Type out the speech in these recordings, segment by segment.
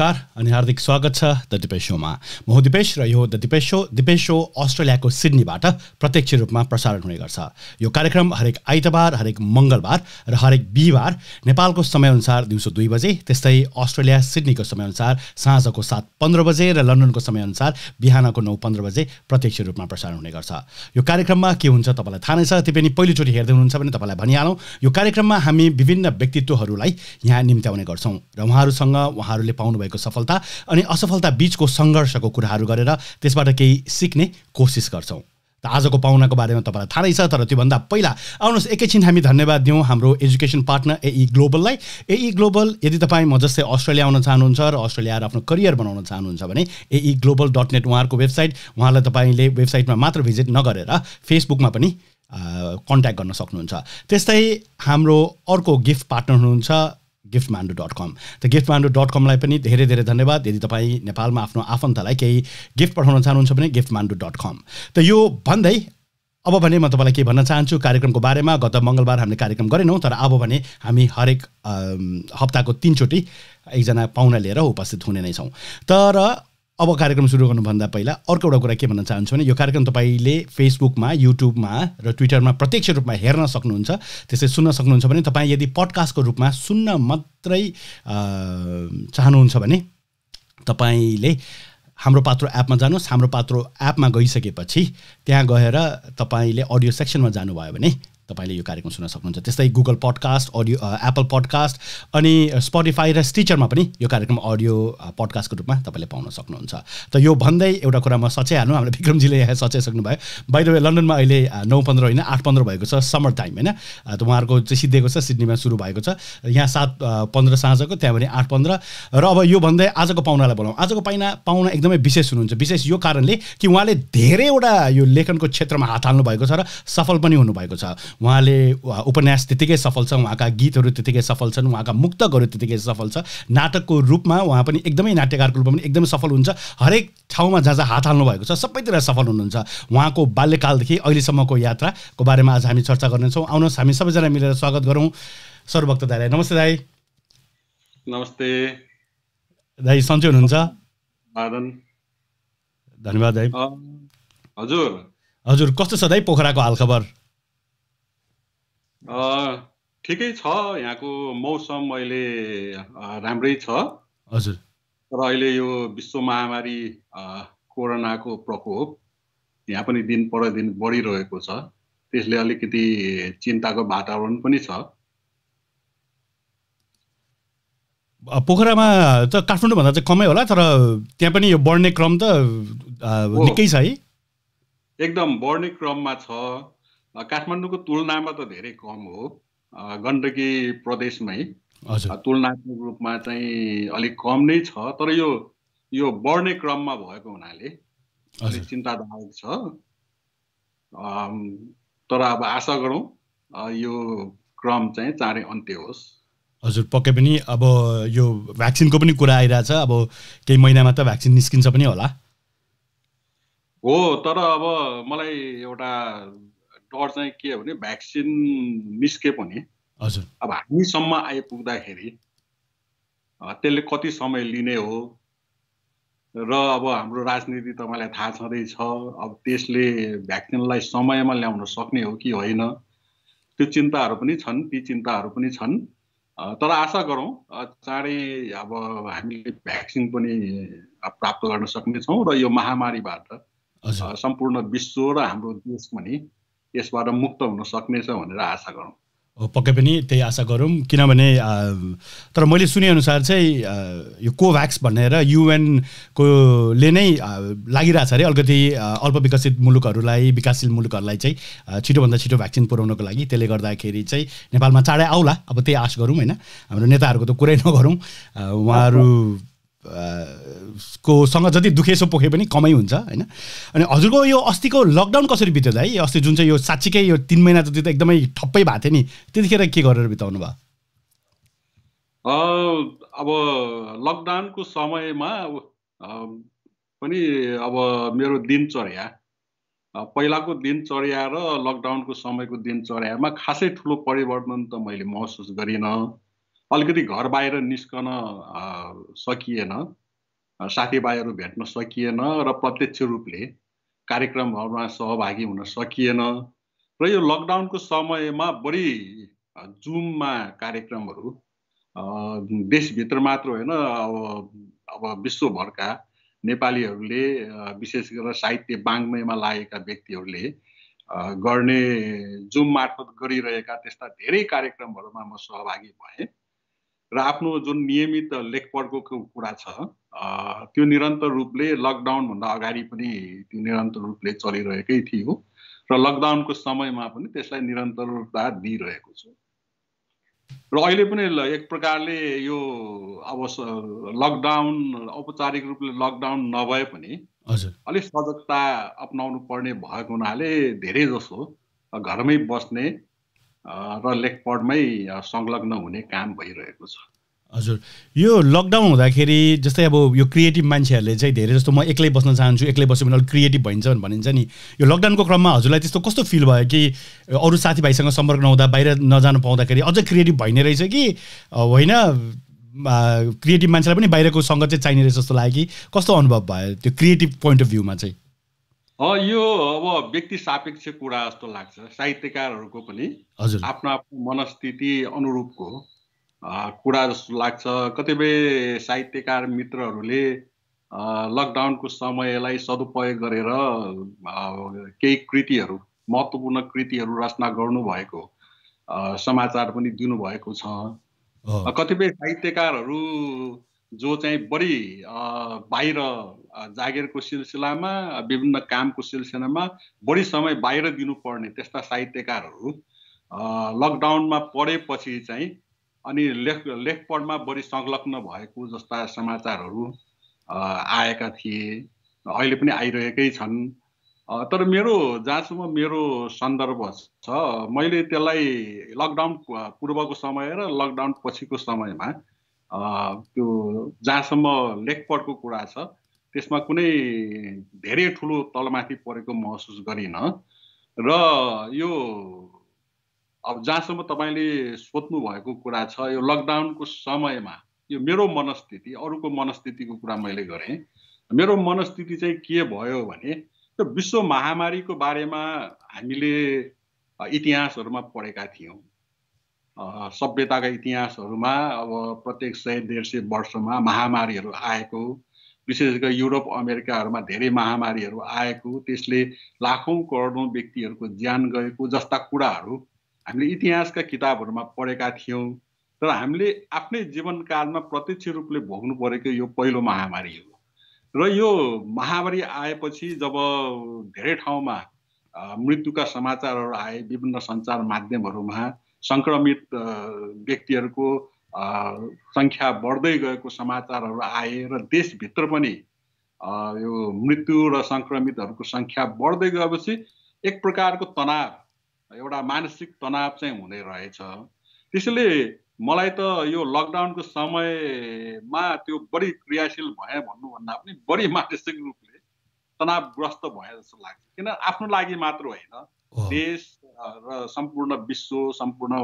नमस्कार अनि हार्दिक स्वागत छ द दिपेश सोमा म हो दिपेश र यो द दिपेश दिपेश सो अस्ट्रेलियाको सिडनीबाट प्रत्यक्ष रूपमा प्रसारण हुने गर्छ यो कार्यक्रम हरेक आइतबार हरेक मङ्गलबार र हरेक बिहिबार नेपालको समयअनुसार दिउँसो दुई बजे त्यस्तै अस्ट्रेलिया सिडनीको समयअनुसार साँझको सात पन्ध्र बजे र लन्डनको समयअनुसार बिहानको नौ पन्ध्र बजे प्रत्यक्ष रूपमा प्रसारण हुने गर्छ यो कार्यक्रममा के हुन्छ तपाईँलाई थाहा नै छ त्यो पनि पहिलोचोटि हेर्दै हुनुहुन्छ भने तपाईँलाई भनिहालौँ यो कार्यक्रममा हामी विभिन्न व्यक्तित्वहरूलाई यहाँ निम्त्याउने गर्छौँ र उहाँहरूसँग उहाँहरूले पाउनुभयो भएको सफलता अनि असफलता बिचको सङ्घर्षको कुराहरू गरेर त्यसबाट केही सिक्ने कोसिस गर्छौँ त आजको पाहुनाको बारेमा तपाईँलाई थाहा नै छ तर त्योभन्दा पहिला आउनुहोस् एकैछिन हामी धन्यवाद दिउँ हाम्रो एजुकेसन पार्टनर एई e ग्लोबललाई एई e ग्लोबल यदि तपाईँ म जस्तै अस्ट्रेलिया आउन चाहनुहुन्छ र अस्ट्रेलिया आएर आफ्नो करियर बनाउन चाहनुहुन्छ भने A E e Global dot net उहाँहरूको वेबसाइट उहाँलाई तपाईँले वेबसाइटमा मात्र भिजिट नगरेर फेसबुकमा पनि कन्ट्याक्ट गर्न सक्नुहुन्छ त्यस्तै हाम्रो अर्को गिफ्ट पार्टनर हुनुहुन्छ गिफ्ट मान्डो डट कम त गिफ्ट मान्डो डट कमलाई पनि धेरै धेरै धन्यवाद यदि तपाईँ नेपालमा आफ्नो आफन्तलाई केही गिफ्ट पठाउन चाहनुहुन्छ भने गिफ्ट मान्डो डट कम त यो भन्दै अब भने म तपाईँलाई के भन्न चाहन्छु कार्यक्रमको बारेमा गत मङ्गलबार हामीले कार्यक्रम गरेनौँ तर अब भने हामी हरेक हप्ताको तिनचोटि एकजना पाहुना लिएर उपस्थित हुने नै छौँ तर अब कार्यक्रम सुरु गर्नुभन्दा पहिला अर्को एउटा कुरा के भन्न चाहन्छु भने यो कार्यक्रम तपाईँले फेसबुकमा युट्युबमा र ट्विटरमा प्रत्यक्ष रूपमा हेर्न सक्नुहुन्छ त्यसै सुन्न सक्नुहुन्छ भने तपाईँ यदि पडकास्टको रूपमा सुन्न मात्रै चाहनुहुन्छ भने तपाईँले हाम्रो पात्रो एपमा जानुहोस् हाम्रो पात्रो एपमा गइसकेपछि त्यहाँ गएर तपाईँले अडियो सेक्सनमा जानुभयो भने तपाईँले यो कार्यक्रम सुन्न सक्नुहुन्छ त्यस्तै Google podcast audio Apple podcast अनि स्पोटिफाई र स्टिचरमा पनि यो कार्यक्रम अडियो पडकास्टको रूपमा तपाईँले पाउन सक्नुहुन्छ त यो भन्दै एउटा कुरा म सच्याइहाल्नु हाम्रो विक्रमजीले यहाँ सच्याइसक्नु भयो बाहिर लन्डनमा अहिले नौ पन्ध्र होइन आठ पन्ध्र भएको छ समर टाइम होइन त उहाँहरूको चाहिँ सिद्धिएको छ सिडनीमा सुरु भएको छ यहाँ सात पन्ध्र साँझको त्यहाँ भने आठ पन्ध्र र अब यो भन्दै आजको पाहुनालाई बोलाउँ आजको पाइना पाहुना एकदमै विशेष हुनुहुन्छ विशेष यो कारणले कि उहाँले धेरैवटा यो लेखनको क्षेत्रमा हात हाल्नु भएको छ र सफल पनि हुनुभएको छ उहाँले उपन्यास त्यतिकै सफल छ उहाँका गीतहरू त्यतिकै सफल छन् उहाँका मुक्तकहरू त्यतिकै सफल छ नाटकको रूपमा उहाँ पनि एकदमै नाट्यकारको रूपमा पनि एकदमै सफल हुन्छ हरेक ठाउँमा जहाँ जहाँ हात हाल्नु भएको छ सबैतिर सफल हुनुहुन्छ उहाँको बाल्यकालदेखि अहिलेसम्मको यात्राको बारेमा आज हामी चर्चा गर्नेछौँ आउनुहोस् हामी सबैजना मिलेर स्वागत गरौँ सर्वभक्त दाईलाई नमस्ते दाई नमस्ते दाई सन्चै हुनुहुन्छ धन्यवाद दाई हजुर हजुर कस्तो छ दाई पोखराको हालखबर ठिकै छ यहाँको मौसम अहिले राम्रै छ हजुर तर अहिले यो विश्व महामारी कोरोनाको प्रकोप यहाँ पनि दिन पर दिन बढिरहेको छ त्यसले अलिकति चिन्ताको वातावरण पनि छ पोखरामा त काठमाडौँभन्दा चाहिँ कमै होला तर त्यहाँ पनि यो बढ्ने क्रम त निकै छ है एकदम बढ्ने क्रममा छ काठमाडौँको तुलनामा त धेरै कम हो गण्डकी प्रदेशमै तुलनात्मक रूपमा चाहिँ अलिक कम नै छ तर यो यो बढ्ने क्रममा भएको हुनाले अलिक चिन्तादायक छ तर अब आशा गरौँ यो क्रम चाहिँ चाँडै अन्त्य होस् हजुर पक्कै पनि अब यो भ्याक्सिनको पनि कुरा आइरहेछ अब केही महिनामा त भ्याक्सिन निस्किन्छ पनि होला हो तर अब मलाई एउटा डर चाहिँ के भने भ्याक्सिन निस्के पनि हजुर अब हामीसम्म आइपुग्दाखेरि त्यसले कति समय लिने हो र अब हाम्रो राजनीति तपाईँलाई थाहा छँदैछ अब त्यसले भ्याक्सिनलाई समयमा ल्याउन सक्ने हो कि होइन त्यो चिन्ताहरू पनि छन् ती चिन्ताहरू पनि छन् तर आशा गरौँ चाँडै अब हामीले भ्याक्सिन पनि प्राप्त गर्न सक्नेछौँ र यो महामारीबाट सम्पूर्ण विश्व र हाम्रो देश पनि यसबाट मुक्त हुन सक्नेछ भनेर आशा गरौँ पक्कै पनि त्यही आशा गरौँ किनभने तर मैले सुनेअनुसार चाहिँ यो कोभ्याक्स भनेर युएनकोले नै लागिरहेछ अरे अलिकति अल्प विकसित मुलुकहरूलाई विकासशील मुलुकहरूलाई चाहिँ छिटोभन्दा छिटो भ्याक्सिन पुर्याउनको लागि त्यसले गर्दाखेरि चाहिँ नेपालमा चाँडै आउला अब त्यही आश गरौँ होइन हाम्रो नेताहरूको त कुरै नगरौँ उहाँहरू को सँग जति दुखेसो पोखे पनि कमै हुन्छ होइन अनि हजुरको यो अस्तिको लकडाउन कसरी बित्यो दाइ है अस्ति जुन चाहिँ यो साँच्चीकै यो तिन महिना जति त एकदमै ठप्पै भएको थियो नि त्यतिखेर के गरेर बिताउनु भयो अब लकडाउनको समयमा पनि अब मेरो दिनचर्या पहिलाको दिनचर्या र लकडाउनको समयको दिनचर्यामा खासै ठुलो परिवर्तन त मैले महसुस गरिनँ अलिकति घर बाहिर निस्कन सकिएन साथीभाइहरू भेट्न सकिएन र प्रत्यक्ष रूपले कार्यक्रमहरूमा सहभागी हुन सकिएन र यो लकडाउनको समयमा बढी जुममा कार्यक्रमहरू देशभित्र मात्र होइन अब अब विश्वभरका नेपालीहरूले विशेष गरेर साहित्य बाङ्मयमा लागेका व्यक्तिहरूले गर्ने जुम मार्फत गरिरहेका त्यस्ता धेरै कार्यक्रमहरूमा म सहभागी भएँ र आफ्नो जुन नियमित लेखपढको कुरा छ त्यो निरन्तर रूपले लकडाउनभन्दा अगाडि पनि त्यो निरन्तर रूपले चलिरहेकै थियो र लकडाउनको समयमा पनि त्यसलाई निरन्तरता दिइरहेको छु र अहिले पनि एक प्रकारले यो अब लकडाउन औपचारिक रूपले लकडाउन नभए पनि अलिक सजगता अप्नाउनु पर्ने भएको हुनाले धेरै जसो घरमै बस्ने र लेखपढमै संलग्न हुने काम भइरहेको छ हजुर यो लकडाउन हुँदाखेरि जस्तै अब यो क्रिएटिभ मान्छेहरूले चाहिँ धेरै जस्तो म एक्लै बस्न चाहन्छु एक्लै बस्यो भने अलिक क्रिएटिभ भइन्छ भनिन्छ नि यो लकडाउनको क्रममा हजुरलाई त्यस्तो कस्तो फिल भयो कि अरू साथीभाइसँग सम्पर्क नहुँदा बाहिर नजानु पाउँदाखेरि अझ क्रिएटिभ भइने रहेछ कि होइन क्रिएटिभ मान्छेलाई पनि बाहिरको सङ्गत चाहिँ चाहिने रहेछ जस्तो लाग्यो कि कस्तो अनुभव भयो त्यो क्रिएटिभ पोइन्ट अफ भ्यूमा चाहिँ यो अब व्यक्ति सापेक्ष कुरा जस्तो लाग्छ साहित्यकारहरूको पनि आफ्नो आफ्नो मनस्थिति अनुरूपको कुरा जस्तो लाग्छ कतिपय साहित्यकार मित्रहरूले लकडाउनको समयलाई सदुपयोग गरेर केही कृतिहरू महत्त्वपूर्ण कृतिहरू रचना गर्नुभएको समाचार पनि दिनुभएको छ कतिपय साहित्यकारहरू जो चाहिँ बढी बाहिर जागिरको सिलसिलामा विभिन्न कामको सिलसिलामा बढी समय बाहिर दिनुपर्ने त्यस्ता साहित्यकारहरू लकडाउनमा पढेपछि चाहिँ अनि लेख लेखपढमा बढी संलग्न भएको जस्ता समाचारहरू आएका थिए अहिले पनि आइरहेकै छन् तर मेरो जहाँसम्म मेरो सन्दर्भ छ मैले त्यसलाई लकडाउन पूर्वको समय र लकडाउन पछिको समयमा त्यो जहाँसम्म लेखपढको कुरा छ त्यसमा कुनै धेरै ठुलो तलमाथि परेको महसुस गरिनँ र यो अब जहाँसम्म तपाईँले सोध्नु भएको कुरा छ यो लकडाउनको समयमा यो मेरो मनस्थिति अरूको मनस्थितिको कुरा मैले गरेँ मेरो मनस्थिति चाहिँ के भयो भने त्यो विश्व महामारीको बारेमा हामीले इतिहासहरूमा पढेका थियौँ सभ्यताका इतिहासहरूमा अब प्रत्येक सय डेढ सय वर्षमा महामारीहरू आएको विशेष गरी युरोप अमेरिकाहरूमा धेरै महामारीहरू आएको त्यसले लाखौँ करोडौँ व्यक्तिहरूको ज्यान गएको जस्ता कुराहरू हामीले इतिहासका किताबहरूमा पढेका थियौँ तर हामीले आफ्नै जीवनकालमा प्रत्यक्ष रूपले भोग्नु परेको यो पहिलो महामारी हो र यो महामारी आएपछि जब धेरै ठाउँमा मृत्युका समाचारहरू आए विभिन्न सञ्चार माध्यमहरूमा सङ्क्रमित व्यक्तिहरूको सङ्ख्या बढ्दै गएको समाचारहरू आए र देशभित्र पनि यो मृत्यु र सङ्क्रमितहरूको सङ्ख्या बढ्दै गएपछि एक प्रकारको तनाव एउटा मानसिक तनाव चाहिँ हुने रहेछ त्यसैले मलाई त यो लकडाउनको समयमा त्यो बढी क्रियाशील भए भन्नुभन्दा पनि बढी मानसिक रूपले तनावग्रस्त भए जस्तो लाग्छ किन आफ्नो लागि मात्र होइन देश र सम्पूर्ण विश्व सम्पूर्ण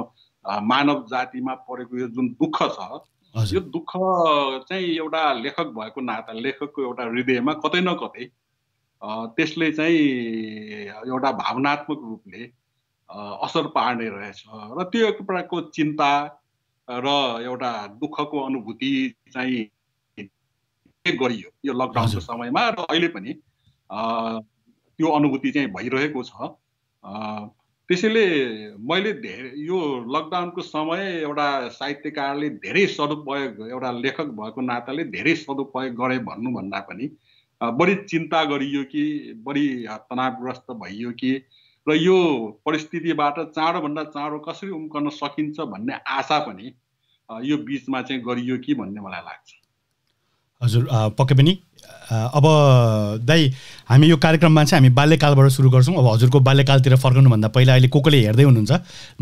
मानव जातिमा परेको यो जुन दुःख छ यो दुःख चाहिँ एउटा लेखक भएको नाता लेखकको एउटा हृदयमा कतै न कतै त्यसले चाहिँ एउटा भावनात्मक रूपले असर पार्ने रहेछ र त्यो एक प्रकारको चिन्ता र एउटा दुःखको अनुभूति चाहिँ गरियो यो लकडाउनको समयमा र अहिले पनि त्यो अनुभूति चाहिँ भइरहेको छ त्यसैले मैले धेरै यो लकडाउनको समय एउटा साहित्यकारले धेरै सदुपयोग एउटा लेखक भएको नाताले धेरै सदुपयोग गरे भन्नुभन्दा पनि बढी चिन्ता गरियो कि बढी तनावग्रस्त भइयो कि र यो परिस्थितिबाट चाँडोभन्दा चाँडो कसरी उम्कन सकिन्छ भन्ने आशा पनि यो बिचमा चाहिँ गरियो कि भन्ने मलाई लाग्छ हजुर पक्कै पनि अब दाई हामी यो कार्यक्रममा चाहिँ हामी बाल्यकालबाट सुरु गर्छौँ अब हजुरको बाल्यकालतिर फर्कनुभन्दा पहिला अहिले को कोले हेर्दै हुनुहुन्छ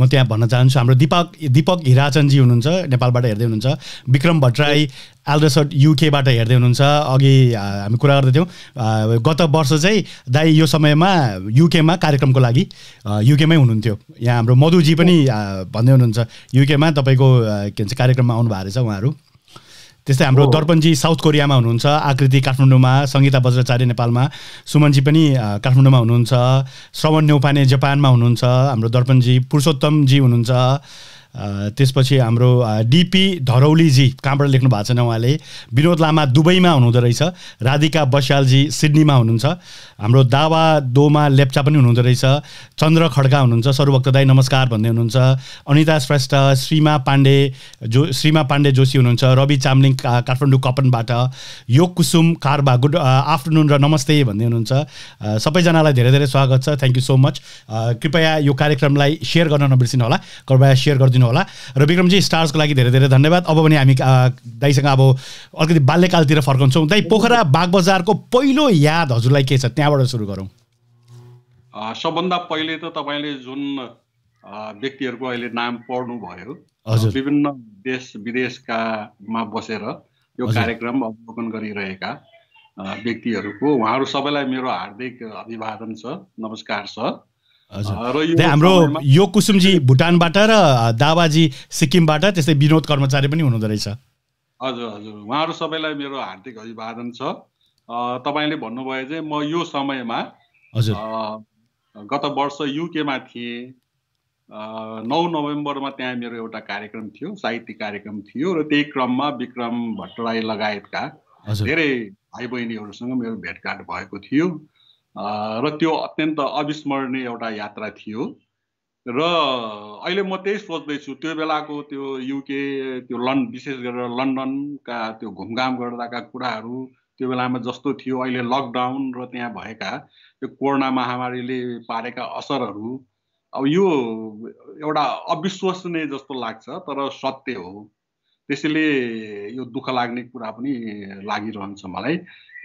म त्यहाँ भन्न चाहन्छु हाम्रो दिपक दिपक हिराचनजी हुनुहुन्छ नेपालबाट हेर्दै हुनुहुन्छ विक्रम भट्टराई एल्ड्रेसट युकेबाट हेर्दै हुनुहुन्छ अघि हामी कुरा गर्दै गर्दैथ्यौँ गत वर्ष चाहिँ दाई यो समयमा युकेमा कार्यक्रमको लागि युकेमै हुनुहुन्थ्यो यहाँ हाम्रो मधुजी पनि भन्दै हुनुहुन्छ युकेमा तपाईँको के भन्छ कार्यक्रममा आउनु भएको रहेछ उहाँहरू त्यस्तै हाम्रो दर्पणजी साउथ कोरियामा हुनुहुन्छ आकृति काठमाडौँमा सङ्गीता वज्राचार्य नेपालमा सुमनजी पनि काठमाडौँमा हुनुहुन्छ श्रवण न्यौपाने जापानमा हुनुहुन्छ हाम्रो दर्पणजी पुरुषोत्तमजी हुनुहुन्छ त्यसपछि हाम्रो डिपी धरौलीजी कहाँबाट लेख्नु भएको छैन उहाँले विनोद लामा दुबईमा हुनुहुँदो रहेछ राधिका बस्यालजी सिडनीमा हुनुहुन्छ हाम्रो दावा दोमा लेप्चा पनि हुनुहुँदो रहेछ चन्द्र खड्का हुनुहुन्छ सर्वभक्त दाई नमस्कार भन्दै हुनुहुन्छ अनिता श्रेष्ठ श्रीमा पाण्डे जो श्रीमा पाण्डे जोशी हुनुहुन्छ रवि चामलिङ काठमाडौँ कपनबाट योग कुसुम कारबा गुड आफ्टरनुन र नमस्ते भन्दै हुनुहुन्छ सबैजनालाई धेरै धेरै स्वागत छ थ्याङ्क यू सो मच कृपया यो कार्यक्रमलाई सेयर गर्न नबिर्सिनु होला कृपया सेयर गरिदिनु होला र विक्रमजी स्टार्सको लागि धेरै धेरै धन्यवाद अब पनि हामी दाईसँग अब अलिकति बाल्यकालतिर फर्काउँछौँ दाई पोखरा बजारको पहिलो याद हजुरलाई के छ त्यहाँ कहाँबाट सुरु गरौँ सबभन्दा पहिले त तपाईँले जुन व्यक्तिहरूको अहिले नाम पढ्नुभयो विभिन्न देश विदेशकामा बसेर यो कार्यक्रम अवलोकन गरिरहेका व्यक्तिहरूको उहाँहरू सबैलाई मेरो हार्दिक अभिवादन छ नमस्कार छ हाम्रो यो कुसुमजी भुटानबाट र दावाजी सिक्किमबाट त्यस्तै विनोद कर्मचारी पनि हुनुहुँदो रहेछ हजुर हजुर उहाँहरू सबैलाई मेरो हार्दिक अभिवादन छ तपाईँले भन्नुभयो चाहिँ म यो समयमा हजुर गत वर्ष युकेमा थिएँ नौ नोभेम्बरमा त्यहाँ मेरो एउटा कार्यक्रम थियो साहित्यिक कार्यक्रम थियो र त्यही क्रममा विक्रम भट्टराई लगायतका धेरै भाइ बहिनीहरूसँग मेरो भेटघाट भएको थियो र त्यो अत्यन्त अविस्मरणीय एउटा यात्रा थियो र अहिले म त्यही सोच्दैछु त्यो बेलाको त्यो युके त्यो लन्ड विशेष गरेर लन्डनका त्यो घुमघाम गर्दाका कुराहरू त्यो बेलामा जस्तो थियो अहिले लकडाउन र त्यहाँ भएका त्यो कोरोना महामारीले पारेका असरहरू अब यो एउटा अविश्वसनीय जस्तो लाग्छ तर सत्य हो त्यसैले यो दुःख लाग्ने कुरा पनि लागिरहन्छ मलाई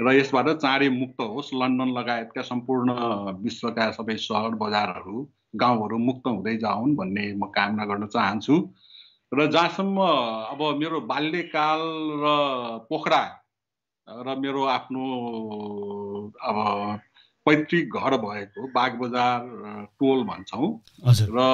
र यसबाट चाँडै मुक्त होस् लन्डन लगायतका सम्पूर्ण विश्वका सबै सहर बजारहरू गाउँहरू मुक्त हुँदै जाउन् भन्ने म कामना गर्न चाहन्छु र जहाँसम्म अब मेरो बाल्यकाल र पोखरा र मेरो आफ्नो अब पैतृक घर भएको बागबजार टोल भन्छौँ र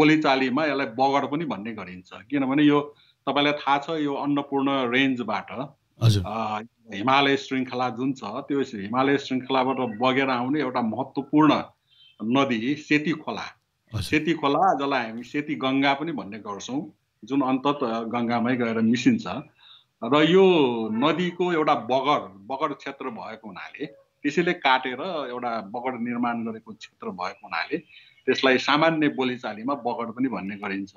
बोलीचालीमा यसलाई बगर पनि भन्ने गरिन्छ किनभने यो तपाईँलाई थाहा छ यो अन्नपूर्ण रेन्जबाट हिमालय श्रृङ्खला जुन छ त्यो हिमालय श्रृङ्खलाबाट बगेर आउने एउटा महत्त्वपूर्ण नदी सेती खोला सेती खोला जसलाई हामी सेती गङ्गा पनि भन्ने गर्छौँ जुन अन्तत गङ्गामै गएर मिसिन्छ र यो नदीको एउटा बगर बगर क्षेत्र भएको हुनाले त्यसैले काटेर एउटा बगर निर्माण गरेको क्षेत्र भएको हुनाले त्यसलाई सामान्य बोलीचालीमा बगर पनि भन्ने गरिन्छ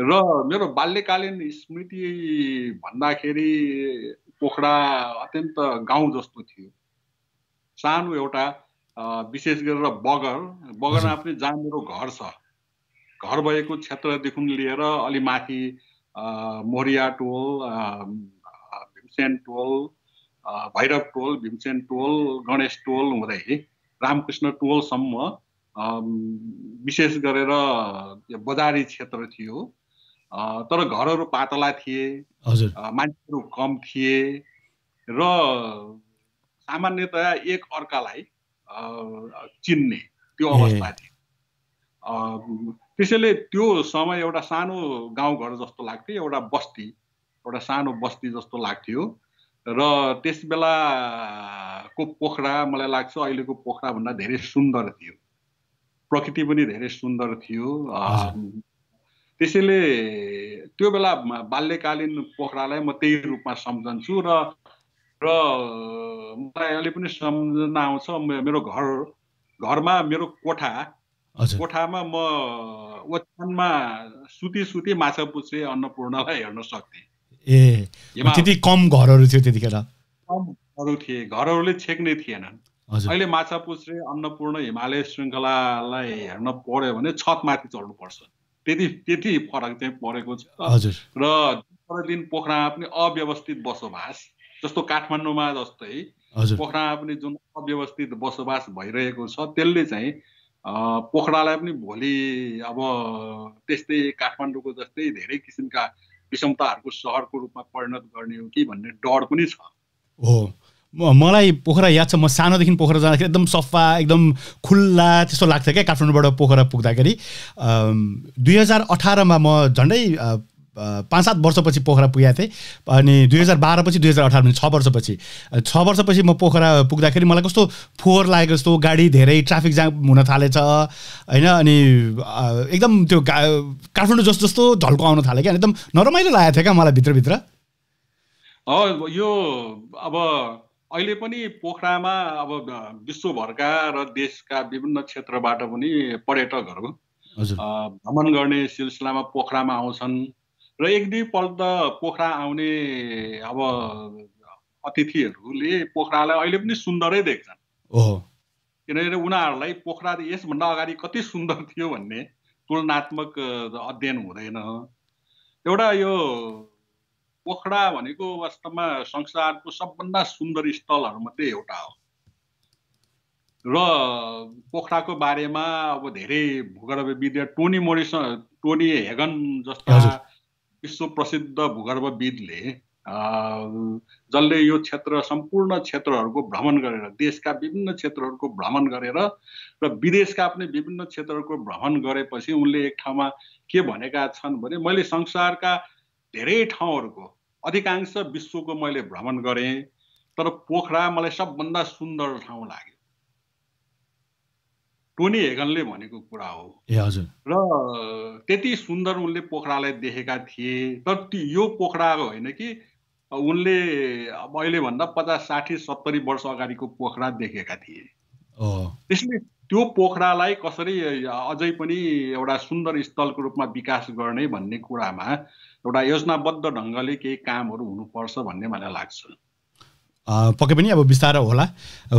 र मेरो बाल्यकालीन स्मृति भन्दाखेरि पोखरा अत्यन्त गाउँ जस्तो थियो सानो एउटा विशेष गरेर बगर बगरमा पनि जहाँ मेरो घर छ घर भएको क्षेत्रदेखि लिएर अलि माथि मोरिया टोल भीमसेन टोल भैरव टोल भीमसेन टोल गणेश टोल हुँदै रामकृष्ण टोलसम्म विशेष गरेर बजारी क्षेत्र थियो तर घरहरू पातला थिए मान्छेहरू कम थिए र सामान्यतया एक अर्कालाई चिन्ने त्यो अवस्था थियो त्यसैले त्यो समय एउटा सानो गाउँघर जस्तो लाग्थ्यो एउटा बस्ती एउटा सानो बस्ती जस्तो लाग्थ्यो र त्यस बेलाको पोखरा मलाई लाग्छ अहिलेको पोखराभन्दा धेरै सुन्दर थियो प्रकृति पनि धेरै सुन्दर थियो त्यसैले त्यो बेला बाल्यकालीन पोखरालाई म त्यही रूपमा सम्झन्छु र र मलाई अहिले पनि सम्झना आउँछ मेरो घर घरमा मेरो कोठा कोठामा म ओछ्यानमा सुती सुती माछा पुछ्रे अन्नपूर्णलाई हेर्न सक्थेँ ए त्यति कम घरहरू थियो त्यतिखेर कम घरहरू थिए घरहरूले छेक्ने थिएनन् अहिले माछा पुछ्रे अन्नपूर्ण हिमालय श्रृङ्खलालाई हेर्न पऱ्यो भने छतमाथि चढ्नुपर्छ त्यति त्यति फरक चाहिँ परेको छ हजुर र दिन पोखरामा पनि अव्यवस्थित बसोबास जस्तो काठमाडौँमा जस्तै पोखरामा पनि जुन अव्यवस्थित बसोबास भइरहेको छ त्यसले चाहिँ पोखरालाई पनि भोलि अब त्यस्तै काठमाडौँको जस्तै धेरै किसिमका विषमताहरूको सहरको रूपमा परिणत गर्ने हो कि भन्ने डर पनि छ हो मलाई पोखरा याद छ म सानोदेखि पोखरा जाँदाखेरि एकदम सफा एकदम खुल्ला त्यस्तो लाग्थ्यो क्या काठमाडौँबाट पोखरा पुग्दाखेरि दुई हजार अठारमा म झन्डै पाँच सात वर्षपछि पोखरा पुगेको थिएँ अनि दुई हजार बाह्रपछि दुई हजार अठारमा छ वर्षपछि छ वर्षपछि म पोखरा पुग्दाखेरि मलाई कस्तो फोहोर लागेको जस्तो गाडी धेरै ट्राफिक जाम हुन थालेछ होइन अनि एकदम त्यो गा काठमाडौँ जस्तो जस्तो झल्को आउन थाल्यो क्या एकदम नरमाइलो लागेको थियो क्या मलाई भित्रभित्र यो अब अहिले पनि पोखरामा अब विश्वभरका र देशका विभिन्न क्षेत्रबाट पनि पर्यटकहरू भ्रमण गर्ने सिलसिलामा पोखरामा आउँछन् र एक दुईपल्ट पोखरा आउने अब अतिथिहरूले पोखरालाई अहिले पनि सुन्दरै देख्छन् किनभने उनीहरूलाई पोखरा यसभन्दा अगाडि कति सुन्दर थियो भन्ने तुलनात्मक अध्ययन हुँदैन एउटा यो पोखरा भनेको वास्तवमा संसारको सबभन्दा सुन्दर स्थलहरूमध्ये एउटा हो र पोखराको बारेमा अब धेरै भूगर्वविद्या टोनी मोरिसन टोनी हेगन जस्ता विश्व प्रसिद्ध भूगर्भविदले जसले यो क्षेत्र सम्पूर्ण क्षेत्रहरूको भ्रमण गरेर देशका विभिन्न क्षेत्रहरूको भ्रमण गरेर र विदेशका पनि विभिन्न क्षेत्रहरूको भ्रमण गरेपछि उनले एक ठाउँमा के भनेका छन् भने मैले संसारका धेरै ठाउँहरूको अधिकांश विश्वको मैले भ्रमण गरेँ तर पोखरा मलाई सबभन्दा सुन्दर ठाउँ लाग्यो टोनी हेगनले भनेको कुरा हो ए हजुर र त्यति सुन्दर उनले पोखरालाई देखेका थिए तर यो पोखरा होइन कि उनले अब अहिलेभन्दा पचास साठी सत्तरी वर्ष अगाडिको पोखरा देखेका थिए त्यसले त्यो पोखरालाई कसरी अझै पनि एउटा सुन्दर स्थलको रूपमा विकास गर्ने भन्ने कुरामा एउटा योजनाबद्ध ढङ्गले केही कामहरू हुनुपर्छ भन्ने मलाई लाग्छ पक्कै पनि अब बिस्तारो होला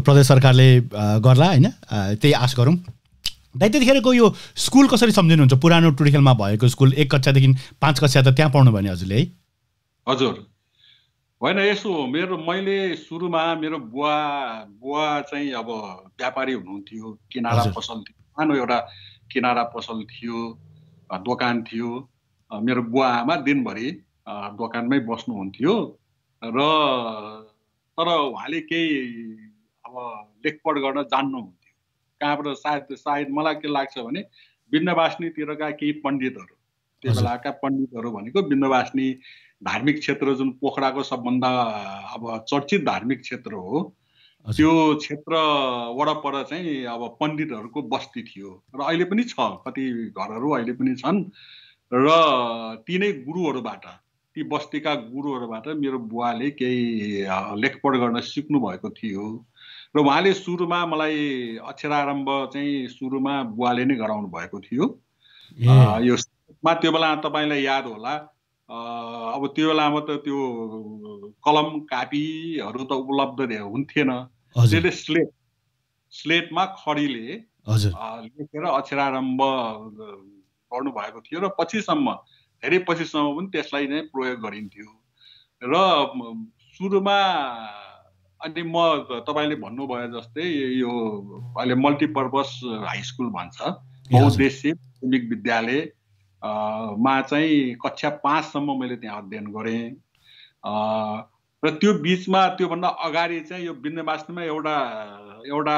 प्रदेश सरकारले गर्ला होइन त्यही आश गरौँ दाइ त्यतिखेरको यो स्कुल कसरी सम्झिनुहुन्छ पुरानो टुडिखेलमा भएको स्कुल एक कक्षादेखि पाँच कक्षा त त्यहाँ पढ्नु भने हजुरले है हजुर होइन यसो मेरो मैले सुरुमा मेरो बुवा बुवा चाहिँ अब व्यापारी हुनुहुन्थ्यो किनारा पसल थियो सानो एउटा किनारा पसल थियो दोकान थियो मेरो बुवा आमा दिनभरि दोकानमै बस्नुहुन्थ्यो र तर उहाँले केही अब लेखपढ गर्न जान्नुहुन्थ्यो कहाँबाट सायद सायद मलाई के लाग्छ भने बिन्दवासनीतिरका केही पण्डितहरू त्यो बेलाका पण्डितहरू भनेको बिन्दवासनी धार्मिक क्षेत्र जुन पोखराको सबभन्दा अब चर्चित धार्मिक क्षेत्र हो त्यो क्षेत्र वरपर चाहिँ अब पण्डितहरूको बस्ती थियो र अहिले पनि छ कति घरहरू अहिले पनि छन् र तिनै गुरुहरूबाट ती बस्तीका गुरुहरूबाट मेरो बुवाले केही लेखपढ गर्न सिक्नुभएको थियो र उहाँले सुरुमा मलाई अक्षरारम्भ चाहिँ सुरुमा बुवाले नै गराउनु भएको थियो यो मा त्यो बेला तपाईँलाई याद होला अब त्यो बेलामा त त्यो कलम कापीहरू त उपलब्ध हुन्थेन त्यसले स्लेट स्लेटमा खडीले लेखेर अक्षरारम्भ गर्नुभएको थियो र पछिसम्म धेरै पछिसम्म पनि त्यसलाई नै प्रयोग गरिन्थ्यो र सुरुमा अनि म तपाईँले भन्नुभयो जस्तै यो अहिले मल्टिपर्पज हाई स्कुल भन्छ बहुद्देश्य प्राथमिक विद्यालय मा चाहिँ कक्षा पाँचसम्म मैले त्यहाँ अध्ययन गरेँ र त्यो बिचमा त्योभन्दा अगाडि चाहिँ यो बिन्दवास्तमा एउटा एउटा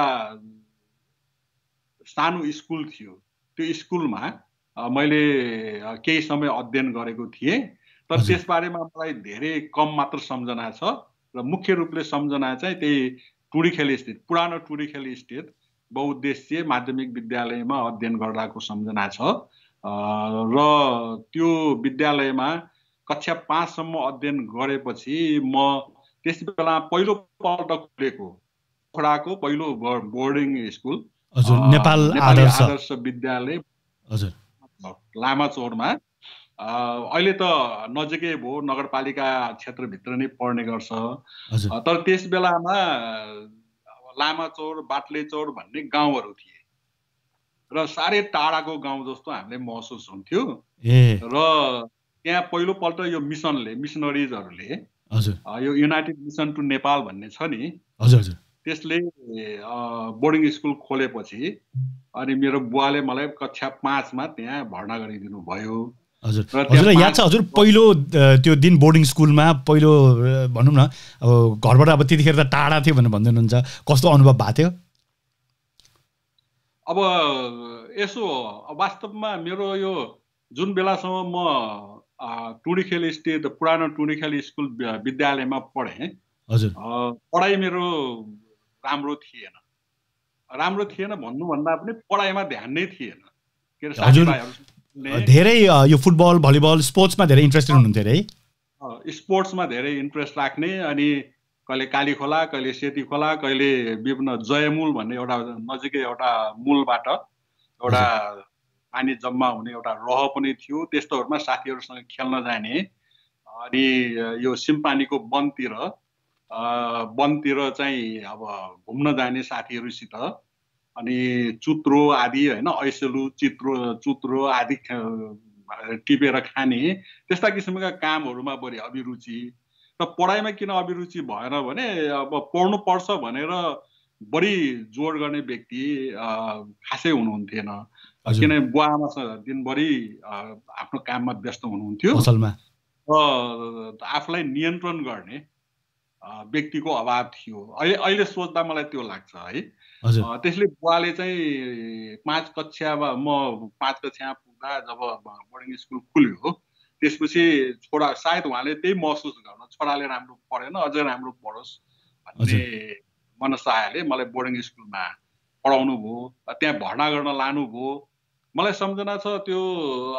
सानो स्कुल थियो त्यो स्कुलमा मैले केही समय अध्ययन गरेको थिएँ तर त्यसबारेमा मलाई धेरै कम मात्र सम्झना छ र मुख्य रूपले सम्झना चाहिँ त्यही टुडीखेल स्थित पुरानो टुडीखेल स्थित बहुद्देश्य माध्यमिक विद्यालयमा अध्ययन गर्दाको सम्झना छ र त्यो विद्यालयमा कक्षा पाँचसम्म अध्ययन गरेपछि म त्यस बेला पहिलोपल्ट खुलेको खोडाको पहिलो बोर्डिङ स्कुल नेपाल आदर्श विद्यालय हजुर लामा चौरमा अहिले त नजिकै भयो नगरपालिका क्षेत्रभित्र नै पर्ने गर्छ तर त्यस बेलामा लामाचौर चोर भन्ने गाउँहरू थिए र साह्रै टाढाको गाउँ जस्तो हामीले महसुस हुन्थ्यो र त्यहाँ पहिलोपल्ट यो मिसनले मिसनरिजहरूले यो युनाइटेड मिसन टु नेपाल भन्ने छ नि हजुर त्यसले बोर्डिङ स्कुल खोलेपछि अनि मेरो बुवाले मलाई कक्षा पाँचमा त्यहाँ भर्ना गरिदिनु भयो हजुर हजुर याद छ हजुर पहिलो त्यो दिन बोर्डिङ स्कुलमा पहिलो भनौँ न अब घरबाट अब त्यतिखेर त टाढा थियो भनेर भन्दै हुनुहुन्छ कस्तो अनुभव भएको थियो अब यसो वास्तवमा मेरो यो जुन बेलासम्म म टुँडीखेल स्थित पुरानो टुँडीखेल स्कुल विद्यालयमा पढेँ हजुर पढाइ मेरो राम्रो थिएन राम्रो थिएन भन्नुभन्दा पनि पढाइमा ध्यान नै थिएन के अरे साथीभाइहरू धेरै यो फुटबल भलिबल स्पोर्ट्समा धेरै इन्ट्रेस्टेड हुनुहुन्थ्यो अरे है स्पोर्ट्समा धेरै इन्ट्रेस्ट राख्ने अनि कहिले काली खोला कहिले सेती खोला कहिले विभिन्न जयमूल भन्ने एउटा नजिकै एउटा मूलबाट एउटा पानी जम्मा हुने एउटा रह पनि थियो त्यस्तोहरूमा साथीहरूसँग खेल्न जाने अनि यो सिम्पानीको वनतिर वनतिर चाहिँ अब घुम्न जाने साथीहरूसित अनि चुत्रो आदि होइन ऐसेलु चित्रो चुत्रो आदि टिपेर खाने त्यस्ता किसिमका कामहरूमा बढी अभिरुचि र पढाइमा किन अभिरुचि भएन भने अब पढ्नु पर्छ भनेर बढी जोड गर्ने व्यक्ति खासै हुनुहुन्थेन किनभने बुवा आमासँग दिनभरि आफ्नो काममा व्यस्त हुनुहुन्थ्यो र आफूलाई नियन्त्रण गर्ने व्यक्तिको अभाव थियो अहिले अहिले सोच्दा मलाई त्यो लाग्छ है त्यसले बुवाले चाहिँ पाँच कक्षा म पाँच कक्षा पुग्दा जब बोर्डिङ स्कुल खुल्यो त्यसपछि छोरा सायद उहाँले त्यही महसुस गर्नु छोराले राम्रो पढेन अझै राम्रो पढोस् भन्ने मनसायले मलाई बोर्डिङ स्कुलमा पढाउनु भयो त्यहाँ भर्ना गर्न लानुभयो मलाई सम्झना छ त्यो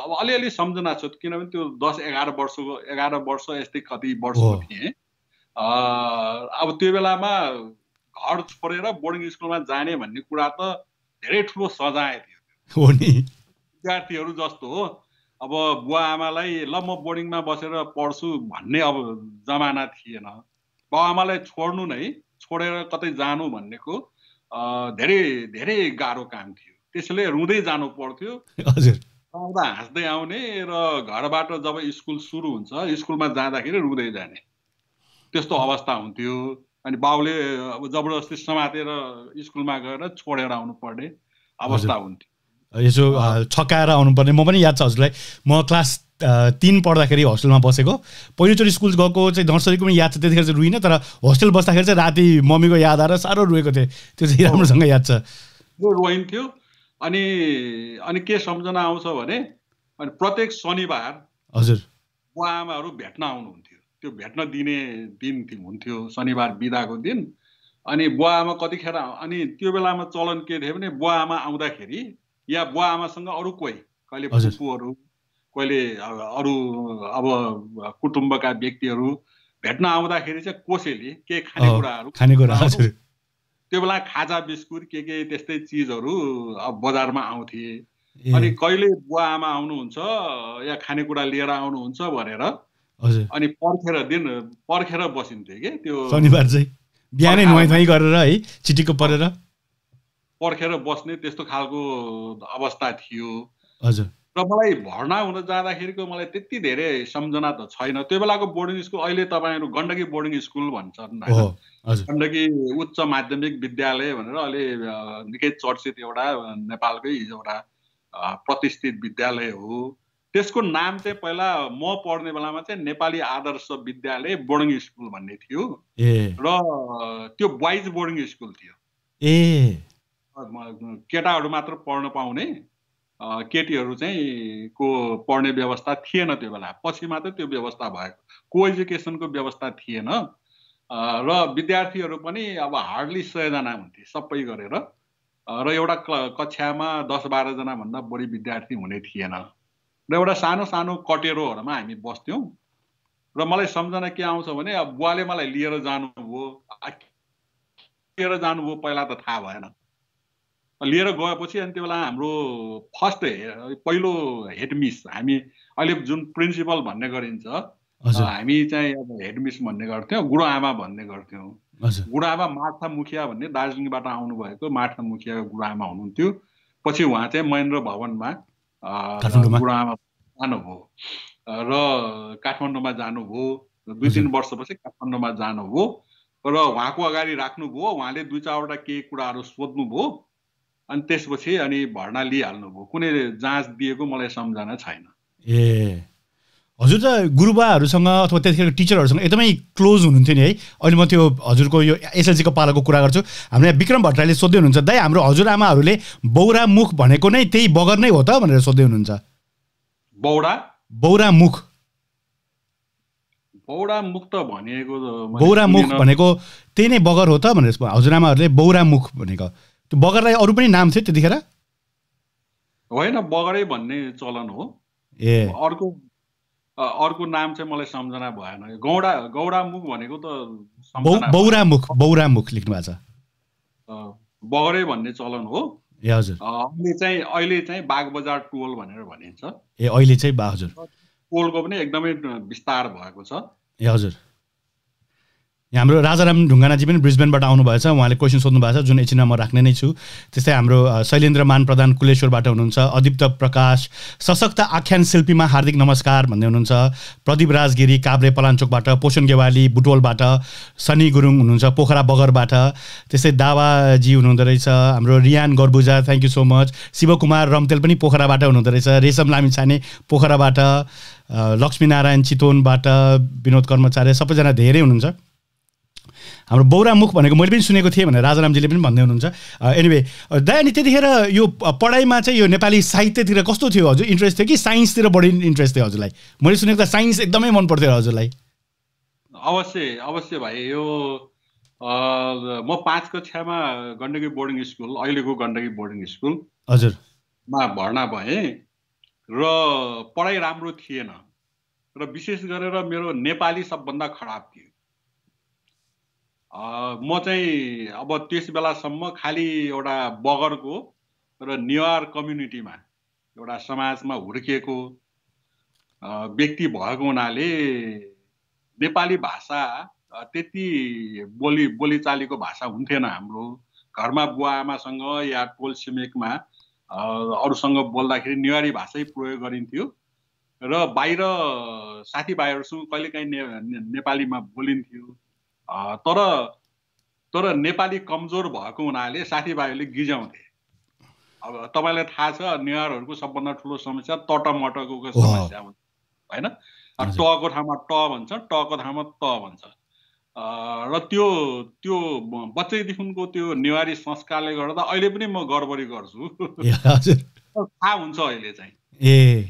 अब अलिअलि सम्झना छ किनभने त्यो दस एघार वर्षको एघार वर्ष यस्तै कति वर्षको थिएँ अब त्यो बेलामा घर छोडेर बोर्डिङ स्कुलमा जाने भन्ने कुरा त धेरै ठुलो सजाय थियो हो नि विद्यार्थीहरू जस्तो हो अब बुवा आमालाई ल म बोर्डिङमा बसेर पढ्छु भन्ने अब जमाना थिएन बाउ आमालाई छोड्नु नै छोडेर कतै जानु भन्नेको धेरै धेरै गाह्रो काम थियो त्यसैले रुँदै जानु पर्थ्यो हजुर आउँदा हाँस्दै आउने र घरबाट जब स्कुल सुरु हुन्छ स्कुलमा जाँदाखेरि रुँदै जाने त्यस्तो अवस्था हुन्थ्यो अनि बाउले अब जबरजस्ती समातेर स्कुलमा गएर छोडेर आउनुपर्ने अवस्था हुन्थ्यो यसो छक्काएर आउनुपर्ने म पनि याद छ हजुरलाई म क्लास तिन पढ्दाखेरि होस्टेलमा बसेको पहिलोचोटि स्कुल गएको चाहिँ नर्सरीको पनि याद छ त्यतिखेर चाहिँ रुइनँ तर होस्टेल बस्दाखेरि चाहिँ राति मम्मीको याद आएर साह्रो रोएको थिएँ त्यो चाहिँ राम्रोसँग याद छ रोइन्थ्यो अनि अनि के सम्झना आउँछ भने अनि प्रत्येक शनिबार हजुर बुवा आमाहरू भेट्न आउनुहुन्थ्यो त्यो भेट्न दिने दिन हुन्थ्यो शनिबार बिदाको दिन अनि बुवा आमा कतिखेर अनि त्यो बेलामा चलन के थियो भने बुवा आमा आउँदाखेरि या बुवा आमासँग अरू कोही कहिले फुपूहरू कहिले अरू अब कुटुम्बका व्यक्तिहरू भेट्न आउँदाखेरि चाहिँ कोसेली के खानेकुराहरू खानेकुरा त्यो बेला खाजा बिस्कुट के के त्यस्तै चिजहरू अब बजारमा आउँथे अनि कहिले बुवा आमा आउनुहुन्छ या खानेकुरा लिएर आउनुहुन्छ भनेर अनि पर्खेर दिन पर्खेर बसिन्थ्यो कि त्यो शनिबार चाहिँ बिहानै नुहाइ धुवाइ गरेर है चिटिक्क परेर पर्खेर बस्ने त्यस्तो खालको अवस्था थियो हजुर र मलाई भर्ना हुन जाँदाखेरिको मलाई त्यति धेरै सम्झना त छैन त्यो बेलाको बोर्डिङ स्कुल अहिले तपाईँहरू गण्डकी बोर्डिङ स्कुल भन्छन् गण्डकी उच्च माध्यमिक विद्यालय भनेर अहिले निकै चर्चित एउटा नेपालकै हिजो एउटा प्रतिष्ठित विद्यालय हो त्यसको नाम चाहिँ पहिला म पढ्ने बेलामा चाहिँ नेपाली आदर्श विद्यालय बोर्डिङ स्कुल भन्ने थियो र त्यो बोइज बोर्डिङ स्कुल थियो ए केटाहरू मात्र पढ्न पाउने केटीहरू चाहिँ को पढ्ने व्यवस्था थिएन त्यो बेला पछि मात्र त्यो व्यवस्था भएको को एजुकेसनको व्यवस्था थिएन र विद्यार्थीहरू पनि अब हार्डली सयजना हुन्थे सबै गरेर र एउटा कक्षामा दस बाह्रजनाभन्दा बढी विद्यार्थी हुने थिएन र एउटा सानो सानो कटेरोहरूमा हामी बस्थ्यौँ र मलाई सम्झना के आउँछ भने अब बुवाले मलाई लिएर जानुभयो लिएर जानुभयो पहिला त थाहा भएन लिएर गएपछि अनि त्यो बेला हाम्रो फर्स्ट पहिलो हेडमिस हामी अहिले जुन प्रिन्सिपल भन्ने गरिन्छ हामी चाहिँ अब हेडमिस भन्ने गर्थ्यौँ गुरुआमा भन्ने गर्थ्यौँ गुरुआमा मार्था मुखिया भन्ने दार्जिलिङबाट आउनुभएको मार्था मुखिया गुरुआमा हुनुहुन्थ्यो पछि उहाँ चाहिँ महेन्द्र भवनमा बुढा जानुभयो र काठमाडौँमा जानुभयो दुई तिन वर्षपछि काठमाडौँमा जानुभयो र उहाँको अगाडि राख्नुभयो उहाँले दुई चारवटा केही कुराहरू सोध्नुभयो अनि त्यसपछि अनि भर्ना लिइहाल्नुभयो कुनै जाँच दिएको मलाई सम्झना छैन ए हजुर त गुरुबाहरूसँग अथवा त्यतिखेर टिचरहरूसँग एकदमै क्लोज हुनुहुन्थ्यो नि है अहिले म त्यो हजुरको यो एसएलसीको पालाको कुरा गर्छु हाम्रो विक्रम भट्टराईले सोध्दै हुनुहुन्छ दाइ हाम्रो हजुरआमाहरूले बौरामुख भनेको नै त्यही बगर नै हो त भनेर सोध्दै हुनुहुन्छ बौरा बौरामुख त भनेको बौरा मुख भनेको त्यही नै बगर हो त भनेर हजुरआमाहरूले बौरामुख भनेको त्यो बगरलाई अरू पनि नाम थियो त्यतिखेर होइन बगरै भन्ने चलन हो ए अर्को अर्को नाम चाहिँ मलाई सम्झना भएन गौडा मुख भनेको त बौरामुख बौरामुख लेख्नु भएको छ बगरे भन्ने चलन हो ए हजुर अहिले चाहिँ अहिले चाहिँ बाघ बजार टोल भनेर भनिन्छ ए अहिले चाहिँ हजुर टोलको पनि एकदमै विस्तार भएको छ ए हजुर हाम्रो राजाराम ढुङ्गानाजी पनि ब्रिजबेनबाट आउनुभएछ उहाँले क्वेसन सोध्नु भएको छ जुन एकछिनमा म राख्ने नै छु त्यस्तै हाम्रो शैलेन्द्र मान प्रधान कुलेश्वरबाट हुनुहुन्छ अदिप्त प्रकाश सशक्त आख्यान शिल्पीमा हार्दिक नमस्कार भन्दै हुनुहुन्छ प्रदीप राजगिरी काभ्रे पलाञ्चोकबाट पोषण गेवाली बुटोलबाट सनी गुरुङ हुनुहुन्छ पोखरा बगरबाट त्यस्तै दावाजी हुनुहुँदो रहेछ हाम्रो Riyan Garbuja thank you so much Shivkumar Ramtel पनि पोखराबाट हुनुहुँदो रहेछ रेशम लामिछाने पोखराबाट लक्ष्मीनारायण चितवनबाट विनोद कर्मचार्य सबैजना धेरै हुनुहुन्छ हाम्रो बौरामुख भनेको मैले पनि सुनेको थिएँ भनेर राजारामजीले पनि भन्दै हुनुहुन्छ एनिवे दा अनि त्यतिखेर यो पढाइमा चाहिँ यो नेपाली साहित्यतिर कस्तो थियो हजुर इन्ट्रेस्ट थियो कि साइन्सतिर बढी इन्ट्रेस्ट थियो हजुरलाई मैले सुनेको त साइन्स एकदमै मन पर्थ्यो हजुरलाई अवश्य अवश्य भाइ यो म पाँच कक्षामा गण्डकी बोर्डिङ स्कुल अहिलेको गण्डकी बोर्डिङ स्कुल हजुरमा भर्ना भएँ र पढाइ राम्रो थिएन र विशेष गरेर मेरो नेपाली सबभन्दा खराब थियो म चाहिँ अब त्यस बेलासम्म खालि एउटा बगरको र नेवार कम्युनिटीमा एउटा समाजमा हुर्किएको व्यक्ति भएको हुनाले नेपाली भाषा त्यति बोली बोलीचालीको भाषा हुन्थेन हाम्रो घरमा बुवा आमासँग या टोल छिमेकमा अरूसँग बोल्दाखेरि नेवारी भाषै प्रयोग गरिन्थ्यो र बाहिर साथीभाइहरूसँग कहिलेकाहीँ ने नेपालीमा बोलिन्थ्यो तर तर नेपाली कमजोर भएको हुनाले साथीभाइहरूले गिजाउँथे अब तपाईँलाई थाहा छ नेवारहरूको सबभन्दा ठुलो समस्या तटमटको समस्या हुन्छ होइन टको ठाउँमा ट भन्छ टको ठाउँमा त भन्छ र त्यो त्यो बच्चैदेखिको त्यो नेवारी संस्कारले गर्दा अहिले पनि म गडबडी गर्छु थाहा हुन्छ अहिले चाहिँ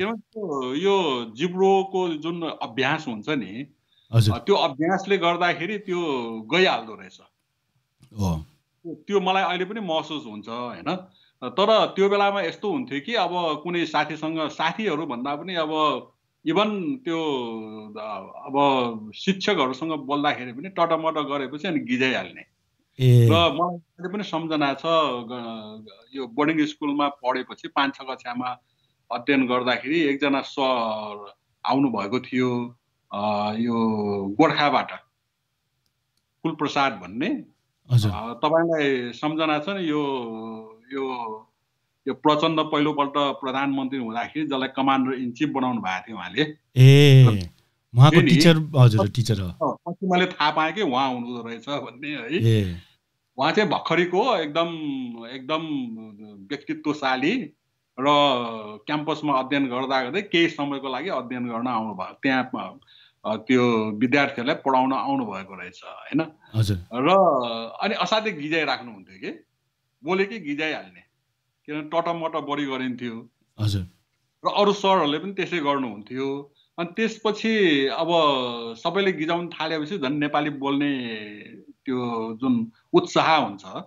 किनभने यो जिब्रोको जुन अभ्यास हुन्छ नि त्यो अभ्यासले गर्दाखेरि त्यो गइहाल्दो रहेछ त्यो मलाई अहिले पनि महसुस हुन्छ होइन तर त्यो बेलामा यस्तो हुन्थ्यो कि अब कुनै साथीसँग साथीहरू भन्दा पनि अब इभन त्यो अब शिक्षकहरूसँग बोल्दाखेरि पनि टटमट गरेपछि अनि गिजाइहाल्ने र मलाई अहिले पनि सम्झना छ यो बोर्डिङ स्कुलमा पढेपछि पाँच छ कक्षामा अध्ययन गर्दाखेरि एकजना सर आउनुभएको थियो यो गोर्खाबाट कुलप्रसाद भन्ने तपाईँलाई सम्झना छ नि यो यो यो प्रचण्ड पहिलोपल्ट प्रधानमन्त्री हुँदाखेरि जसलाई कमान्डर इन चिफ बनाउनु भएको थियो उहाँले ए उहाँको टिचर हजुर टिचर हो पछि मैले थाहा पाएँ कि उहाँ हुनुहुँदो रहेछ भन्ने है उहाँ चाहिँ भर्खरीको एकदम एकदम व्यक्तित्वशाली र क्याम्पसमा अध्ययन गर्दा गर्दै केही समयको लागि अध्ययन गर्न आउनुभयो त्यहाँ त्यो विद्यार्थीहरूलाई पढाउन आउनुभएको रहेछ होइन र अनि असाध्य गिजाइ राख्नुहुन्थ्यो कि बोले कि गिजाइहाल्ने किनभने टटमट बढी गरिन्थ्यो हजुर र अरू सरहरूले पनि त्यसै गर्नुहुन्थ्यो अनि त्यसपछि अब सबैले गिजाउनु थालेपछि झन् नेपाली बोल्ने त्यो जुन उत्साह हुन्छ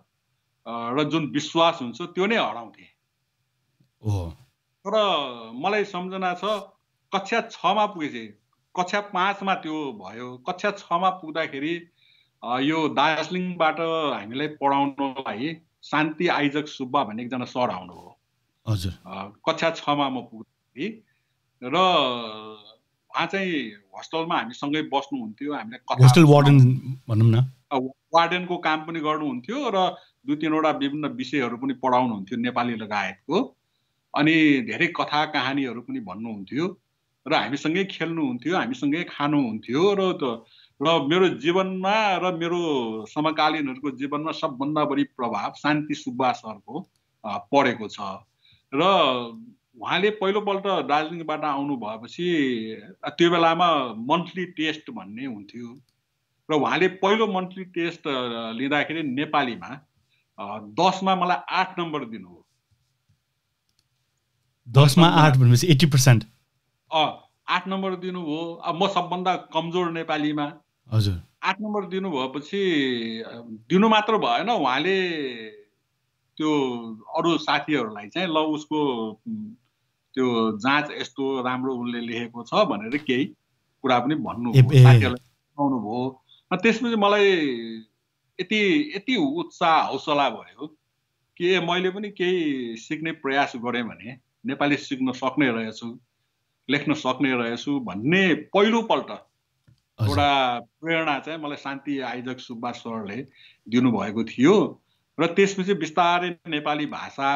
र जुन विश्वास हुन्छ त्यो नै हराउँथे तर मलाई सम्झना छ कक्षा छमा पुगेपछि कक्षा पाँचमा त्यो भयो कक्षा छमा पुग्दाखेरि यो दार्जिलिङबाट हामीलाई पढाउनलाई शान्ति आइजक सुब्बा भन्ने एकजना सर आउनु आउनुभयो हजुर कक्षा छमा म पुग्दाखेरि र उहाँ चाहिँ होस्टलमा हामीसँगै बस्नुहुन्थ्यो हामीलाई होस्टल वार्डन भनौँ न वार्डनको काम पनि गर्नुहुन्थ्यो र दुई तिनवटा विभिन्न विषयहरू पनि पढाउनुहुन्थ्यो नेपाली लगायतको अनि धेरै कथा कहानीहरू पनि भन्नुहुन्थ्यो र हामीसँगै खेल्नुहुन्थ्यो हामीसँगै खानुहुन्थ्यो र र मेरो जीवनमा र मेरो समकालीनहरूको जीवनमा सबभन्दा बढी प्रभाव शान्ति सुब्बा सरको परेको छ र उहाँले पहिलोपल्ट दार्जिलिङबाट आउनु भएपछि त्यो बेलामा मन्थली टेस्ट भन्ने हुन्थ्यो र उहाँले पहिलो मन्थली टेस्ट लिँदाखेरि नेपालीमा दसमा मलाई आठ नम्बर दिनुभयो दसमा आठ भनेपछि एट्टी पर्सेन्ट आठ नम्बर दिनुभयो अब म सबभन्दा कमजोर नेपालीमा हजुर आठ नम्बर दिनु भएपछि दिनु मात्र भएन उहाँले त्यो अरू साथीहरूलाई चाहिँ ल उसको त्यो जाँच यस्तो राम्रो उनले लेखेको छ भनेर केही कुरा पनि भन्नुभयो साथीहरूलाई भयो त्यसपछि मलाई यति यति उत्साह हौसला भयो कि मैले पनि केही सिक्ने प्रयास गरेँ भने नेपाली सिक्न सक्ने रहेछु लेख्न सक्ने रहेछु भन्ने पहिलोपल्ट एउटा प्रेरणा चाहिँ मलाई शान्ति आयोजक सुब्बा सरले दिनुभएको थियो र त्यसपछि बिस्तारै नेपाली भाषा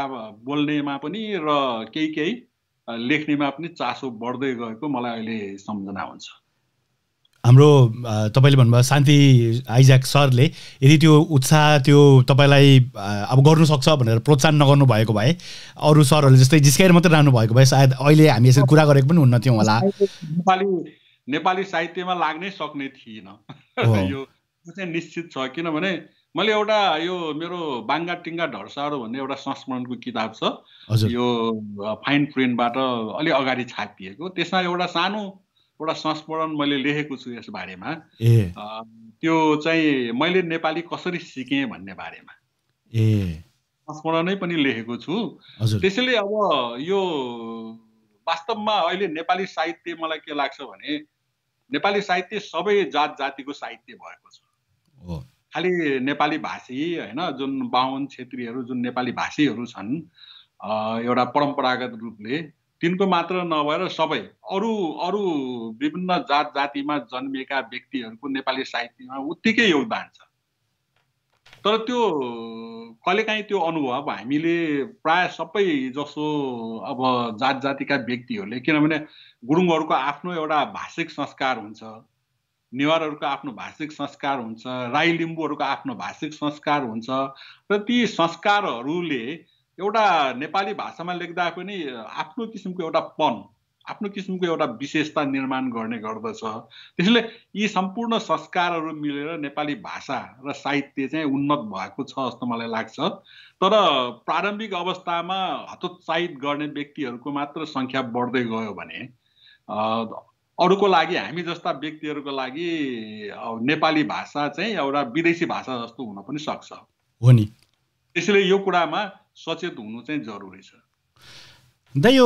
बोल्नेमा पनि र केही केही लेख्नेमा पनि चासो बढ्दै गएको मलाई अहिले सम्झना हुन्छ हाम्रो तपाईँले भन्नुभयो शान्ति आइज्याक सरले यदि त्यो उत्साह त्यो तपाईँलाई अब सक्छ भनेर प्रोत्साहन नगर्नु भएको भए अरू सरहरूले जस्तै जिस्काएर मात्रै रहनु भएको भए सायद अहिले हामी यसरी कुरा गरेको पनि हुन्न थियौँ होला नेपाली नेपाली साहित्यमा लाग्नै सक्ने थिएन यो चाहिँ निश्चित छ किनभने मैले एउटा यो मेरो बाङ्गा टिङ्गा ढर्साहरू भन्ने एउटा संस्मरणको किताब छ यो फाइन प्रिन्टबाट अलि अगाडि छापिएको त्यसमा एउटा सानो एउटा संस्मरण मैले लेखेको छु यस बारेमा त्यो चाहिँ मैले नेपाली कसरी सिकेँ भन्ने बारेमा ए संस्मरणै पनि लेखेको छु त्यसैले अब यो वास्तवमा अहिले नेपाली साहित्य मलाई के लाग्छ भने नेपाली साहित्य सबै जात जातिको साहित्य भएको छ खालि नेपाली भाषी होइन जुन बाहुन छेत्रीहरू जुन नेपाली भाषीहरू छन् एउटा परम्परागत रूपले तिनको मात्र नभएर सबै अरू अरू विभिन्न जात जातिमा जन्मिएका व्यक्तिहरूको नेपाली साहित्यमा उत्तिकै योगदान छ तर त्यो कहिलेकाहीँ त्यो अनुभव हामीले प्राय सबै जसो अब जात जातिका व्यक्तिहरूले किनभने गुरुङहरूको आफ्नो एउटा भाषिक संस्कार हुन्छ नेवारहरूको आफ्नो भाषिक संस्कार हुन्छ राई लिम्बूहरूको आफ्नो भाषिक संस्कार हुन्छ र ती संस्कारहरूले एउटा नेपाली भाषामा लेख्दा पनि आफ्नो किसिमको एउटा पन आफ्नो किसिमको एउटा विशेषता निर्माण गर्ने गर्दछ त्यसैले यी सम्पूर्ण संस्कारहरू मिलेर नेपाली भाषा र साहित्य चाहिँ उन्नत भएको छ जस्तो मलाई लाग्छ तर प्रारम्भिक अवस्थामा हतोत्साहित गर्ने व्यक्तिहरूको मात्र सङ्ख्या बढ्दै गयो भने अरूको लागि हामी जस्ता व्यक्तिहरूको लागि नेपाली भाषा चाहिँ एउटा विदेशी भाषा जस्तो हुन पनि सक्छ हो नि त्यसैले यो कुरामा सचेत हुनु चाहिँ जरुरी छ दा यो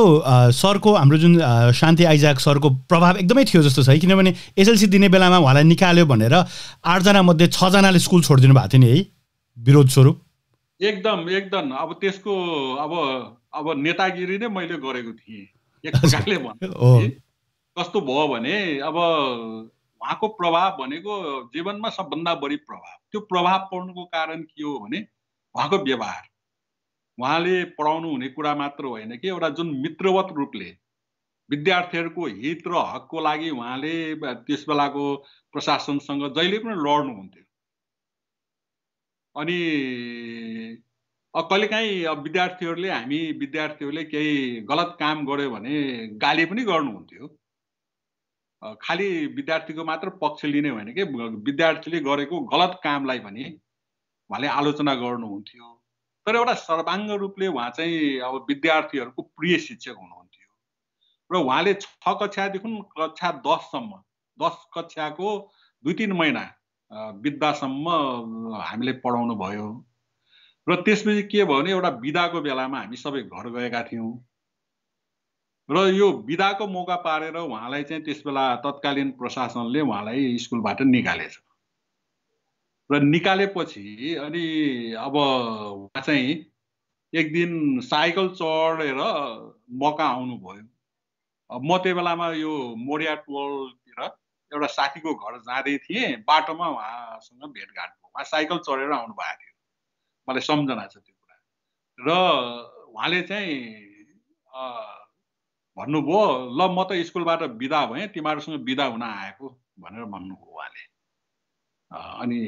सरको हाम्रो जुन शान्ति आइजाक सरको प्रभाव एकदमै थियो जस्तो छ है किनभने एसएलसी दिने बेलामा उहाँलाई निकाल्यो भनेर आठजना मध्ये छजनाले स्कुल छोडिदिनु भएको थियो नि है विरोध स्वरूप एकदम एकदम अब त्यसको अब अब नेतागिरी नै मैले गरेको थिएँ एक प्रकारले कस्तो भयो भने अब उहाँको प्रभाव भनेको जीवनमा सबभन्दा बढी प्रभाव त्यो प्रभाव पर्नुको कारण के हो भने उहाँको व्यवहार उहाँले पढाउनु हुने कुरा मात्र होइन कि एउटा जुन मित्रवत रूपले विद्यार्थीहरूको हित र हकको लागि उहाँले त्यस बेलाको प्रशासनसँग जहिले पनि लड्नुहुन्थ्यो अनि कहिलेकाहीँ विद्यार्थीहरूले हामी विद्यार्थीहरूले केही गलत काम गऱ्यो भने गाली पनि गर्नुहुन्थ्यो खालि विद्यार्थीको मात्र पक्ष लिने होइन कि विद्यार्थीले गरेको गलत कामलाई पनि उहाँले आलोचना गर्नुहुन्थ्यो तर एउटा सर्वाङ्ग रूपले उहाँ चाहिँ अब विद्यार्थीहरूको प्रिय शिक्षक हुनुहुन्थ्यो र उहाँले छ कक्षादेखि कक्षा दससम्म दस कक्षाको दुई तिन महिना विद्यासम्म हामीले पढाउनु भयो र त्यसपछि के भयो भने एउटा विदाको बेलामा हामी सबै घर गएका थियौँ र यो विदाको मौका पारेर उहाँलाई चाहिँ त्यस बेला तत्कालीन प्रशासनले उहाँलाई स्कुलबाट निकालेछ र निकालेपछि अनि अब उहाँ चाहिँ एक दिन साइकल चढेर मका आउनुभयो म त्यो बेलामा यो मोडिया टोलतिर एउटा साथीको घर जाँदै थिएँ बाटोमा उहाँसँग भेटघाट भयो उहाँ साइकल चढेर आउनुभएको भएको थियो मलाई सम्झना छ त्यो कुरा र उहाँले चाहिँ भन्नुभयो ल म त स्कुलबाट बिदा भएँ तिमीहरूसँग बिदा हुन आएको भनेर भन्नुभयो उहाँले अनि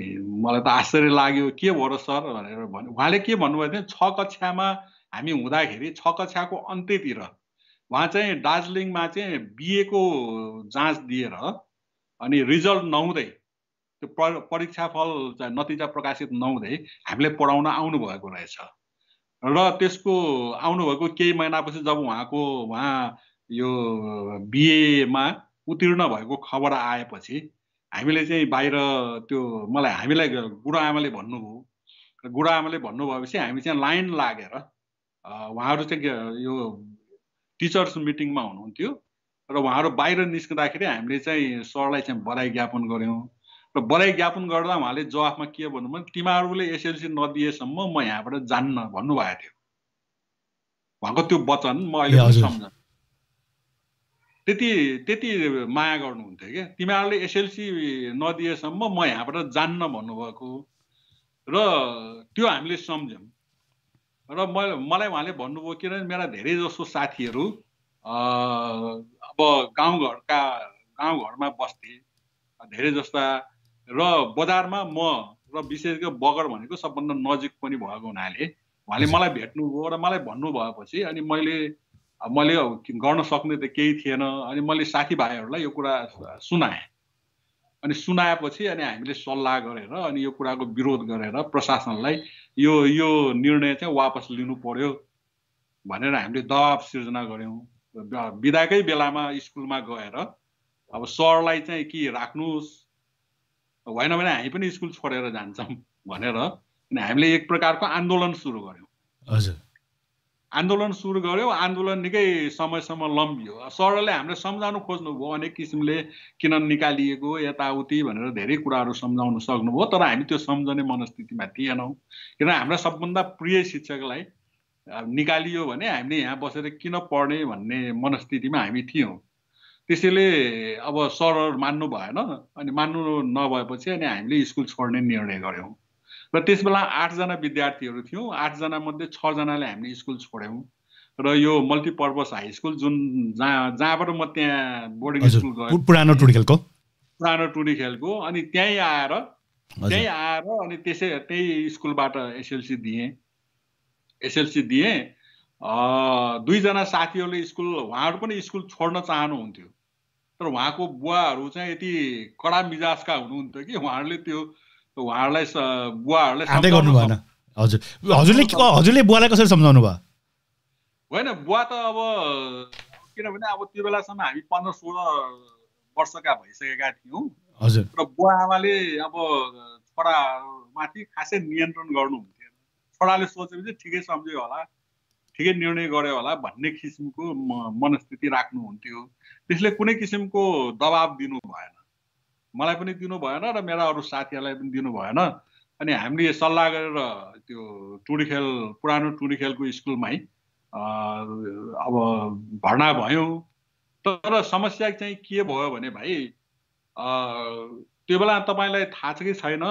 मलाई त आश्चर्य लाग्यो के भयो र सर भनेर भन्यो उहाँले के भन्नुभयो भने छ कक्षामा हामी हुँदाखेरि छ कक्षाको अन्त्यतिर उहाँ चाहिँ दार्जिलिङमा चाहिँ बिएको जाँच दिएर अनि रिजल्ट नहुँदै त्यो प परीक्षाफल नतिजा प्रकाशित नहुँदै हामीले पढाउन आउनुभएको रहेछ र त्यसको आउनुभएको केही महिनापछि जब उहाँको उहाँ यो बिएमा उत्तीर्ण भएको खबर आएपछि हामीले चाहिँ बाहिर त्यो मलाई हामीलाई गुरुआमाले भन्नुभयो र गुरुआमाले भन्नुभएपछि हामी चाहिँ लाइन लागेर उहाँहरू चाहिँ यो टिचर्स मिटिङमा हुनुहुन्थ्यो र उहाँहरू बाहिर निस्कँदाखेरि हामीले चाहिँ सरलाई चाहिँ बधाई ज्ञापन गऱ्यौँ र बधाई ज्ञापन गर्दा उहाँले जवाफमा के भन्नुभयो भने तिमीहरूले एसएलसी नदिएसम्म म यहाँबाट जान्न भन्नुभएको थियो उहाँको त्यो वचन म अहिले सम्झ त्यति त्यति माया गर्नुहुन्थ्यो क्या तिमीहरूले एसएलसी नदिएसम्म म यहाँबाट जान्न भन्नुभएको र त्यो हामीले सम्झ्यौँ र म मलाई उहाँले भन्नुभयो किनभने मेरा धेरै जसो साथीहरू अब गाउँघरका गाउँघरमा बस्थे धेरै जस्ता र बजारमा म र विशेष गरी बगर भनेको सबभन्दा नजिक पनि भएको हुनाले उहाँले मलाई भेट्नुभयो र मलाई भन्नु अनि मैले अब मैले गर्न सक्ने त केही थिएन अनि मैले साथीभाइहरूलाई यो कुरा सुनाएँ अनि सुनाएपछि अनि हामीले सल्लाह गरेर अनि यो कुराको विरोध गरेर प्रशासनलाई यो यो निर्णय चाहिँ वापस लिनु पर्यो भनेर हामीले दबाब सिर्जना गऱ्यौँ बिदाकै बेलामा स्कुलमा गएर अब सरलाई चाहिँ के राख्नुहोस् होइन भने हामी पनि स्कुल छोडेर जान्छौँ भनेर अनि हामीले एक प्रकारको आन्दोलन सुरु गऱ्यौँ हजुर आन्दोलन सुरु गर्यो आन्दोलन निकै समयसम्म लम्बियो सरले हामीलाई सम्झाउनु खोज्नुभयो अनेक किसिमले किन निकालिएको यताउति भनेर धेरै कुराहरू सम्झाउनु सक्नुभयो तर हामी त्यो सम्झने मनस्थितिमा थिएनौँ किन हाम्रा सबभन्दा प्रिय शिक्षकलाई निकालियो भने हामीले यहाँ बसेर किन पढ्ने भन्ने मनस्थितिमा हामी थियौँ त्यसैले अब सर मान्नु भएन अनि मान्नु नभएपछि अनि हामीले स्कुल छोड्ने निर्णय गऱ्यौँ र त्यस बेला आठजना विद्यार्थीहरू थियौँ आठजना मध्ये छजनाले हामीले स्कुल छोड्यौँ र यो मल्टिपर्पज हाई स्कुल जुन जहाँ जहाँबाट म त्यहाँ बोर्डिङ स्कुल गएँ पुरानो टुडी खेलको पुरानो टुडी खेलको अनि त्यहीँ आएर त्यहीँ आएर अनि त्यसै त्यही स्कुलबाट एसएलसी दिएँ एसएलसी दिएँ दुईजना साथीहरूले स्कुल उहाँहरू पनि स्कुल छोड्न चाहनुहुन्थ्यो तर उहाँको बुवाहरू चाहिँ यति कडा मिजाजका हुनुहुन्थ्यो कि उहाँहरूले त्यो उहाँहरूलाई बुवाहरूलाई भएन हजुर हजुरले हजुरले बुवालाई कसरी सम्झाउनु भयो होइन बुवा त अब किनभने अब त्यो बेलासम्म हामी पन्ध्र सोह्र वर्षका भइसकेका थियौँ हजुर र बुवा आमाले अब छोरामाथि खासै नियन्त्रण गर्नुहुन्थेन छोराले सोचेपछि ठिकै सम्झ्यो होला ठिकै निर्णय गर्यो होला भन्ने किसिमको मनस्थिति राख्नुहुन्थ्यो त्यसले कुनै किसिमको दबाब दिनु भएन मलाई पनि दिनु भएन र मेरा अरू साथीहरूलाई पनि दिनु भएन अनि हामीले सल्लाह गरेर त्यो टुडी खेल पुरानो टुडी खेलको स्कुलमै अब भर्ना भयौँ तर समस्या चाहिँ के भयो भने भाइ त्यो बेला तपाईँलाई थाहा छ कि छैन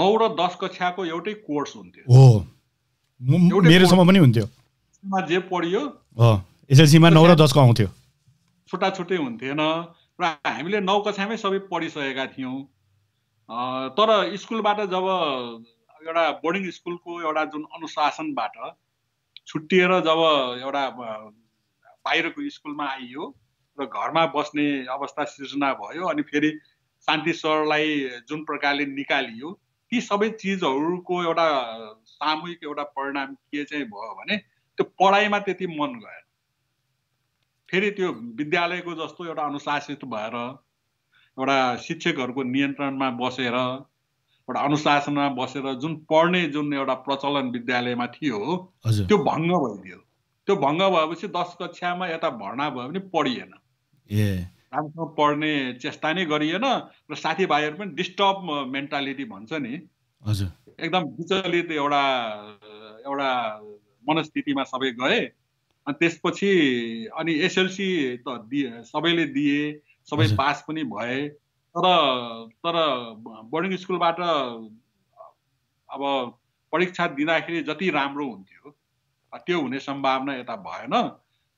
नौ र दस कक्षाको एउटै कोर्स हुन्थ्यो हो मेरोसम्म पनि हुन्थ्यो जे पढियो एसएलसीमा नौ र दसको आउँथ्यो छुट्टा छुट्टै हुन्थेन र हामीले नौ कक्षामै सबै पढिसकेका थियौँ तर स्कुलबाट जब एउटा बोर्डिङ स्कुलको एउटा जुन अनुशासनबाट छुट्टिएर जब एउटा बाहिरको स्कुलमा आइयो र घरमा बस्ने अवस्था सिर्जना भयो अनि फेरि शान्ति सरलाई जुन प्रकारले निकालियो ती सबै चिजहरूको एउटा सामूहिक एउटा परिणाम के चाहिँ भयो भने त्यो पढाइमा त्यति मन गएन फेरि त्यो विद्यालयको जस्तो एउटा अनुशासित भएर एउटा शिक्षकहरूको नियन्त्रणमा बसेर एउटा अनुशासनमा बसेर जुन पढ्ने जुन एउटा प्रचलन विद्यालयमा थियो त्यो भङ्ग भइदियो त्यो भङ्ग भएपछि दस कक्षामा यता भर्ना भयो भने पढिएन राम्रोसँग पढ्ने चेष्टा नै गरिएन र साथीभाइहरू पनि डिस्टर्ब मेन्टालिटी भन्छ नि एकदम विचलित एउटा एउटा मनस्थितिमा सबै गए अनि त्यसपछि अनि एसएलसी त दिए सबैले दिए सबै पास पनि भए तर तर बोर्डिङ स्कुलबाट अब परीक्षा दिँदाखेरि जति राम्रो हुन्थ्यो त्यो हुने सम्भावना यता भएन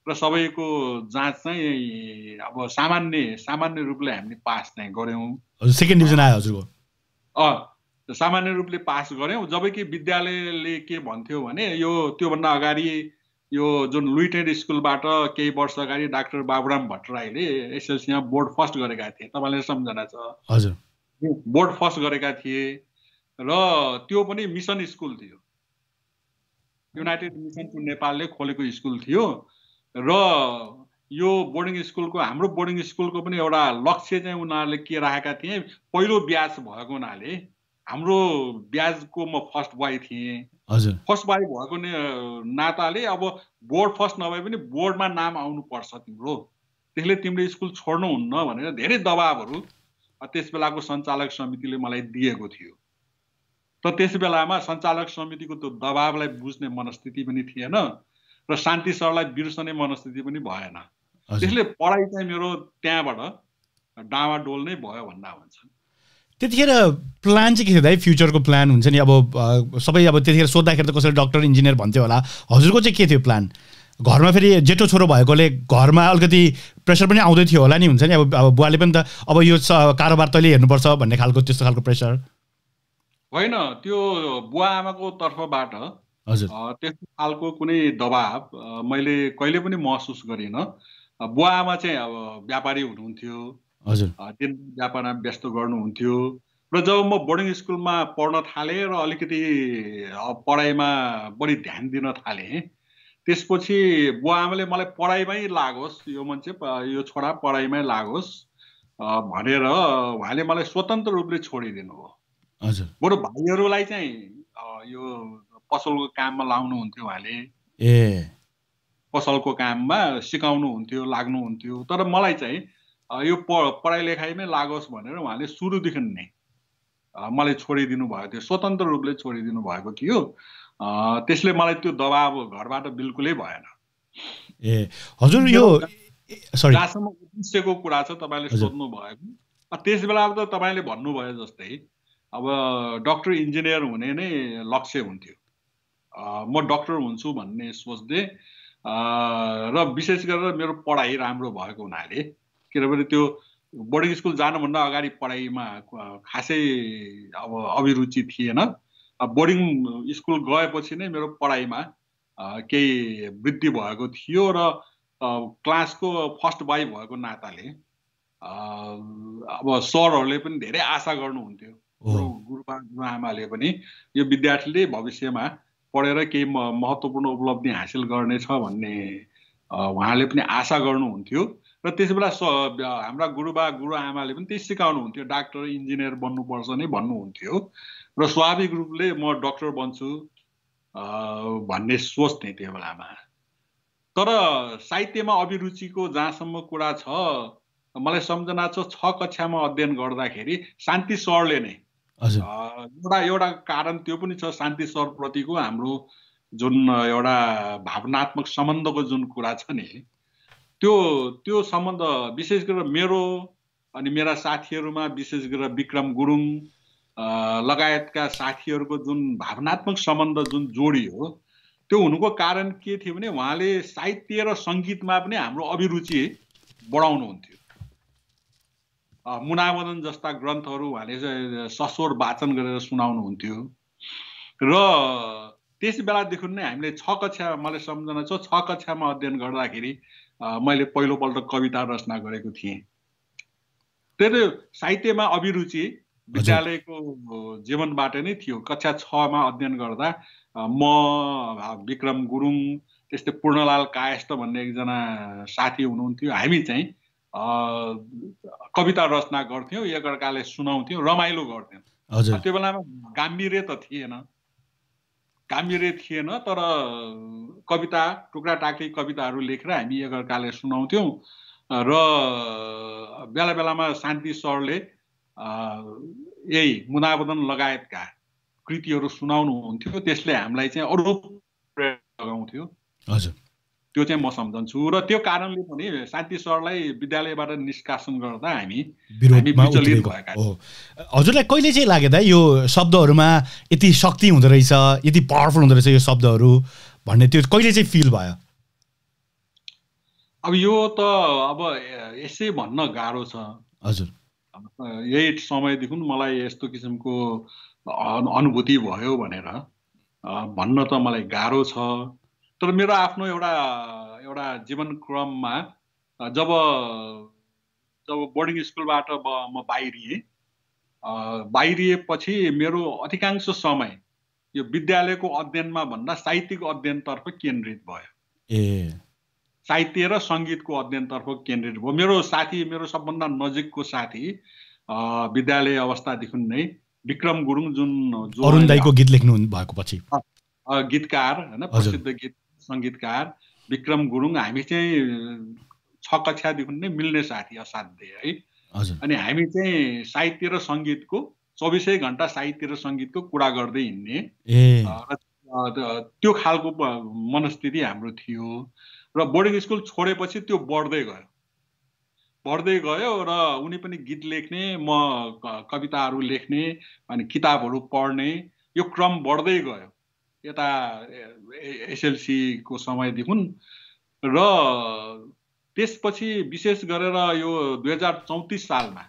र सबैको जाँच चाहिँ अब सामान्य सामान्य रूपले हामीले पास चाहिँ गऱ्यौँ सेकेन्ड डिभिजन आयो हजुरको सामान्य रूपले पास गऱ्यौँ जबकि विद्यालयले के भन्थ्यो भने यो त्योभन्दा अगाडि यो जुन लुइटेड स्कुलबाट केही वर्ष अगाडि डाक्टर बाबुराम भट्टराईले एसएलसीमा बोर्ड फर्स्ट गरेका थिए तपाईँलाई सम्झना छ हजुर बोर्ड फर्स्ट गरेका थिए र त्यो पनि मिसन स्कुल थियो युनाइटेड मिसन टु नेपालले खोलेको स्कुल थियो र यो बोर्डिङ स्कुलको हाम्रो बोर्डिङ स्कुलको पनि एउटा लक्ष्य चाहिँ उनीहरूले के राखेका थिए पहिलो ब्याच भएको हुनाले हाम्रो ब्याजको म फर्स्ट बोय थिएँ हजुर फर्स्ट वाइफ भएको नाताले अब बोर्ड फर्स्ट नभए पनि बोर्डमा नाम आउनुपर्छ तिम्रो त्यसले तिमीले स्कुल छोड्नुहुन्न भनेर धेरै दबाबहरू त्यस बेलाको सञ्चालक समितिले मलाई दिएको थियो त त्यस बेलामा सञ्चालक समितिको त्यो दबावलाई बुझ्ने मनस्थिति पनि थिएन र शान्ति सरलाई बिर्सने मनस्थिति पनि भएन त्यसले पढाइ चाहिँ मेरो त्यहाँबाट डाँवाडोल नै भयो भन्दा भन्छन् त्यतिखेर प्लान चाहिँ के थियो दाइ फ्युचरको प्लान हुन्छ नि अब सबै अब त्यतिखेर सोद्धाखेरि त कसैले डक्टर इन्जिनियर भन्थ्यो होला हजुरको चाहिँ के थियो प्लान घरमा फेरि जेठो छोरो भएकोले घरमा अलिकति प्रेसर पनि आउँदै थियो होला नि हुन्छ नि अब अब बुवाले पनि त अब यो कारोबार तैँले हेर्नुपर्छ भन्ने खालको त्यस्तो खालको प्रेसर होइन त्यो बुवा आमाको तर्फबाट हजुर त्यस्तो खालको कुनै दबाब मैले कहिले पनि महसुस गरिनँ बुवा आमा चाहिँ अब व्यापारी हुनुहुन्थ्यो दिन यापना व्यस्त गर्नुहुन्थ्यो र जब म बोर्डिङ स्कुलमा पढ्न थालेँ र अलिकति पढाइमा बढी ध्यान दिन थालेँ त्यसपछि बुवा आमाले मलाई पढाइमै लागोस् यो मान्छे यो छोरा पढाइमै लागोस् भनेर उहाँले मलाई स्वतन्त्र रूपले छोडिदिनु हो हजुर बरु भाइहरूलाई चाहिँ यो पसलको काममा लाउनुहुन्थ्यो उहाँले ए पसलको काममा सिकाउनुहुन्थ्यो लाग्नुहुन्थ्यो तर मलाई चाहिँ यो पढाइ लेखाइ नै लागोस् भनेर उहाँले सुरुदेखि नै मलाई छोडिदिनु भएको थियो स्वतन्त्र रूपले छोडिदिनु भएको थियो त्यसले मलाई त्यो दबाब घरबाट बिल्कुलै भएन ए हजुर यो जहाँसम्म उद्देश्यको कुरा छ तपाईँले सोध्नु भएको त्यस बेला त तपाईँले भन्नुभयो जस्तै अब डक्टर इन्जिनियर हुने नै लक्ष्य हुन्थ्यो म डक्टर हुन्छु भन्ने सोच्दै र विशेष गरेर मेरो पढाइ राम्रो भएको हुनाले किनभने त्यो बोर्डिङ स्कुल जानुभन्दा अगाडि पढाइमा खासै अब अभिरुचि थिएन बोर्डिङ स्कुल गएपछि नै मेरो पढाइमा केही वृद्धि भएको थियो र क्लासको फर्स्ट बाई भएको नाताले अब सरहरूले पनि धेरै आशा गर्नुहुन्थ्यो गुरुबा गुरुआमाले पनि यो विद्यार्थीले भविष्यमा पढेर केही महत्त्वपूर्ण उपलब्धि हासिल गर्नेछ भन्ने उहाँले पनि आशा गर्नुहुन्थ्यो र त्यस बेला स हाम्रा गुरुबा गुरुआमाले पनि त्यही सिकाउनु हुन्थ्यो डाक्टर इन्जिनियर बन्नुपर्छ नै भन्नुहुन्थ्यो र स्वाभाविक रूपले म डक्टर बन्छु भन्ने सोच्थेँ त्यो बेलामा तर साहित्यमा अभिरुचिको जहाँसम्म कुरा छ मलाई सम्झना छ छ कक्षामा अध्ययन गर्दाखेरि शान्ति सरले नै एउटा एउटा कारण त्यो पनि छ शान्ति सरप्रतिको हाम्रो जुन एउटा भावनात्मक सम्बन्धको जुन कुरा छ नि त्यो त्यो सम्बन्ध विशेष गरेर मेरो अनि मेरा साथीहरूमा विशेष गरेर विक्रम गुरुङ लगायतका साथीहरूको जुन भावनात्मक सम्बन्ध जुन जोडी हो त्यो हुनुको कारण के थियो भने उहाँले साहित्य र सङ्गीतमा पनि हाम्रो अभिरुचि बढाउनुहुन्थ्यो मुनावदन जस्ता ग्रन्थहरू उहाँले सस्वर वाचन गरेर सुनाउनुहुन्थ्यो र त्यस बेलादेखि नै हामीले छ कक्षा मलाई सम्झना छ छ कक्षामा अध्ययन गर्दाखेरि मैले पहिलोपल्ट कविता रचना गरेको थिएँ त्यही साहित्यमा अभिरुचि विद्यालयको जीवनबाट नै थियो कक्षा छमा अध्ययन गर्दा म विक्रम गुरुङ त्यस्तै पूर्णलाल कायस्थ भन्ने एकजना साथी हुनुहुन्थ्यो हामी चाहिँ कविता रचना गर्थ्यौँ एकअर्काले सुनाउँथ्यौँ रमाइलो गर्थ्यौँ त्यो बेलामा गाम्भीर्य त थिएन कामिरे थिएन तर कविता टुक्रा टाक्री कविताहरू लेखेर हामी एकअर्काले सुनाउँथ्यौँ र बेला बेलामा शान्ति सरले यही मुनावदन लगायतका कृतिहरू हुन्थ्यो त्यसले हामीलाई चाहिँ अरू लगाउँथ्यो हजुर त्यो चाहिँ म सम्झन्छु र त्यो कारणले पनि शान्ति सरलाई विद्यालयबाट निष्कासन गर्दा हामी विचलित भएका हजुरलाई कहिले चाहिँ लाग्यो त यो शब्दहरूमा यति शक्ति हुँदो रहेछ यति पावरफुल हुँदो रहेछ यो शब्दहरू भन्ने त्यो कहिले चाहिँ फिल भयो अब यो त अब यसै भन्न गाह्रो छ हजुर यही समयदेखि मलाई यस्तो किसिमको अनुभूति भयो भनेर भन्न त मलाई गाह्रो छ तर मेरो आफ्नो एउटा एउटा जीवन क्रममा जब जब बोर्डिङ स्कुलबाट म बाहिरिएँ बाहिरिएपछि मेरो अधिकांश समय यो विद्यालयको अध्ययनमा भन्दा साहित्यिक अध्ययनतर्फ केन्द्रित भयो ए साहित्य र सङ्गीतको अध्ययनतर्फ केन्द्रित भयो मेरो साथी मेरो सबभन्दा नजिकको साथी विद्यालय अवस्थादेखि नै विक्रम गुरुङ जुन अरुण दाईको गीत लेख्नु भएको पछि गीतकार होइन प्रसिद्ध गीत सङ्गीतकार विक्रम गुरुङ हामी चाहिँ छ कक्षादेखि नै मिल्ने साथी असाध्य है अनि हामी चाहिँ साहित्य र सङ्गीतको चौबिसै घन्टा साहित्य र सङ्गीतको कुरा गर्दै हिँड्ने त्यो खालको मनस्थिति हाम्रो थियो र बोर्डिङ स्कुल छोडेपछि त्यो बढ्दै गयो बढ्दै गयो र उनी पनि गीत लेख्ने म कविताहरू लेख्ने अनि किताबहरू पढ्ने यो क्रम बढ्दै गयो यता एसएलसीको समयदेखि र त्यसपछि विशेष गरेर यो दुई हजार चौतिस सालमा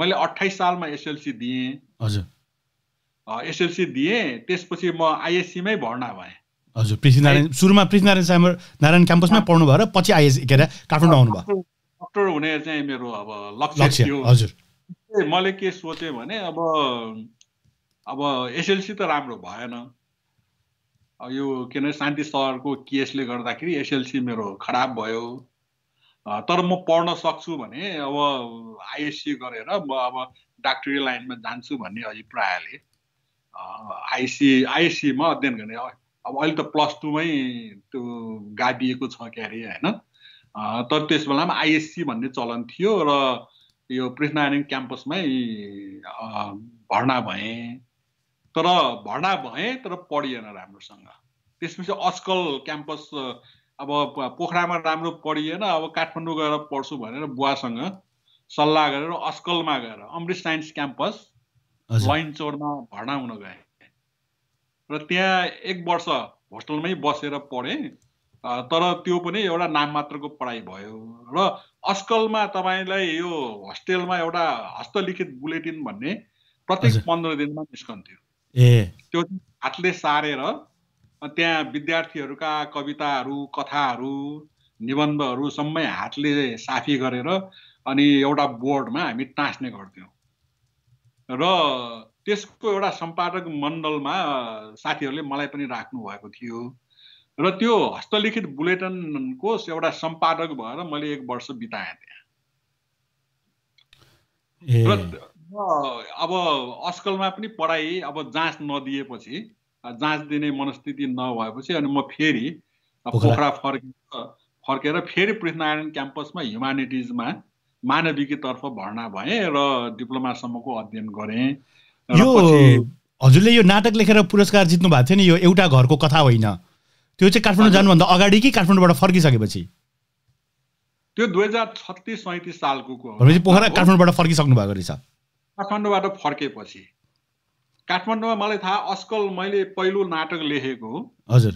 मैले अठाइस सालमा एसएलसी दिएँ हजुर एसएलसी दिएँ त्यसपछि म आइएससीमै भर्ना भएँ हजुर पृथ्वीनारायण सुरुमा पृथ्वीनारायण सामर नारायण क्याम्पसमै पढ्नु भयो र पछि आइएस के अरे काठमाडौँ आउनुभयो डक्टर हुने चाहिँ मेरो अब लक्ष्य थियो हजुर मैले के सोचेँ भने अब अब एसएलसी त राम्रो भएन यो के अरे शान्ति सरको केसले गर्दाखेरि एसएलसी मेरो खराब भयो तर म पढ्न सक्छु भने अब आइएससी गरेर म अब डाक्टरी लाइनमा जान्छु भन्ने अभिप्रायले आइसी आइएससीमा अध्ययन गर्ने अब अहिले त प्लस टूमै त्यो गाभिएको छ के अरे होइन तर त्यस बेला पनि आइएससी भन्ने चलन थियो र यो कृष्णनारायण क्याम्पसमै भर्ना भएँ तर भर्ना भएँ तर पढिएन राम्रोसँग त्यसपछि अस्कल क्याम्पस अब पोखरामा राम्रो पढिएन अब काठमाडौँ गएर पढ्छु भनेर बुवासँग सल्लाह गरेर अस्कलमा गएर अमृत साइन्स क्याम्पस लैनचोरमा भर्ना हुन गएँ र त्यहाँ एक वर्ष होस्टलमै बसेर पढेँ तर त्यो पनि एउटा नाम मात्रको पढाइ भयो र अस्कलमा तपाईँलाई यो होस्टेलमा एउटा हस्तलिखित बुलेटिन भन्ने प्रत्येक पन्ध्र दिनमा निस्कन्थ्यो ए त्यो हातले सारेर त्यहाँ विद्यार्थीहरूका कविताहरू कथाहरू निबन्धहरू सबै हातले साफी गरेर अनि एउटा बोर्डमा हामी टाँस्ने गर्थ्यौँ र त्यसको एउटा सम्पादक मण्डलमा साथीहरूले मलाई पनि राख्नुभएको थियो र त्यो हस्तलिखित बुलेटनको एउटा सम्पादक भएर मैले एक वर्ष बिताएँ त्यहाँ र अब अस्कलमा पनि पढाइ अब जाँच नदिएपछि जाँच दिने मनस्थिति नभएपछि अनि म फेरि पोखरा फर्केर फर्केर फेरि पृथ्वीनारायण क्याम्पसमा ह्युमानिटिजमा मानविकीतर्फ भर्ना भएँ र डिप्लोमासम्मको अध्ययन गरेँ यो हजुरले यो नाटक लेखेर पुरस्कार जित्नु भएको थियो नि यो एउटा घरको कथा होइन त्यो चाहिँ काठमाडौँ जानुभन्दा अगाडि कि काठमाडौँबाट फर्किसकेपछि त्यो दुई हजार छत्तिस सैतिस सालको पोखरा काठमाडौँबाट फर्किसक्नु भएको रहेछ काठमाडौँबाट फर्केपछि काठमाडौँमा मलाई थाहा अस्कल मैले पहिलो नाटक लेखेको हजुर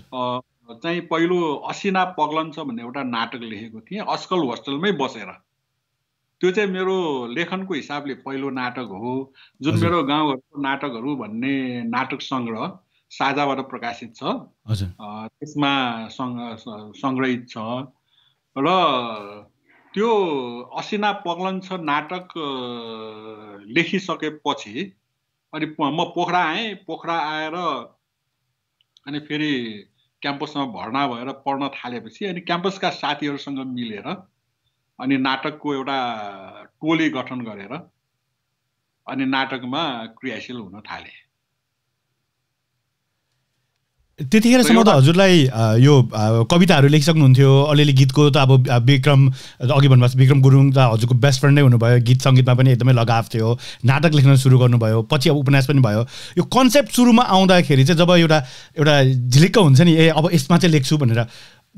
चाहिँ पहिलो असिना पग्लन्छ भन्ने एउटा नाटक लेखेको थिएँ अस्कल होस्टेलमै बसेर त्यो चाहिँ मेरो लेखनको हिसाबले पहिलो नाटक हो जुन मेरो गाउँघरको नाटकहरू भन्ने नाटक सङ्ग्रह साझाबाट प्रकाशित छ त्यसमा सङ्ग्रहित छ र त्यो असिना पग्लन्छ नाटक लेखिसकेपछि अनि म पोखरा आएँ पोखरा आएर अनि फेरि क्याम्पसमा भर्ना भएर पढ्न थालेपछि अनि क्याम्पसका साथीहरूसँग मिलेर अनि नाटकको एउटा टोली गठन गरेर अनि नाटकमा क्रियाशील हुन थालेँ त्यतिखेरसम्म त हजुरलाई यो कविताहरू लेखिसक्नुहुन्थ्यो अलिअलि गीतको त अब विक्रम अघि भन्नुभएको विक्रम गुरुङ त हजुरको बेस्ट फ्रेन्ड नै हुनुभयो गीत सङ्गीतमा पनि एकदमै लगाव थियो नाटक लेख्न सुरु गर्नुभयो पछि अब उपन्यास पनि भयो यो कन्सेप्ट सुरुमा आउँदाखेरि चाहिँ जब एउटा एउटा झिलिक्क हुन्छ नि ए अब यसमा चाहिँ लेख्छु भनेर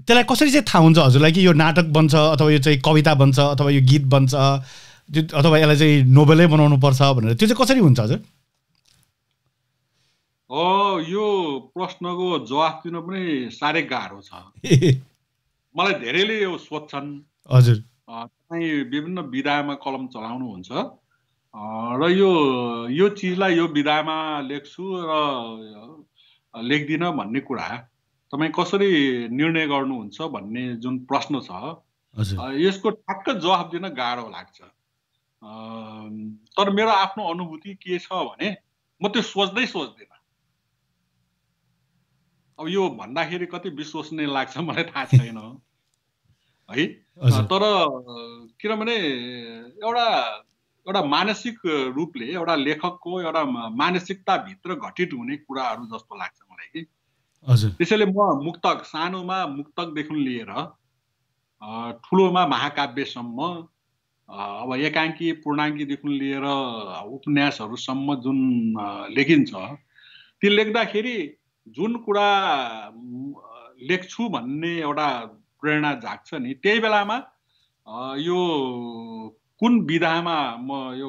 त्यसलाई कसरी चाहिँ थाहा हुन्छ हजुरलाई कि यो नाटक बन्छ अथवा यो चाहिँ कविता बन्छ अथवा यो गीत बन्छ अथवा यसलाई चाहिँ नोभेलै बनाउनुपर्छ भनेर त्यो चाहिँ कसरी हुन्छ हजुर यो प्रश्नको जवाफ दिन पनि साह्रै गाह्रो छ मलाई धेरैले यो सोध्छन् हजुर तपाईँ विभिन्न विधामा कलम चलाउनुहुन्छ र यो यो चिजलाई यो विधामा लेख्छु र लेख्दिनँ भन्ने कुरा तपाईँ कसरी निर्णय गर्नुहुन्छ भन्ने जुन प्रश्न छ यसको ठ्याक्क जवाफ दिन गाह्रो लाग्छ तर मेरो आफ्नो अनुभूति के छ भने म त्यो सोच्दै सोच्दिनँ अब यो भन्दाखेरि कति विश्वसनीय लाग्छ मलाई थाहा छैन है तर किनभने एउटा एउटा मानसिक रूपले एउटा लेखकको एउटा मानसिकताभित्र घटित हुने कुराहरू जस्तो लाग्छ मलाई कि त्यसैले म मुक्तक सानोमा मुक्तकदेखि लिएर ठुलोमा महाकाव्यसम्म अब एकाङ्की पूर्णाङ्कीदेखि लिएर उपन्यासहरूसम्म जुन लेखिन्छ त्यो लेख्दाखेरि जुन कुरा लेख्छु भन्ने एउटा प्रेरणा जाग्छ नि त्यही बेलामा यो कुन विधामा म यो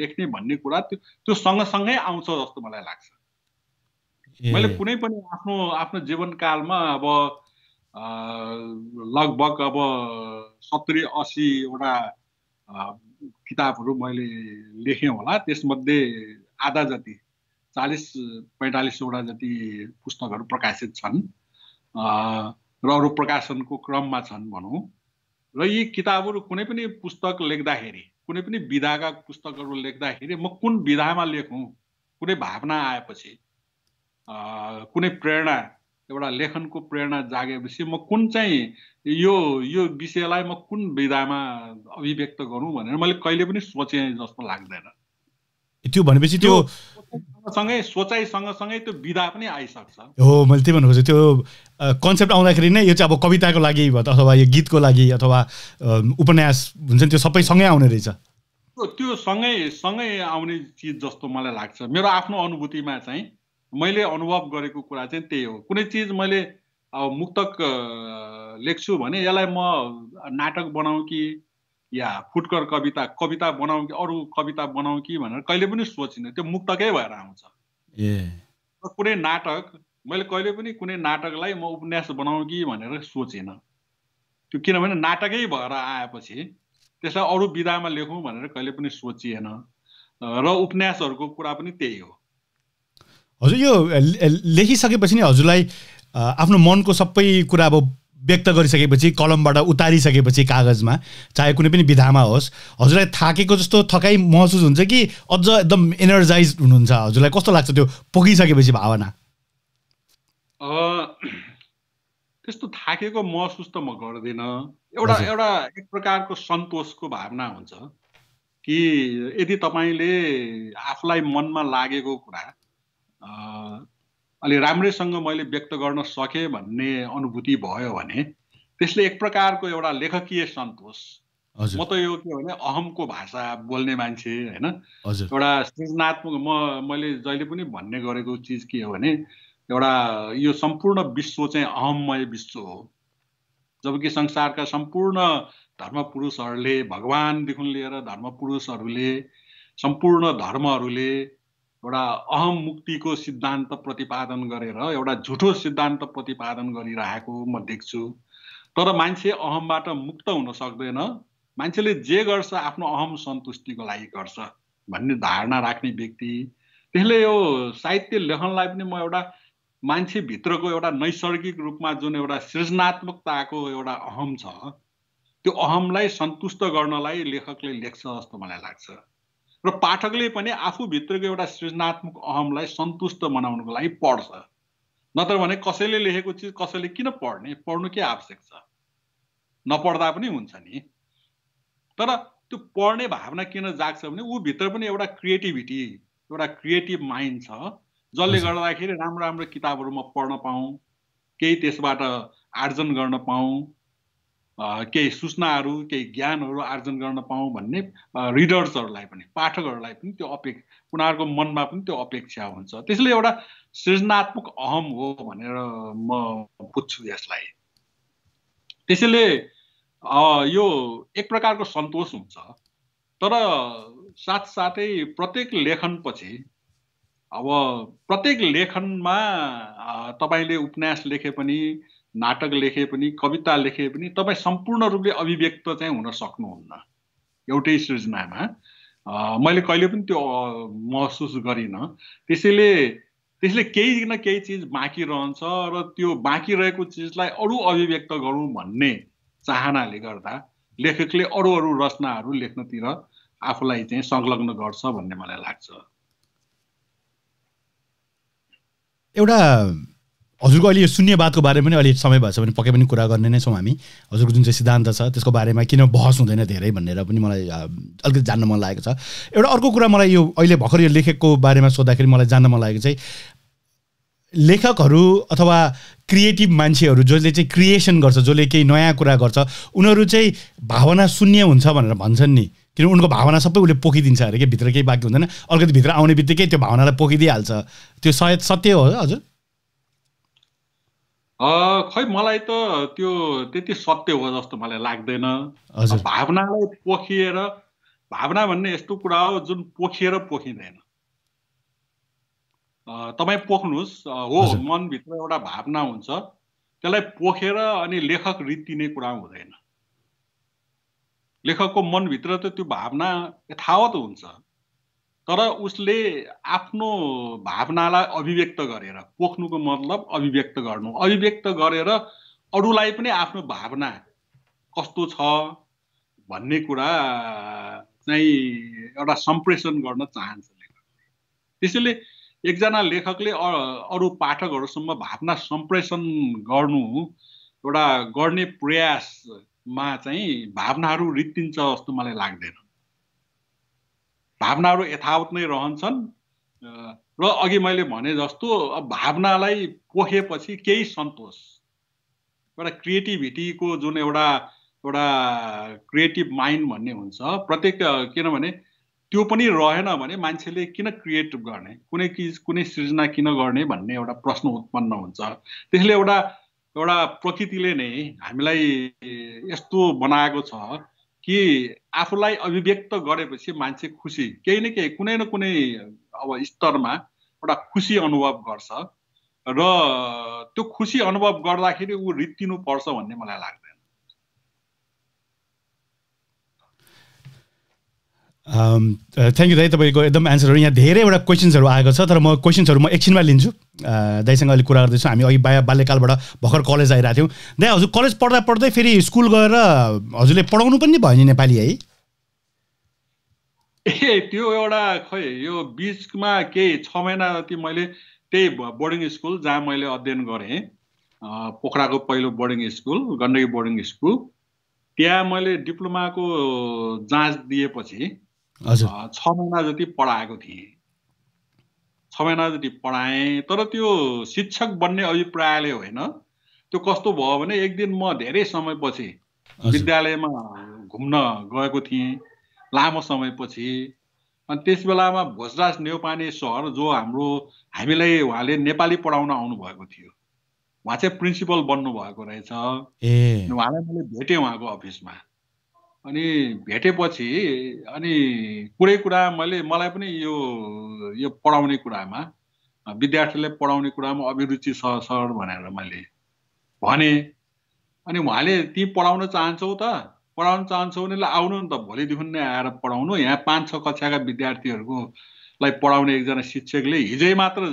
लेख्ने भन्ने कुरा त्यो त्यो सँगसँगै आउँछ जस्तो मलाई लाग्छ मैले कुनै पनि आफ्नो आफ्नो जीवनकालमा अब लगभग अब सत्तरी असीवटा किताबहरू मैले लेखेँ होला त्यसमध्ये आधा जति चालिस पैँतालिसवटा जति पुस्तकहरू प्रकाशित छन् र अरू प्रकाशनको क्रममा छन् भनौँ र यी किताबहरू कुनै पनि पुस्तक लेख्दाखेरि कुनै पनि विधाका पुस्तकहरू लेख्दाखेरि म कुन विधामा लेखौँ कुनै भावना आएपछि कुनै प्रेरणा एउटा लेखनको प्रेरणा जागेपछि म कुन चाहिँ यो यो विषयलाई म कुन विधामा अभिव्यक्त गरौँ भनेर मैले कहिले पनि सोचेँ जस्तो लाग्दैन त्यो भनेपछि त्यो सँगै सोचाइ सँगसँगै त्यो विधा पनि आइसक्छ हो मैले त्यही भन्नुपर्छ त्यो कन्सेप्ट आउँदाखेरि नै यो चाहिँ अब कविताको लागि अथवा यो गीतको लागि अथवा उपन्यास हुन्छ नि त्यो सबै सँगै आउने रहेछ त्यो सँगै सँगै आउने चिज जस्तो मलाई लाग्छ मेरो आफ्नो अनुभूतिमा चाहिँ मैले अनुभव गरेको कुरा चाहिँ त्यही हो कुनै चिज मैले अब मुक्तक लेख्छु भने यसलाई म नाटक बनाऊ कि या फुटकर कविता कविता बनाऊ कि अरू कविता बनाऊ कि भनेर कहिले पनि सोचिनँ त्यो मुक्तकै भएर आउँछ कुनै नाटक मैले कहिले पनि कुनै नाटकलाई म उपन्यास बनाऊ कि भनेर सोचेन त्यो किनभने नाटकै भएर आएपछि त्यसलाई अरू विधामा लेखौँ भनेर कहिले पनि सोचिएन र उपन्यासहरूको कुरा पनि त्यही हो हजुर यो लेखिसकेपछि नि हजुरलाई आफ्नो मनको सबै कुरा अब व्यक्त गरिसकेपछि कलमबाट उतारिसकेपछि कागजमा चाहे कुनै पनि विधामा होस् हजुरलाई थाकेको जस्तो थकाइ महसुस हुन्छ कि अझ एकदम एनर्जाइज हुनुहुन्छ हजुरलाई कस्तो लाग्छ त्यो पोखिसकेपछि भावना त्यस्तो थाकेको महसुस त म गर्दिनँ एउटा एउटा एक प्रकारको सन्तोषको भावना हुन्छ कि यदि तपाईँले आफूलाई मनमा लागेको कुरा अलि राम्रैसँग मैले व्यक्त गर्न सकेँ भन्ने अनुभूति भयो भने त्यसले एक प्रकारको एउटा लेखकीय सन्तोष म त यो के भने अहमको भाषा बोल्ने मान्छे होइन एउटा सृजनात्मक म मैले जहिले पनि भन्ने गरेको चिज के हो भने एउटा यो सम्पूर्ण विश्व चाहिँ अहममय विश्व हो जबकि संसारका सम्पूर्ण धर्म पुरुषहरूले भगवान्देखि लिएर धर्म पुरुषहरूले सम्पूर्ण धर्महरूले एउटा अहम मुक्तिको सिद्धान्त प्रतिपादन गरेर एउटा झुठो सिद्धान्त प्रतिपादन गरिरहेको म देख्छु तर मान्छे अहमबाट मुक्त हुन सक्दैन मान्छेले जे गर्छ आफ्नो अहम सन्तुष्टिको लागि गर्छ भन्ने धारणा राख्ने व्यक्ति त्यसले यो साहित्य लेखनलाई पनि म एउटा मान्छेभित्रको एउटा नैसर्गिक रूपमा जुन एउटा सृजनात्मकताको एउटा अहम छ त्यो अहमलाई सन्तुष्ट गर्नलाई लेखकले लेख्छ जस्तो मलाई लाग्छ र पाठकले पनि आफूभित्रको एउटा सृजनात्मक अहमलाई सन्तुष्ट बनाउनुको लागि पढ्छ नत्र भने कसैले लेखेको चिज कसैले किन पढ्ने पढ्नु के आवश्यक छ नपढ्दा पनि हुन्छ नि तर त्यो पढ्ने भावना किन जाग्छ भने ऊ भित्र पनि एउटा क्रिएटिभिटी एउटा क्रिएटिभ माइन्ड छ जसले गर्दाखेरि राम्रो राम्रो किताबहरू म पढ्न पाऊँ केही त्यसबाट आर्जन गर्न पाऊँ केही सूचनाहरू केही ज्ञानहरू आर्जन गर्न पाऊँ भन्ने रिडर्सहरूलाई पनि पाठकहरूलाई पनि त्यो अपेक्ष उनीहरूको मनमा पनि त्यो अपेक्षा हुन्छ त्यसले एउटा सृजनात्मक अहम हो भनेर म बुझ्छु यसलाई त्यसैले यो एक प्रकारको सन्तोष हुन्छ तर साथसाथै प्रत्येक लेखनपछि अब प्रत्येक लेखनमा तपाईँले उपन्यास लेखे पनि नाटक लेखे पनि कविता लेखे पनि तपाईँ सम्पूर्ण रूपले अभिव्यक्त चाहिँ हुन सक्नुहुन्न एउटै सृजनामा मैले कहिले पनि त्यो महसुस गरिनँ त्यसैले त्यसले केही न केही चिज बाँकी रहन्छ र त्यो बाँकी रहेको चिजलाई अरू अभिव्यक्त गरौँ भन्ने चाहनाले गर्दा लेखकले अरू अरू रचनाहरू लेख्नतिर आफूलाई चाहिँ संलग्न गर्छ भन्ने मलाई लाग्छ एउटा हजुरको अहिले यो शून्यवादको बारेमा पनि अहिले समय भएछ भने पक्कै पनि कुरा गर्ने नै छौँ हामी हजुरको जुन चाहिँ सिद्धान्त छ त्यसको बारेमा किन बहस हुँदैन धेरै भनेर पनि मलाई अलिकति जान्न मन लागेको छ एउटा अर्को कुरा मलाई यो अहिले भर्खर यो लेखेको बारेमा सोद्धाखेरि मलाई जान्न मन लागेको चाहिँ लेखकहरू अथवा क्रिएटिभ मान्छेहरू जसले चाहिँ क्रिएसन गर्छ जसले केही नयाँ कुरा गर्छ उनीहरू चाहिँ भावना शून्य हुन्छ भनेर भन्छन् नि किन उनको भावना सबै उसले पोखिदिन्छ अरे के भित्र केही बाँकी हुँदैन अलिकति भित्र आउने बित्तिकै त्यो भावनालाई पोखिदिइहाल्छ त्यो सायद सत्य हो हजुर खै मलाई त त्यो त्यति सत्य हो जस्तो मलाई लाग्दैन भावनालाई पोखिएर भावना भन्ने यस्तो कुरा हो जुन पोखिएर पोखिँदैन तपाईँ पोख्नुहोस् हो मनभित्र एउटा भावना हुन्छ त्यसलाई पोखेर अनि लेखक रित्तिने कुरा हुँदैन लेखकको मनभित्र त त्यो भावना यथावत हुन्छ तर उसले आफ्नो भावनालाई अभिव्यक्त गरेर पोख्नुको मतलब अभिव्यक्त गर्नु अभिव्यक्त गरेर अरूलाई पनि आफ्नो भावना कस्तो छ भन्ने कुरा चाहिँ एउटा सम्प्रेषण गर्न चाहन्छ लेखकले त्यसैले एकजना लेखकले अरू पाठकहरूसम्म भावना सम्प्रेषण गर्नु एउटा गर्ने प्रयासमा चाहिँ भावनाहरू रित्तिन्छ जस्तो मलाई लाग्दैन भावनाहरू यथावत नै रहन्छन् र अघि मैले भने जस्तो अब भावनालाई पोखेपछि केही सन्तोष एउटा क्रिएटिभिटीको जुन एउटा एउटा क्रिएटिभ माइन्ड भन्ने हुन्छ प्रत्येक किनभने त्यो पनि रहेन भने मान्छेले किन क्रिएट गर्ने कुनै चिज कुनै सृजना किन गर्ने भन्ने एउटा प्रश्न उत्पन्न हुन्छ त्यसले एउटा एउटा प्रकृतिले नै हामीलाई यस्तो बनाएको छ कि आफूलाई अभिव्यक्त गरेपछि मान्छे खुसी केही न केही कुनै न कुनै अब स्तरमा एउटा खुसी अनुभव गर्छ र त्यो खुसी अनुभव गर्दाखेरि ऊ पर्छ भन्ने मलाई लाग्छ थ्याङ्क um, यू uh, दाई तपाईँको एकदम एन्सरहरू यहाँ धेरैवटा क्वेसन्सहरू आएको छ तर म क्वेसन्सहरू म एकछिनमा लिन्छु uh, दाइसँग अहिले कुरा गर्दैछु हामी अघि बाया बाल्यकालबाट भर्खर कलेज आइरहेको थियौँ दाई हजुर कलेज पढ्दा पढ्दै फेरि स्कुल गएर हजुरले पढाउनु पनि भयो नि नेपाली है ए त्यो एउटा खै यो बिचमा केही छ महिना जति मैले त्यही बोर्डिङ स्कुल जहाँ मैले अध्ययन गरेँ पोखराको पहिलो boarding school Gandaki boarding school त्यहाँ मैले डिप्लोमाको जाँच दिएपछि छ महिना जति पढाएको थिएँ छ महिना जति पढाएँ तर त्यो शिक्षक बन्ने अभिप्रायले होइन त्यो कस्तो भयो भने एक दिन म धेरै समयपछि विद्यालयमा घुम्न गएको थिएँ लामो समयपछि अनि त्यस बेलामा भोजराज नेौपाने सर जो हाम्रो हामीलाई उहाँले नेपाली पढाउन आउनुभएको थियो उहाँ चाहिँ प्रिन्सिपल बन्नुभएको रहेछ उहाँलाई मैले भेटेँ उहाँको अफिसमा अनि भेटेपछि अनि कुरै कुरा मैले मलाई पनि यो यो पढाउने कुरामा विद्यार्थीलाई पढाउने कुरामा अभिरुचि छ सर भनेर मैले भने अनि उहाँले ती पढाउन चाहन्छौ त पढाउन चाहन्छौ भने आउनु नि त भोलिदेखि नै आएर पढाउनु यहाँ पाँच छ कक्षाका विद्यार्थीहरूकोलाई पढाउने एकजना शिक्षकले हिजै मात्र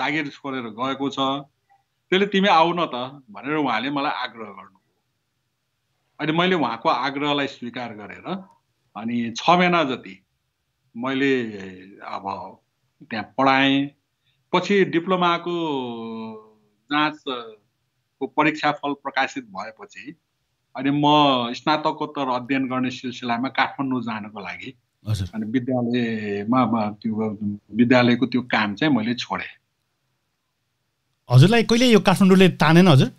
जागिर छोडेर गएको छ त्यसले तिमी आउन त भनेर उहाँले मलाई आग्रह गर्नु अहिले मैले उहाँको आग्रहलाई स्वीकार गरेर अनि छ महिना जति मैले अब त्यहाँ पढाएँ पछि डिप्लोमाको जाँचको परीक्षाफल प्रकाशित भएपछि अनि म स्नातकोत्तर अध्ययन गर्ने सिलसिलामा काठमाडौँ जानको लागि अनि विद्यालयमा त्यो विद्यालयको त्यो काम चाहिँ मैले छोडेँ हजुरलाई कहिले यो काठमाडौँले तानेन हजुर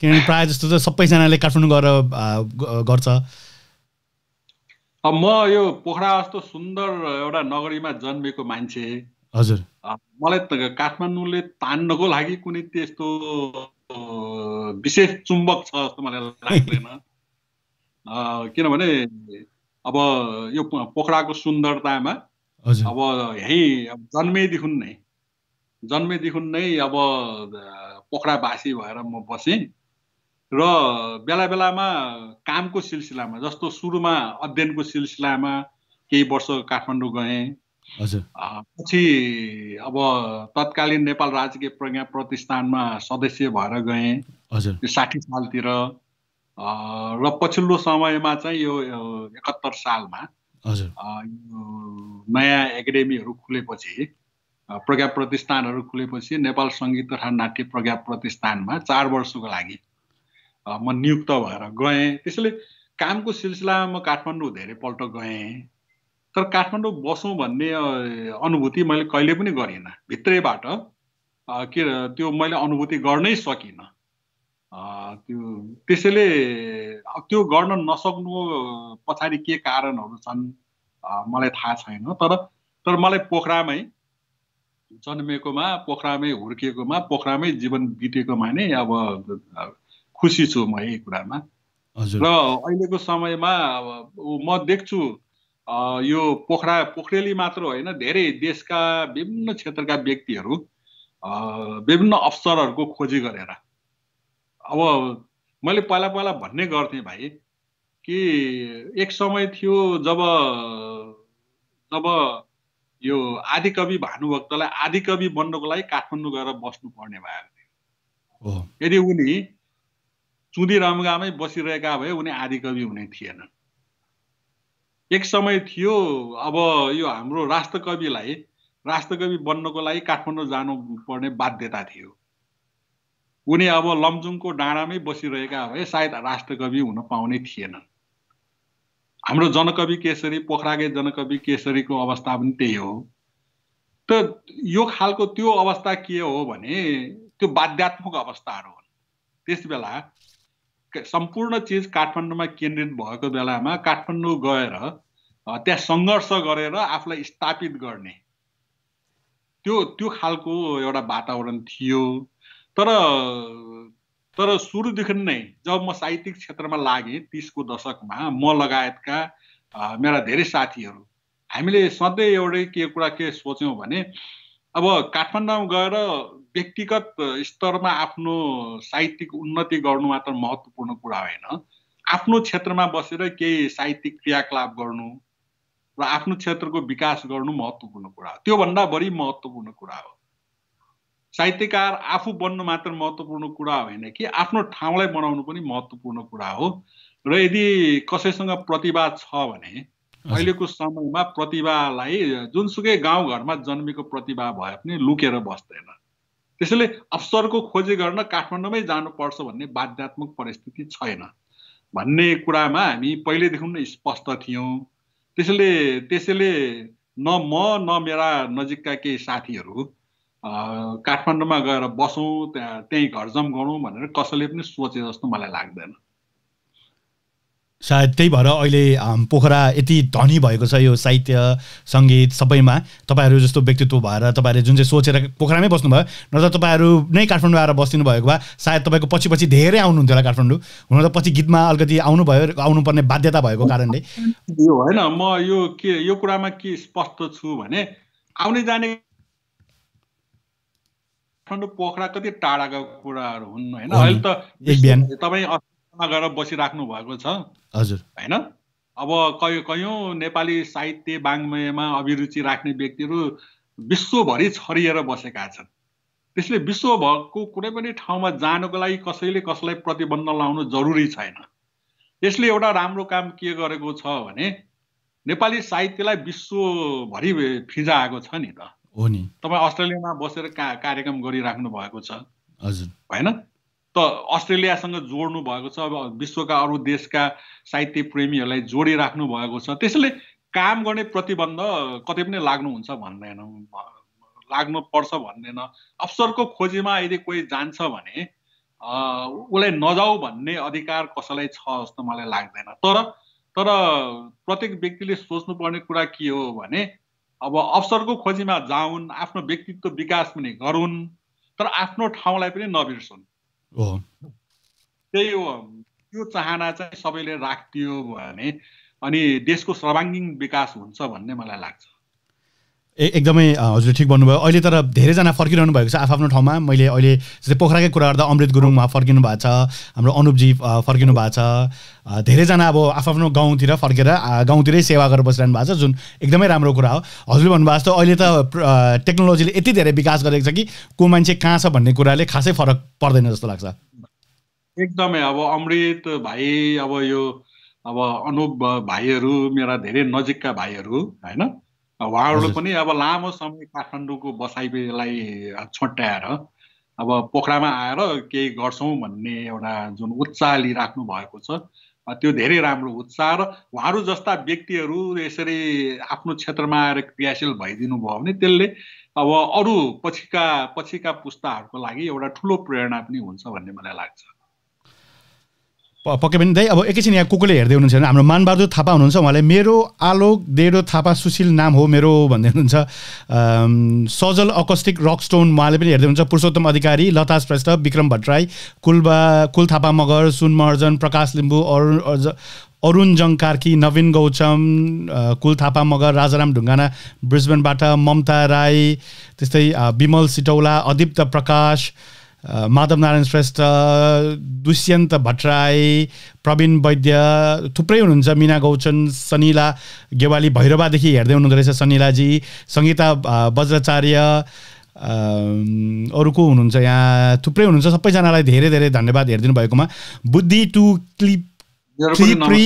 किनभने प्रायः जस्तो त सबैजनाले काठमाडौँ गएर गर्छ म यो पोखरा जस्तो सुन्दर एउटा नगरीमा जन्मेको मान्छे हजुर मलाई काठमाडौँले तान्नको लागि कुनै त्यस्तो विशेष चुम्बक छ जस्तो मलाई लाग्दैन किनभने अब यो पोखराको सुन्दरतामा अब यहीँ जन्मेदेखि नै जन्मेदेखि नै अब पोखरावासी भएर म बसेँ र बेला बेलामा कामको सिलसिलामा जस्तो सुरुमा अध्ययनको सिलसिलामा केही वर्ष काठमाडौँ गएँ पछि अब तत्कालीन नेपाल राजकीय प्रज्ञा प्रतिष्ठानमा सदस्य भएर गएँ यो साठी सालतिर र पछिल्लो समयमा चाहिँ यो एकात्तर सालमा नयाँ एकाडेमीहरू खुलेपछि प्रज्ञा प्रतिष्ठानहरू खुलेपछि नेपाल सङ्गीत तथा नाट्य प्रज्ञा प्रतिष्ठानमा चार वर्षको लागि म नियुक्त भएर गएँ त्यसैले कामको सिलसिलामा म काठमाडौँ धेरैपल्ट गएँ तर काठमाडौँ बसौँ भन्ने अनुभूति मैले कहिले पनि गरिनँ भित्रैबाट के त्यो मैले अनुभूति गर्नै सकिनँ त्यो त्यसैले त्यो गर्न नसक्नु पछाडि के कारणहरू छन् मलाई थाहा छैन तर तर मलाई पोखरामै जन्मेकोमा पोखरामै हुर्किएकोमा पोखरामै जीवन बितेकोमा नै अब खुसी छु म यही कुरामा र अहिलेको समयमा म देख्छु यो पोखरा पोखरेली मात्र होइन धेरै देशका विभिन्न क्षेत्रका व्यक्तिहरू विभिन्न अवसरहरूको खोजी गरेर अब मैले पहिला पहिला भन्ने गर्थेँ भाइ कि एक समय थियो जब जब यो आदिकवि भानुभक्तलाई आदिकवि बन्नको लागि काठमाडौँ गएर बस्नुपर्ने भएको थियो यदि उनी चुँदी रमगामै बसिरहेका भए उनी आदिकवि हुने थिएनन् एक समय थियो अब यो हाम्रो राष्ट्रकविलाई राष्ट्रकवि बन्नको लागि काठमाडौँ जानुपर्ने बाध्यता थियो उनी अब लमजुङको डाँडामै बसिरहेका भए सायद राष्ट्रकवि हुन पाउने थिएनन् हाम्रो जनकवि केसरी पोखराकै जनकवि केसरीको अवस्था पनि त्यही हो त यो खालको त्यो अवस्था के हो भने त्यो बाध्यात्मक अवस्थाहरू हुन् त्यस बेला सम्पूर्ण चिज काठमाडौँमा केन्द्रित भएको बेलामा काठमाडौँ गएर त्यहाँ सङ्घर्ष गरेर आफूलाई स्थापित गर्ने त्यो त्यो खालको एउटा वातावरण थियो तर तर सुरुदेखि नै जब म साहित्यिक क्षेत्रमा लागेँ तिसको दशकमा म लगायतका मेरा धेरै साथीहरू हामीले सधैँ एउटै के कुरा के सोच्यौँ भने अब काठमाडौँ गएर व्यक्तिगत स्तरमा आफ्नो साहित्यिक उन्नति गर्नु मात्र महत्त्वपूर्ण कुरा होइन आफ्नो क्षेत्रमा बसेर केही साहित्यिक क्रियाकलाप गर्नु र आफ्नो क्षेत्रको विकास गर्नु महत्त्वपूर्ण कुरा हो त्योभन्दा बढी महत्त्वपूर्ण कुरा हो साहित्यकार आफू बन्नु मात्र महत्त्वपूर्ण कुरा होइन कि आफ्नो ठाउँलाई बनाउनु पनि महत्त्वपूर्ण कुरा हो र यदि कसैसँग प्रतिभा छ भने अहिलेको समयमा प्रतिभालाई जुनसुकै गाउँघरमा जन्मेको प्रतिभा भए पनि लुकेर बस्दैन त्यसैले अवसरको खोजी गर्न काठमाडौँमै जानुपर्छ भन्ने बाध्यात्मक परिस्थिति छैन भन्ने कुरामा हामी पहिल्यैदेखि नै स्पष्ट थियौँ त्यसैले त्यसैले न म न मेरा नजिकका केही साथीहरू काठमाडौँमा गएर बसौँ त्यहाँ त्यहीँ घरजम गरौँ भनेर कसैले पनि सोचे जस्तो मलाई लाग्दैन सायद त्यही भएर अहिले पोखरा यति धनी भएको छ यो साहित्य सङ्गीत सबैमा तपाईँहरू जस्तो व्यक्तित्व भएर तपाईँहरूले जुन चाहिँ सोचेर पोखरामै बस्नुभयो त तपाईँहरू नै काठमाडौँ आएर बसिदिनु भएको भए सायद तपाईँको पछि पछि धेरै आउनुहुन्थ्यो होला काठमाडौँ हुन त पछि गीतमा अलिकति आउनुभयो आउनुपर्ने बाध्यता भएको कारणले यो होइन म यो के यो कुरामा के स्पष्ट छु भने आउने जाने काठमाडौँ पोखरा कति टाढाको कुराहरू हुन् होइन अहिले त तपाईँ गएर बसिराख्नु भएको छ हजुर होइन अब कयौँ कयौँ नेपाली साहित्य वाङ्मयमा अभिरुचि राख्ने व्यक्तिहरू विश्वभरि छरिएर बसेका छन् त्यसले विश्वभरको कुनै पनि ठाउँमा जानुको लागि कसैले कसैलाई प्रतिबन्ध लाउनु जरुरी छैन यसले एउटा राम्रो काम के गरेको छ भने नेपाली साहित्यलाई विश्वभरि फिजा आएको छ नि त हो नि तपाईँ अस्ट्रेलियामा बसेर का कार्यक्रम गरिराख्नु भएको छ हजुर होइन त अस्ट्रेलियासँग जोड्नु भएको छ अब विश्वका अरू देशका साहित्य प्रेमीहरूलाई जोडिराख्नु भएको छ त्यसैले काम गर्ने प्रतिबन्ध कतै पनि लाग्नुहुन्छ भन्दैन लाग्नु पर्छ भन्दैन अवसरको खोजीमा यदि कोही जान्छ भने उसलाई नजाऊ भन्ने अधिकार कसैलाई छ जस्तो मलाई लाग्दैन तर तर प्रत्येक व्यक्तिले सोच्नुपर्ने कुरा के हो भने अब अवसरको खोजीमा जाउन् आफ्नो व्यक्तित्व विकास पनि गरून् तर आफ्नो ठाउँलाई पनि नबिर्सुन् त्यही हो त्यो चाहना चाहिँ सबैले राखिदियो भने अनि देशको सर्वाङ्गीण विकास हुन्छ भन्ने मलाई लाग्छ एकदमै हजुरले ठिक भन्नुभयो अहिले तर धेरैजना फर्किरहनु भएको छ आफ्नो ठाउँमा मैले अहिले जस्तै पोखराकै कुरा गर्दा अमृत गुरुङ उहाँ फर्किनु भएको छ हाम्रो अनुपजी फर्किनु भएको छ धेरैजना अब आफ्नो गाउँतिर फर्केर गाउँतिरै सेवा गरेर बसिरहनु भएको छ जुन एकदमै राम्रो कुरा हो हजुरले भन्नुभएको जस्तो अहिले त टेक्नोलोजीले यति धेरै विकास गरेको छ कि को मान्छे कहाँ छ भन्ने कुराले खासै फरक पर्दैन जस्तो लाग्छ एकदमै अब अमृत भाइ अब यो अब अनुप भाइहरू मेरा धेरै नजिकका भाइहरू होइन उहाँहरूले पनि अब लामो समय काठमाडौँको बसाइलाई छोट्याएर अब पोखरामा आएर केही गर्छौँ भन्ने एउटा जुन उत्साह लिइराख्नु भएको छ त्यो धेरै राम्रो उत्साह र उहाँहरू जस्ता व्यक्तिहरू यसरी आफ्नो क्षेत्रमा आएर क्रियाशील भइदिनु भयो भने त्यसले अब अरू पछिका पछिका पुस्ताहरूको लागि एउटा ठुलो प्रेरणा पनि हुन्छ भन्ने मलाई लाग्छ पक्कै पनि दाइ अब एकैछिन यहाँ कुकुरले हेर्दै हुनुहुन्छ हाम्रो मानबहादुर थापा हुनुहुन्छ उहाँले मेरो आलोक डेडो थापा सुशील नाम हो मेरो भन्दै हुनुहुन्छ सजल अकस्टिक रकस्टोन उहाँले पनि हेर्दै हुनुहुन्छ पुरुषोत्तम अधिकारी लता श्रेष्ठ विक्रम भट्टराई कुलबा कुल थापा मगर सुन महर्जन प्रकाश लिम्बू अरुण अरुण जङ कार्की नवीन गौचम कुल थापा मगर राजाराम ढुङ्गाना ब्रिजबनबाट ममता राई त्यस्तै विमल सिटौला अदिप्त प्रकाश माधव नारायण श्रेष्ठ दुष्यन्त भट्टराई प्रवीण वैद्य थुप्रै हुनुहुन्छ मिना गौचन सनिला गेवाली भैरवादेखि हेर्दै हुनुहुँदो रहेछ सनिलाजी सङ्गीता वज्राचार्य अरू को हुनुहुन्छ यहाँ थुप्रै हुनुहुन्छ सबैजनालाई धेरै धेरै धन्यवाद हेरिदिनु भएकोमा बुद्धि टु क्लिप क्लिप्री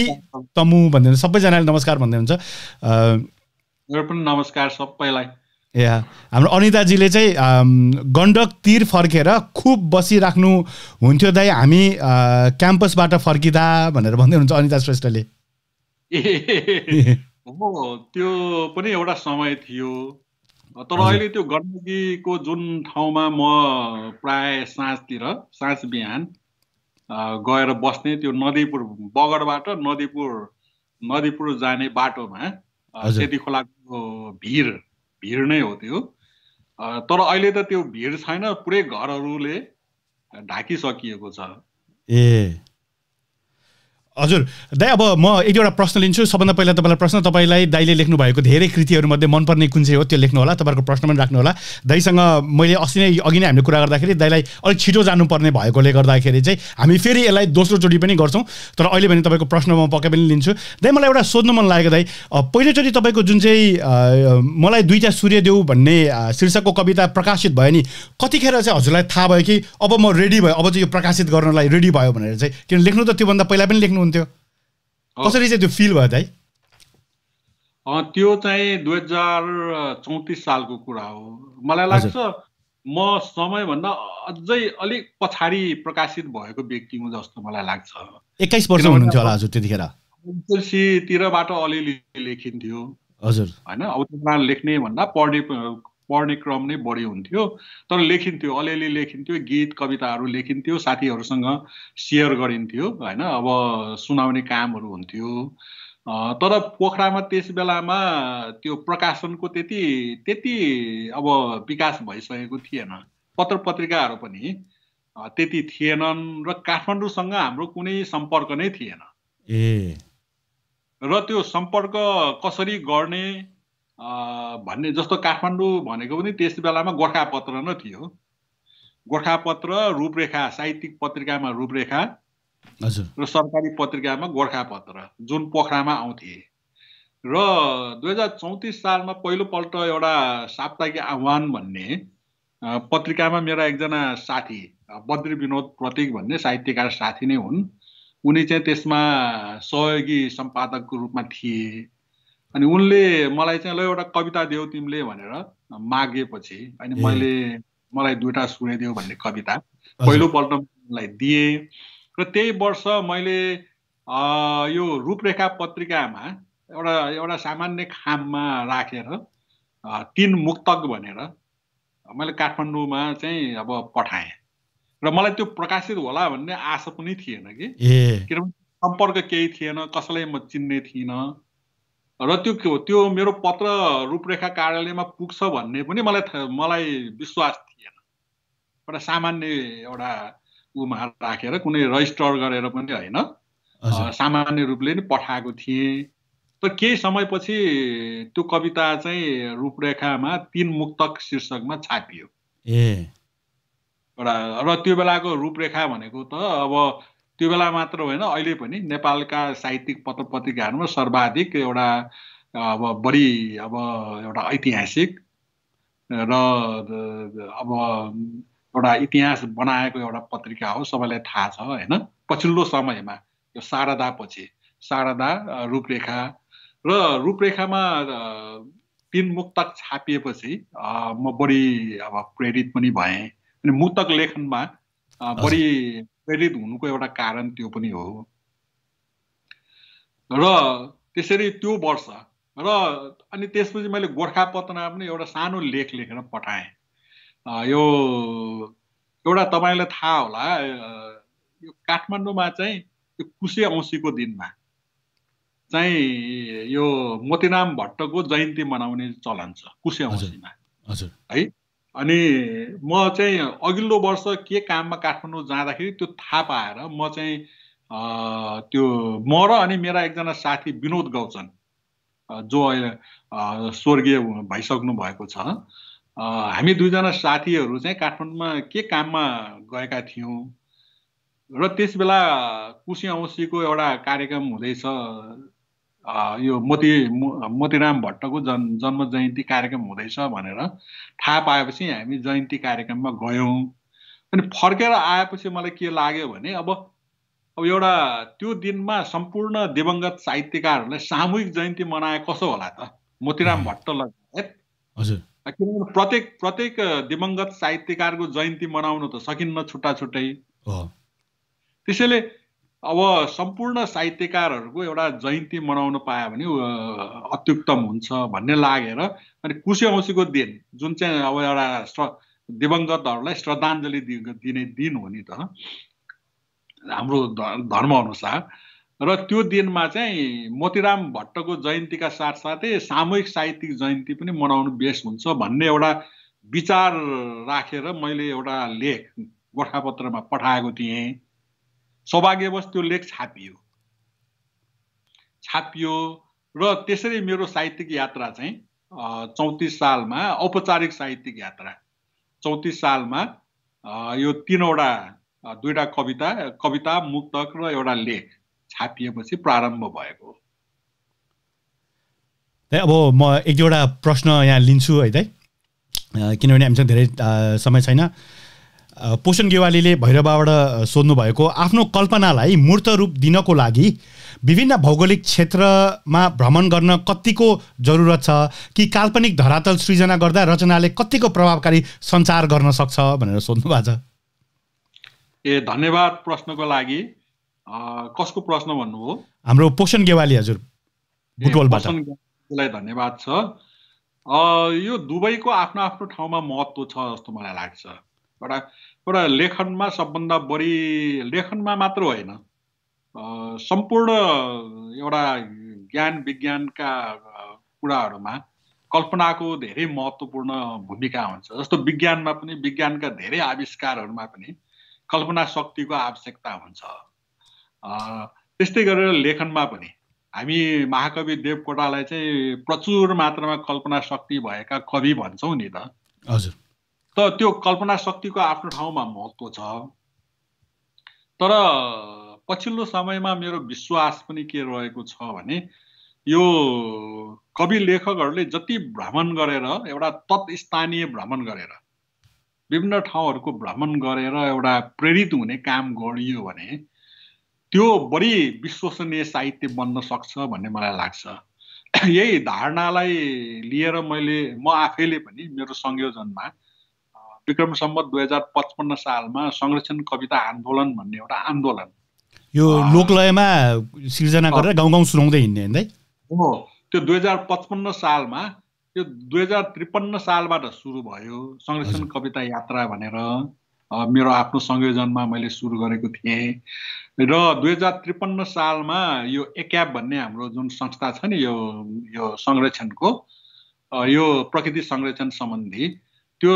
तमु भन्दै सबैजनाले नमस्कार भन्दै हुन्छ uh, नमस्कार सबैलाई या हाम्रो अनिताजीले चाहिँ गण्डक तिर फर्केर खुब बसिराख्नु हुन्थ्यो दाइ हामी क्याम्पसबाट फर्किँदा भनेर भन्दै हुनुहुन्छ अनिता श्रेष्ठले हो त्यो पनि एउटा समय थियो तर अहिले त्यो गण्डकीको जुन ठाउँमा म प्राय साँझतिर साँझ बिहान गएर बस्ने त्यो नदीपुर बगरबाट नदीपुर नदीपुर जाने बाटोमा सेती खोलाको भिर भिड नै हो त्यो तर अहिले त त्यो भिड छैन पुरै घरहरूले ढाकिसकिएको छ ए हजुर दाइ अब म एक दुईवटा प्रश्न लिन्छु सबभन्दा पहिला तपाईँलाई प्रश्न तपाईँलाई दाइले लेख्नु भएको धेरै कृतिहरूमध्ये मनपर्ने कुन चाहिँ हो त्यो लेख्नु होला तपाईँको प्रश्न पनि राख्नु होला दाइसँग मैले अस्ति नै अघि नै हामीले कुरा गर्दाखेरि दाइलाई अलिक छिटो जानुपर्ने भएकोले गर्दाखेरि चाहिँ हामी फेरि यसलाई दोस्रोचोटि पनि गर्छौँ तर अहिले भने तपाईँको प्रश्न म पक्कै पनि लिन्छु दाइ मलाई एउटा सोध्नु मन लागेको दाइ पहिलोचोटि तपाईँको जुन चाहिँ मलाई दुईवटा सूर्यदेव भन्ने शीर्षकको कविता प्रकाशित भयो नि कतिखेर चाहिँ हजुरलाई थाहा भयो कि अब म रेडी भयो अब चाहिँ यो प्रकाशित गर्नलाई रेडी भयो भनेर चाहिँ किन लेख्नु त त्योभन्दा पहिला पनि लेख्नु हुन्थ्यो कसरी चाहिँ त्यो फिल भयो दाइ त्यो चाहिँ दुई हजार चौतिस सालको कुरा हो मलाई लाग्छ म समयभन्दा अझै अलिक पछाडि प्रकाशित भएको व्यक्ति हुँ जस्तो मलाई लाग्छ एक्काइस वर्ष हुनुहुन्छ होला हजुर त्यतिखेर तिरबाट अलिअलि लेखिन्थ्यो हजुर होइन अब लेख्ने भन्दा पढ्ने पढ्ने क्रम नै बढी हुन्थ्यो तर लेखिन्थ्यो अलिअलि लेखिन्थ्यो गीत कविताहरू लेखिन्थ्यो साथीहरूसँग सेयर गरिन्थ्यो होइन अब सुनाउने कामहरू हुन्थ्यो तर पोखरामा त्यस बेलामा त्यो प्रकाशनको त्यति त्यति अब विकास भइसकेको थिएन पत्र पत्रिकाहरू पनि त्यति थिएनन् र काठमाडौँसँग हाम्रो कुनै सम्पर्क नै थिएन ए र त्यो सम्पर्क कसरी गर्ने भन्ने जस्तो काठमाडौँ भनेको पनि त्यस बेलामा गोर्खापत्र नै थियो गोर्खापत्र रूपरेखा साहित्यिक पत्रिकामा रूपरेखा हजुर र सरकारी पत्रिकामा गोर्खापत्र जुन पोखरामा आउँथे र दुई हजार चौतिस सालमा पहिलोपल्ट एउटा साप्ताहिक आह्वान भन्ने पत्रिकामा मेरा एकजना साथी बद्री विनोद प्रतीक भन्ने साहित्यकार साथी नै हुन् उनी चाहिँ त्यसमा सहयोगी सम्पादकको रूपमा थिए अनि उनले मलाई चाहिँ ल एउटा कविता देऊ तिमीले भनेर मागेपछि अनि मैले मलाई दुइटा देऊ भन्ने कविता पहिलोपल्ट उनलाई दिएँ र त्यही वर्ष मैले यो रूपरेखा पत्रिकामा एउटा एउटा सामान्य खाममा राखेर रा, तिन मुक्तक भनेर मैले काठमाडौँमा चाहिँ अब पठाएँ र मलाई त्यो प्रकाशित होला भन्ने आशा पनि थिएन कि किनभने सम्पर्क केही थिएन कसैलाई म चिन्ने थिइनँ र त्यो त्यो मेरो पत्र रूपरेखा कार्यालयमा पुग्छ भन्ने पनि मलाई मलाई विश्वास थिएन एउटा सामान्य एउटा उमा राखेर कुनै रजिस्टर गरेर पनि होइन सामान्य रूपले नै पठाएको थिएँ तर केही समयपछि त्यो कविता चाहिँ रूपरेखामा तिन मुक्तक शीर्षकमा छापियो ए एउटा र त्यो बेलाको रूपरेखा भनेको त अब त्यो बेला मात्र होइन अहिले पनि नेपालका साहित्यिक पत्र पत्रिकाहरूमा सर्वाधिक एउटा अब बढी अब एउटा ऐतिहासिक र अब एउटा इतिहास बनाएको एउटा पत्रिका हो सबैलाई थाहा छ होइन पछिल्लो समयमा यो शारदा पछि शारदा रूपरेखा र रूपरेखामा तिन मुक्तक छापिएपछि म बढी अब प्रेरित पनि भएँ अनि मुक्तक लेखनमा बढी प्रेरित हुनुको एउटा कारण त्यो पनि हो र त्यसरी त्यो वर्ष र अनि त्यसपछि मैले गोर्खापत्रमा पनि एउटा सानो लेख लेखेर पठाएँ यो एउटा तपाईँलाई थाहा होला यो काठमाडौँमा चाहिँ यो कुसे औँसीको दिनमा चाहिँ यो मोतीराम भट्टको जयन्ती मनाउने चलन छ कुसे औँसीमा है अनि म चाहिँ अघिल्लो वर्ष के काममा काठमाडौँ जाँदाखेरि त्यो थाहा पाएर म चाहिँ त्यो म र अनि मेरा एकजना साथी विनोद गौचन जो अहिले स्वर्गीय भइसक्नु भएको छ हामी दुईजना साथीहरू चाहिँ काठमाडौँमा के काममा गएका थियौँ र त्यस बेला कुसी औँसीको एउटा कार्यक्रम हुँदैछ यो मोती मोतीराम भट्टको जन् जन्म जयन्ती कार्यक्रम हुँदैछ भनेर थाहा पाएपछि हामी जयन्ती कार्यक्रममा गयौँ अनि फर्केर आएपछि मलाई के लाग्यो भने अब अब एउटा त्यो दिनमा सम्पूर्ण दिवंगत साहित्यकारहरूलाई सामूहिक जयन्ती मनाए कसो होला त मोतीराम भट्ट लगायत हजुर किनभने प्रत्येक प्रत्येक दिवंगत साहित्यकारको जयन्ती मनाउनु त सकिन्न छुट्टा छुट्टै त्यसैले अब सम्पूर्ण साहित्यकारहरूको एउटा जयन्ती मनाउन पायो भने अत्युत्तम हुन्छ भन्ने लागेर अनि कुशे औँसीको दिन जुन चाहिँ अब एउटा श्र दिवङ्गतहरूलाई श्रद्धाञ्जली दिने दिन हो नि त हाम्रो धर्मअनुसार र त्यो दिनमा चाहिँ मोतीराम भट्टको जयन्तीका साथसाथै सामूहिक साहित्यिक जयन्ती पनि मनाउनु बेस हुन्छ भन्ने एउटा विचार राखेर मैले एउटा लेख गोर्खापत्रमा पठाएको थिएँ सौभाग्यवश त्यो लेख छापियो छापियो र त्यसरी मेरो साहित्यिक यात्रा चाहिँ चौतिस सालमा औपचारिक साहित्यिक यात्रा चौतिस सालमा यो तिनवटा दुईवटा कविता कविता मुक्तक र एउटा लेख छापिएपछि प्रारम्भ भएको अब म एक दुईवटा प्रश्न यहाँ लिन्छु है दाइ किनभने हामीसँग धेरै समय छैन पोषण गेवालीले भैरवबाट भएको आफ्नो कल्पनालाई मूर्त रूप दिनको लागि विभिन्न भौगोलिक क्षेत्रमा भ्रमण गर्न कत्तिको जरुरत छ कि काल्पनिक धरातल सृजना गर्दा रचनाले कतिको प्रभावकारी सञ्चार गर्न सक्छ भनेर सोध्नु भएको छ ए धन्यवाद प्रश्नको लागि कसको प्रश्न भन्नुभयो हाम्रो पोषण गेवाली हजुर धन्यवाद छ यो दुबईको आफ्नो आफ्नो ठाउँमा महत्त्व छ जस्तो मलाई लाग्छ एउटा र लेखनमा सबभन्दा बढी लेखनमा मात्र होइन सम्पूर्ण एउटा ज्ञान विज्ञानका कुराहरूमा कल्पनाको धेरै महत्त्वपूर्ण भूमिका हुन्छ जस्तो विज्ञानमा पनि विज्ञानका धेरै आविष्कारहरूमा पनि कल्पना शक्तिको आवश्यकता हुन्छ त्यस्तै गरेर लेखनमा पनि हामी महाकवि देवकोटालाई चाहिँ प्रचुर मात्रामा कल्पना शक्ति भएका कवि भन्छौँ नि त हजुर त्यो कल्पना शक्तिको आफ्नो ठाउँमा महत्त्व छ तर पछिल्लो समयमा मेरो विश्वास पनि के रहेको छ भने यो कवि लेखकहरूले जति भ्रमण गरेर एउटा तत्स्थानीय भ्रमण गरेर विभिन्न ठाउँहरूको भ्रमण गरेर एउटा प्रेरित हुने काम गरियो भने त्यो बढी विश्वसनीय साहित्य बन्न सक्छ भन्ने मलाई लाग्छ यही धारणालाई लिएर मैले म आफैले पनि मेरो संयोजनमा विक्रम सम्बत दुई हजार पचपन्न सालमा संरक्षण कविता आन्दोलन भन्ने एउटा आन्दोलन यो लोकलयमा सिर्जना गरेर गाउँ गाउँ सुनाउँदै हिँड्ने है हो त्यो दुई हजार पचपन्न सालमा त्यो दुई हजार त्रिपन्न सालबाट सुरु भयो संरक्षण कविता यात्रा भनेर मेरो आफ्नो संयोजनमा मैले सुरु गरेको थिएँ र दुई हजार त्रिपन्न सालमा यो एक्याप भन्ने हाम्रो जुन संस्था छ नि यो यो संरक्षणको यो प्रकृति संरक्षण सम्बन्धी त्यो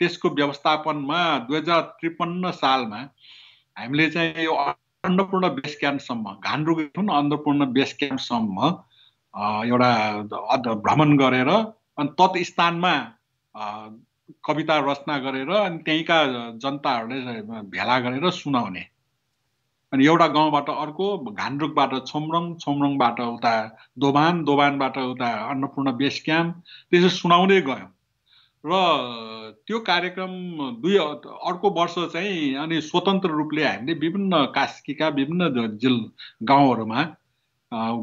त्यसको व्यवस्थापनमा दुई हजार त्रिपन्न सालमा हामीले चाहिँ यो अन्नपूर्ण बेस क्याम्पसम्म घान्द्रुक जुन अन्नपूर्ण बेस क्याम्पसम्म एउटा भ्रमण गरेर अनि तत्स्थानमा कविता रचना गरेर अनि त्यहीँका जनताहरूले भेला गरेर सुनाउने अनि एउटा गाउँबाट अर्को घान्द्रुकबाट छोम्रङ छोम्रङबाट उता दोभान दोभानबाट उता अन्नपूर्ण बेस क्याम्प त्यसरी सुनाउँदै गयौँ र त्यो कार्यक्रम दुई अर्को वर्ष चाहिँ अनि स्वतन्त्र रूपले हामीले विभिन्न कास्कीका विभिन्न जिल् गाउँहरूमा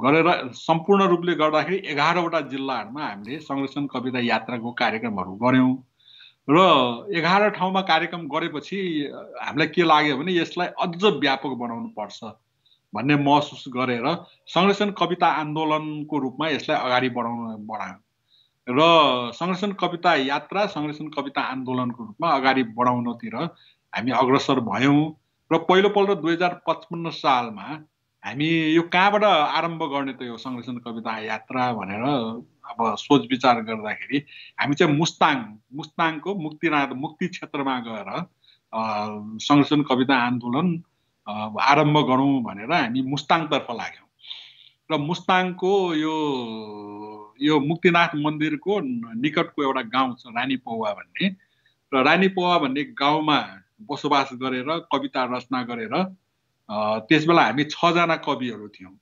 गरेर सम्पूर्ण रूपले गर्दाखेरि एघारवटा जिल्लाहरूमा हामीले संरक्षण कविता यात्राको कार्यक्रमहरू गऱ्यौँ र एघार ठाउँमा कार्यक्रम गरेपछि हामीलाई के लाग्यो भने यसलाई अझ व्यापक बनाउनु पर्छ भन्ने महसुस गरेर संरक्षण कविता आन्दोलनको रूपमा यसलाई अगाडि बढाउन बढायौँ र संरक्षण कविता यात्रा संरक्षण कविता आन्दोलनको रूपमा अगाडि बढाउनतिर हामी अग्रसर भयौँ र पहिलोपल्ट दुई हजार पचपन्न सालमा हामी यो कहाँबाट आरम्भ गर्ने त यो संरक्षण कविता यात्रा भनेर अब सोच विचार गर्दाखेरि हामी चाहिँ मुस्ताङ मुस्ताङको मुक्तिनाथ मुक्ति क्षेत्रमा गएर संरक्षण कविता आन्दोलन आरम्भ गरौँ भनेर हामी मुस्ताङतर्फ लाग्यौँ र मुस्ताङको यो यो मुक्तिनाथ मन्दिरको निकटको एउटा गाउँ छ रानी पौवा भन्ने र रानी पौवा भन्ने गाउँमा बसोबास गरेर कविता रचना गरेर त्यसबेला हामी छजना कविहरू थियौँ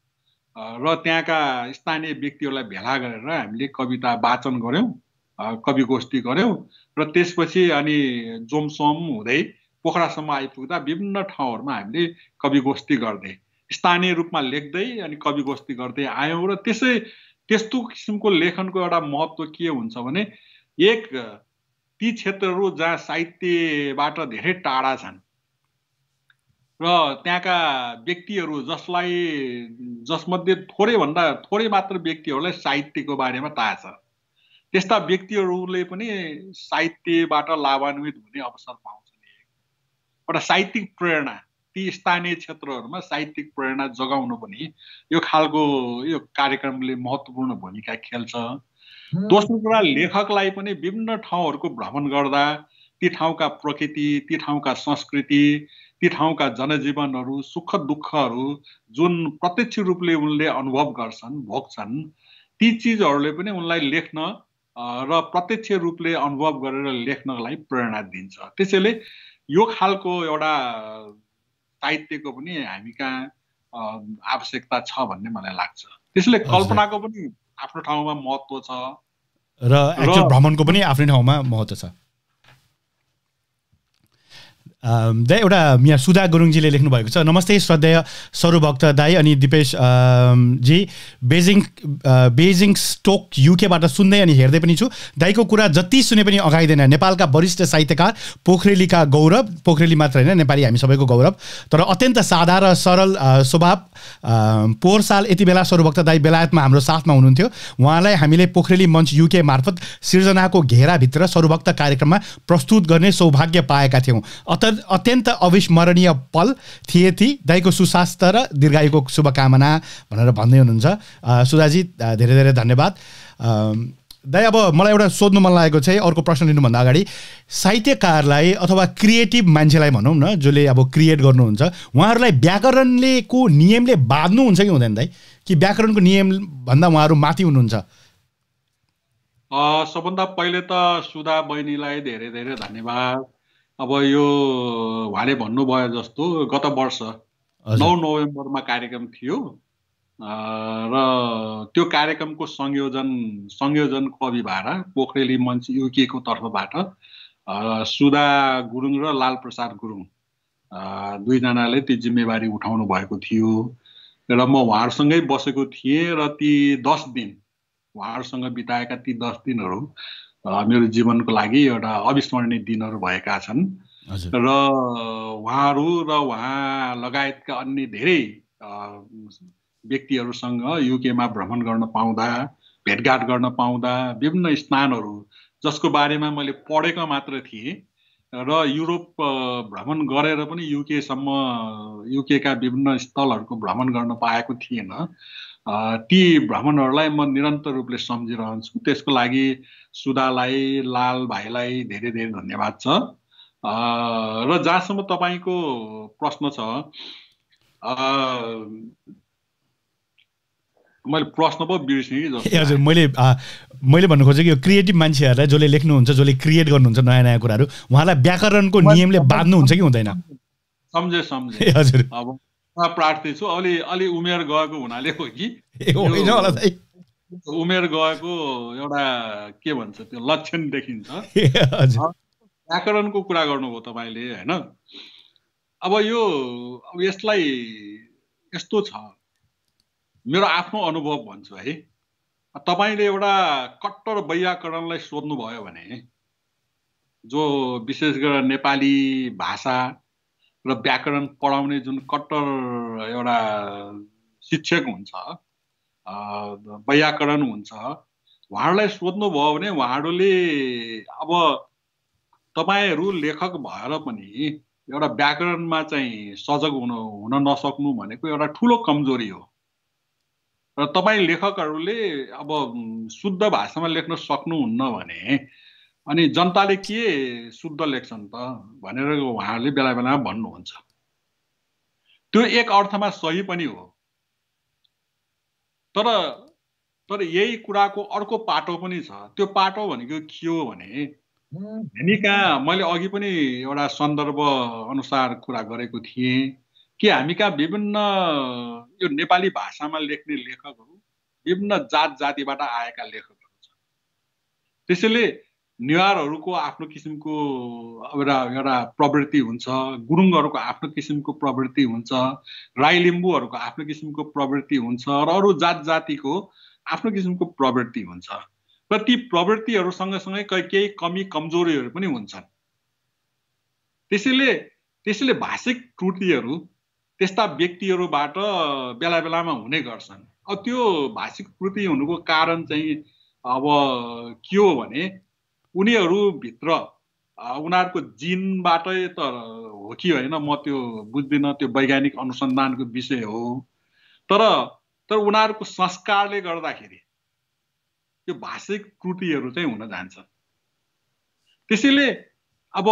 र त्यहाँका स्थानीय व्यक्तिहरूलाई भेला गरेर हामीले कविता वाचन गऱ्यौँ कवि गोष्ठी गऱ्यौँ र त्यसपछि अनि जोमसोम हुँदै पोखरासम्म आइपुग्दा विभिन्न ठाउँहरूमा हामीले कवि गोष्ठी गर्दै स्थानीय रूपमा लेख्दै अनि कवि गोष्ठी गर्दै आयौँ र त्यसै त्यस्तो किसिमको लेखनको एउटा महत्त्व के हुन्छ भने एक ती क्षेत्रहरू जहाँ साहित्यबाट धेरै टाढा छन् र त्यहाँका व्यक्तिहरू जसलाई जसमध्ये थोरैभन्दा थोरै मात्र व्यक्तिहरूलाई साहित्यको बारेमा थाहा छ त्यस्ता व्यक्तिहरूले पनि साहित्यबाट लाभान्वित हुने अवसर पाउँछन् एउटा साहित्यिक प्रेरणा ती स्थानीय क्षेत्रहरूमा साहित्यिक प्रेरणा जगाउनु पनि यो खालको यो कार्यक्रमले महत्त्वपूर्ण भूमिका खेल्छ दोस्रो कुरा लेखकलाई पनि विभिन्न ठाउँहरूको भ्रमण गर्दा ती ठाउँका प्रकृति ती ठाउँका संस्कृति ती ठाउँका जनजीवनहरू सुख दुःखहरू जुन प्रत्यक्ष रूपले उनले अनुभव गर्छन् भोग्छन् ती चिजहरूले पनि उनलाई लेख्न र प्रत्यक्ष रूपले अनुभव गरेर लेख्नलाई प्रेरणा दिन्छ त्यसैले यो खालको एउटा साहित्यको पनि हामी कहाँ आवश्यकता छ भन्ने मलाई लाग्छ त्यसैले कल्पनाको पनि आफ्नो ठाउँमा महत्त्व छ र भ्रमणको पनि आफ्नै ठाउँमा महत्त्व छ एउटा यहाँ सुधा गुरुङजीले लेख्नु भएको छ नमस्ते श्रद्धेय सौरभक्त दाई अनि दिपेश जी बेजिङ बेजिङ स्टोक युकेबाट सुन्दै अनि हेर्दै पनि छु दाईको कुरा जति सुने पनि अगाइँदैन नेपालका वरिष्ठ साहित्यकार पोखरेलीका गौरव पोखरेली मात्र होइन नेपाली हामी सबैको गौरव तर अत्यन्त सादा र सरल स्वभाव पोहोर साल यति बेला सौरभक्त दाई बेलायतमा हाम्रो साथमा हुनुहुन्थ्यो उहाँलाई हामीले पोखरेली मञ्च युके मार्फत सिर्जनाको घेराभित्र सरूभक्त कार्यक्रममा प्रस्तुत गर्ने सौभाग्य पाएका थियौँ अत अत्यन्त अविस्मरणीय पल थिए ती दाईको सुस्वास्थ्य र दीर्घायुको शुभकामना भनेर भन्दै हुनुहुन्छ सुधाजी धेरै धेरै धन्यवाद दाई अब मलाई एउटा सोध्नु मन लागेको चाहिँ अर्को प्रश्न लिनुभन्दा अगाडि साहित्यकारलाई अथवा क्रिएटिभ मान्छेलाई भनौँ न जसले अब क्रिएट गर्नुहुन्छ उहाँहरूलाई व्याकरणले को नियमले बाँध्नुहुन्छ कि हुँदैन दाई कि व्याकरणको नियम भन्दा उहाँहरू माथि हुनुहुन्छ सबभन्दा पहिले त सुधा बहिनीलाई धेरै धेरै धन्यवाद अब यो उहाँले भन्नुभयो जस्तो गत वर्ष नौ नोभेम्बरमा कार्यक्रम थियो र त्यो कार्यक्रमको संयोजन संयोजन अभिभारा पोखरेली मञ्च युकेको तर्फबाट सुधा गुरुङ र लालप्रसाद प्रसाद गुरुङ दुईजनाले ती जिम्मेवारी उठाउनु भएको थियो र म उहाँहरूसँगै बसेको थिएँ र ती दस दिन उहाँहरूसँग बिताएका ती दस दिनहरू मेरो जीवनको लागि एउटा अविस्मरणीय दिनहरू भएका छन् र उहाँहरू र उहाँ लगायतका अन्य धेरै व्यक्तिहरूसँग युकेमा भ्रमण गर्न पाउँदा भेटघाट गर्न पाउँदा विभिन्न स्थानहरू जसको बारेमा मैले पढेको मात्र थिएँ र युरोप भ्रमण गरेर पनि युकेसम्म युकेका विभिन्न स्थलहरूको भ्रमण गर्न पाएको थिएन ती भ्रमणहरूलाई म निरन्तर रूपले सम्झिरहन्छु त्यसको लागि सुदालाई लाल भाइलाई धेरै धेरै धन्यवाद छ र जहाँसम्म तपाईँको प्रश्न छ मैले प्रश्न पो बिर्सेँ हजुर मैले मैले भन्नु खोजेँ कि यो क्रिएटिभ मान्छेहरूलाई जसले लेख्नुहुन्छ जसले क्रिएट गर्नुहुन्छ नयाँ नयाँ कुराहरू उहाँलाई व्याकरणको नियमले बाँध्नुहुन्छ कि हुँदैन सम्झे सम्झे हजुर अब प्रार्थी छु अलि अलि उमेर गएको हुनाले हो कि उमेर गएको एउटा के भन्छ त्यो लक्षण देखिन्छ व्याकरणको कुरा गर्नुभयो तपाईँले होइन अब यो अब यसलाई यस्तो छ मेरो आफ्नो अनुभव भन्छु है तपाईँले एउटा कट्टर वैयाकरणलाई सोध्नुभयो भने जो विशेष गरेर नेपाली भाषा र व्याकरण पढाउने जुन कट्टर एउटा शिक्षक हुन्छ व्याकरण हुन्छ उहाँहरूलाई सोध्नुभयो भने उहाँहरूले अब तपाईँहरू लेखक भएर पनि एउटा व्याकरणमा चाहिँ सजग हुनु हुन नसक्नु भनेको एउटा ठुलो कमजोरी हो र तपाईँ लेखकहरूले अब शुद्ध भाषामा लेख्न सक्नुहुन्न भने अनि जनताले के शुद्ध लेख्छन् त भनेर उहाँहरूले बेला बेलामा भन्नुहुन्छ त्यो एक अर्थमा सही पनि हो तर तर यही कुराको अर्को पाटो पनि छ त्यो पाटो भनेको के हो भने हामी कहाँ मैले अघि पनि एउटा सन्दर्भ अनुसार कुरा गरेको थिएँ कि हामी कहाँ विभिन्न यो नेपाली भाषामा लेख्ने लेखकहरू विभिन्न जात जातिबाट आएका लेखकहरू छन् त्यसैले नेवारहरूको आफ्नो किसिमको एउटा एउटा प्रवृत्ति हुन्छ गुरुङहरूको आफ्नो किसिमको प्रवृत्ति हुन्छ राई लिम्बूहरूको आफ्नो किसिमको प्रवृत्ति हुन्छ र अरू जात जातिको आफ्नो किसिमको प्रवृत्ति हुन्छ र ती प्रवृत्तिहरू सँगसँगै केही कमी कमजोरीहरू पनि हुन्छन् त्यसैले त्यसैले भाषिक त्रुटिहरू त्यस्ता व्यक्तिहरूबाट बेला बेलामा हुने गर्छन् अब त्यो भाषिक त्रुटि हुनुको कारण चाहिँ अब के हो भने उनीहरूभित्र उनीहरूको जिनबाटै त हो कि होइन म त्यो बुझ्दिनँ त्यो वैज्ञानिक अनुसन्धानको विषय हो तर तर उनीहरूको संस्कारले गर्दाखेरि त्यो भाषिक त्रुटिहरू चाहिँ हुन जान्छ त्यसैले अब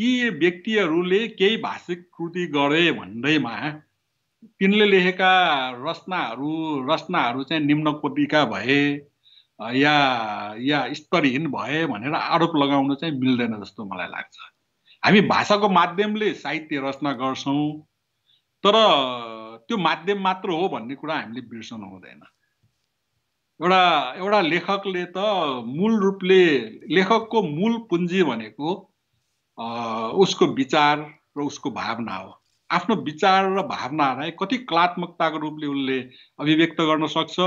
ती व्यक्तिहरूले केही भाषिक त्रुटि गरे भन्दैमा तिनले लेखेका रचनाहरू रचनाहरू चाहिँ निम्न कोटिका भए या या स्तरहीन भए भनेर आरोप लगाउन चाहिँ मिल्दैन जस्तो मलाई लाग्छ हामी भाषाको माध्यमले साहित्य रचना गर्छौँ तर त्यो माध्यम मात्र हो भन्ने कुरा हामीले बिर्सनु हुँदैन एउटा एउटा लेखकले त मूल रूपले लेखकको मूल पुँजी भनेको उसको विचार र उसको भावना हो आफ्नो विचार र भावनालाई कति कलात्मकताको रूपले उसले अभिव्यक्त गर्न सक्छ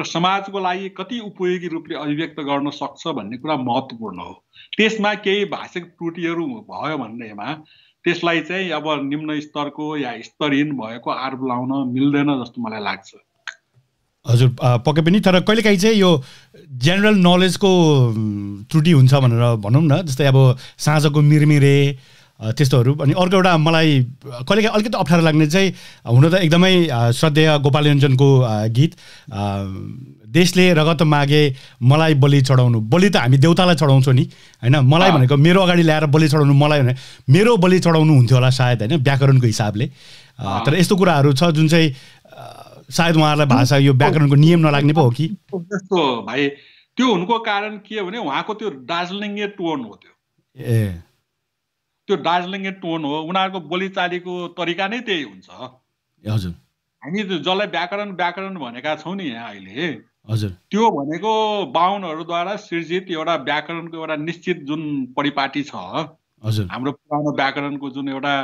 र समाजको लागि कति उपयोगी रूपले अभिव्यक्त गर्न सक्छ भन्ने कुरा महत्त्वपूर्ण हो त्यसमा केही भाषिक त्रुटिहरू भयो भन्नेमा त्यसलाई चाहिँ अब निम्न स्तरको या स्तरहीन भएको आरोप लाउन मिल्दैन जस्तो मलाई लाग्छ हजुर पक्कै पनि तर कहिलेकाहीँ चाहिँ यो जेनरल नलेजको त्रुटि हुन्छ भनेर भनौँ न जस्तै अब साँझको मिरमिरे त्यस्तोहरू अनि अर्को एउटा मलाई कहिलेकाहीँ अलिकति अप्ठ्यारो लाग्ने चाहिँ हुन त एकदमै श्रद्धेय गोपाल रञ्जनको गीत देशले रगत मागे मलाई बलि चढाउनु बलि त हामी देउतालाई चढाउँछौँ नि होइन मलाई भनेको मेरो अगाडि ल्याएर बलि चढाउनु मलाई भने मेरो बलि चढाउनु हुन्थ्यो होला सायद होइन व्याकरणको हिसाबले तर यस्तो कुराहरू छ जुन चाहिँ सायद उहाँहरूलाई भाषा यो व्याकरणको नियम नलाग्ने पो हो कि भाइ त्यो हुनुको कारण के हो भने उहाँको त्यो दार्जिलिङ टोन हो त्यो ए त्यो दार्जिलिङ टोन हो उनीहरूको बोलीचालीको तरिका नै त्यही हुन्छ हजुर हामी जसलाई व्याकरण व्याकरण भनेका छौँ नि यहाँ अहिले हजुर त्यो भनेको बाहुनहरूद्वारा सिर्जित एउटा व्याकरणको एउटा निश्चित जुन परिपाटी छ हजुर हाम्रो पुरानो व्याकरणको जुन एउटा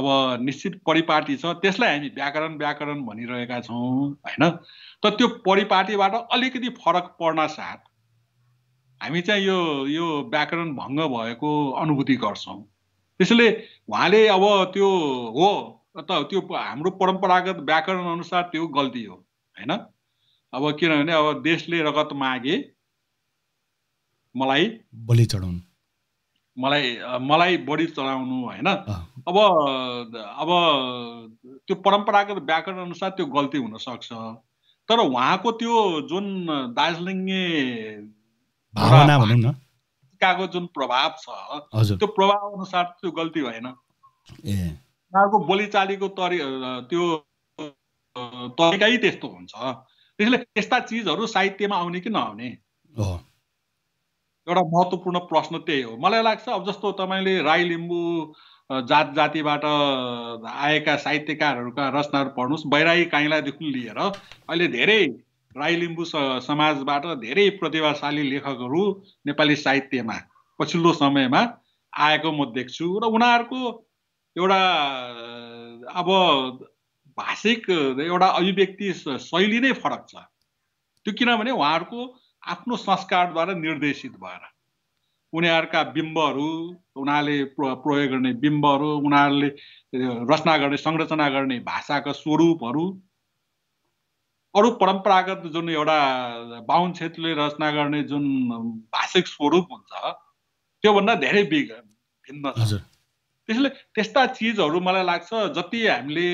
अब निश्चित परिपाटी छ त्यसलाई हामी व्याकरण व्याकरण भनिरहेका छौँ होइन त त्यो परिपाटीबाट अलिकति फरक पर्न साथ हामी चाहिँ यो यो व्याकरण भङ्ग भएको अनुभूति गर्छौँ त्यसैले उहाँले अब त्यो हो त त्यो हाम्रो परम्परागत व्याकरण अनुसार त्यो गल्ती हो होइन अब किनभने अब देशले रगत मागे मलाई बलि चढाउनु मलाई मलाई बढी चढाउनु होइन अब अब त्यो परम्परागत व्याकरण अनुसार त्यो गल्ती हुनसक्छ तर उहाँको त्यो जुन दार्जिलिङ भावना भनौँ न सिक्काको जुन प्रभाव छ त्यो प्रभाव अनुसार त्यो गल्ती भएन उनीहरूको बोलीचालीको तरि त्यो तरिकै त्यस्तो हुन्छ त्यसले यस्ता चिजहरू साहित्यमा आउने कि नआउने एउटा महत्त्वपूर्ण प्रश्न त्यही हो मलाई लाग्छ अब जस्तो तपाईँले राई लिम्बू जात जातिबाट आएका साहित्यकारहरूका रचनाहरू पढ्नुहोस् बैराई काइलादेखि लिएर अहिले धेरै राई लिम्बू समाजबाट धेरै प्रतिभाशाली लेखकहरू नेपाली साहित्यमा पछिल्लो समयमा आएको म देख्छु र उनीहरूको एउटा अब भाषिक एउटा अभिव्यक्ति शैली नै फरक छ त्यो किनभने उहाँहरूको आफ्नो संस्कारद्वारा निर्देशित भएर उनीहरूका बिम्बहरू उनीहरूले प्रयोग गर्ने बिम्बहरू उनीहरूले रचना गर्ने संरचना गर्ने भाषाका स्वरूपहरू अरू परम्परागत जुन एउटा बाहुन क्षेत्रले रचना गर्ने जुन भाषिक स्वरूप हुन्छ त्योभन्दा धेरै बिग भिन्न छ त्यसले त्यस्ता चिजहरू मलाई लाग्छ जति हामीले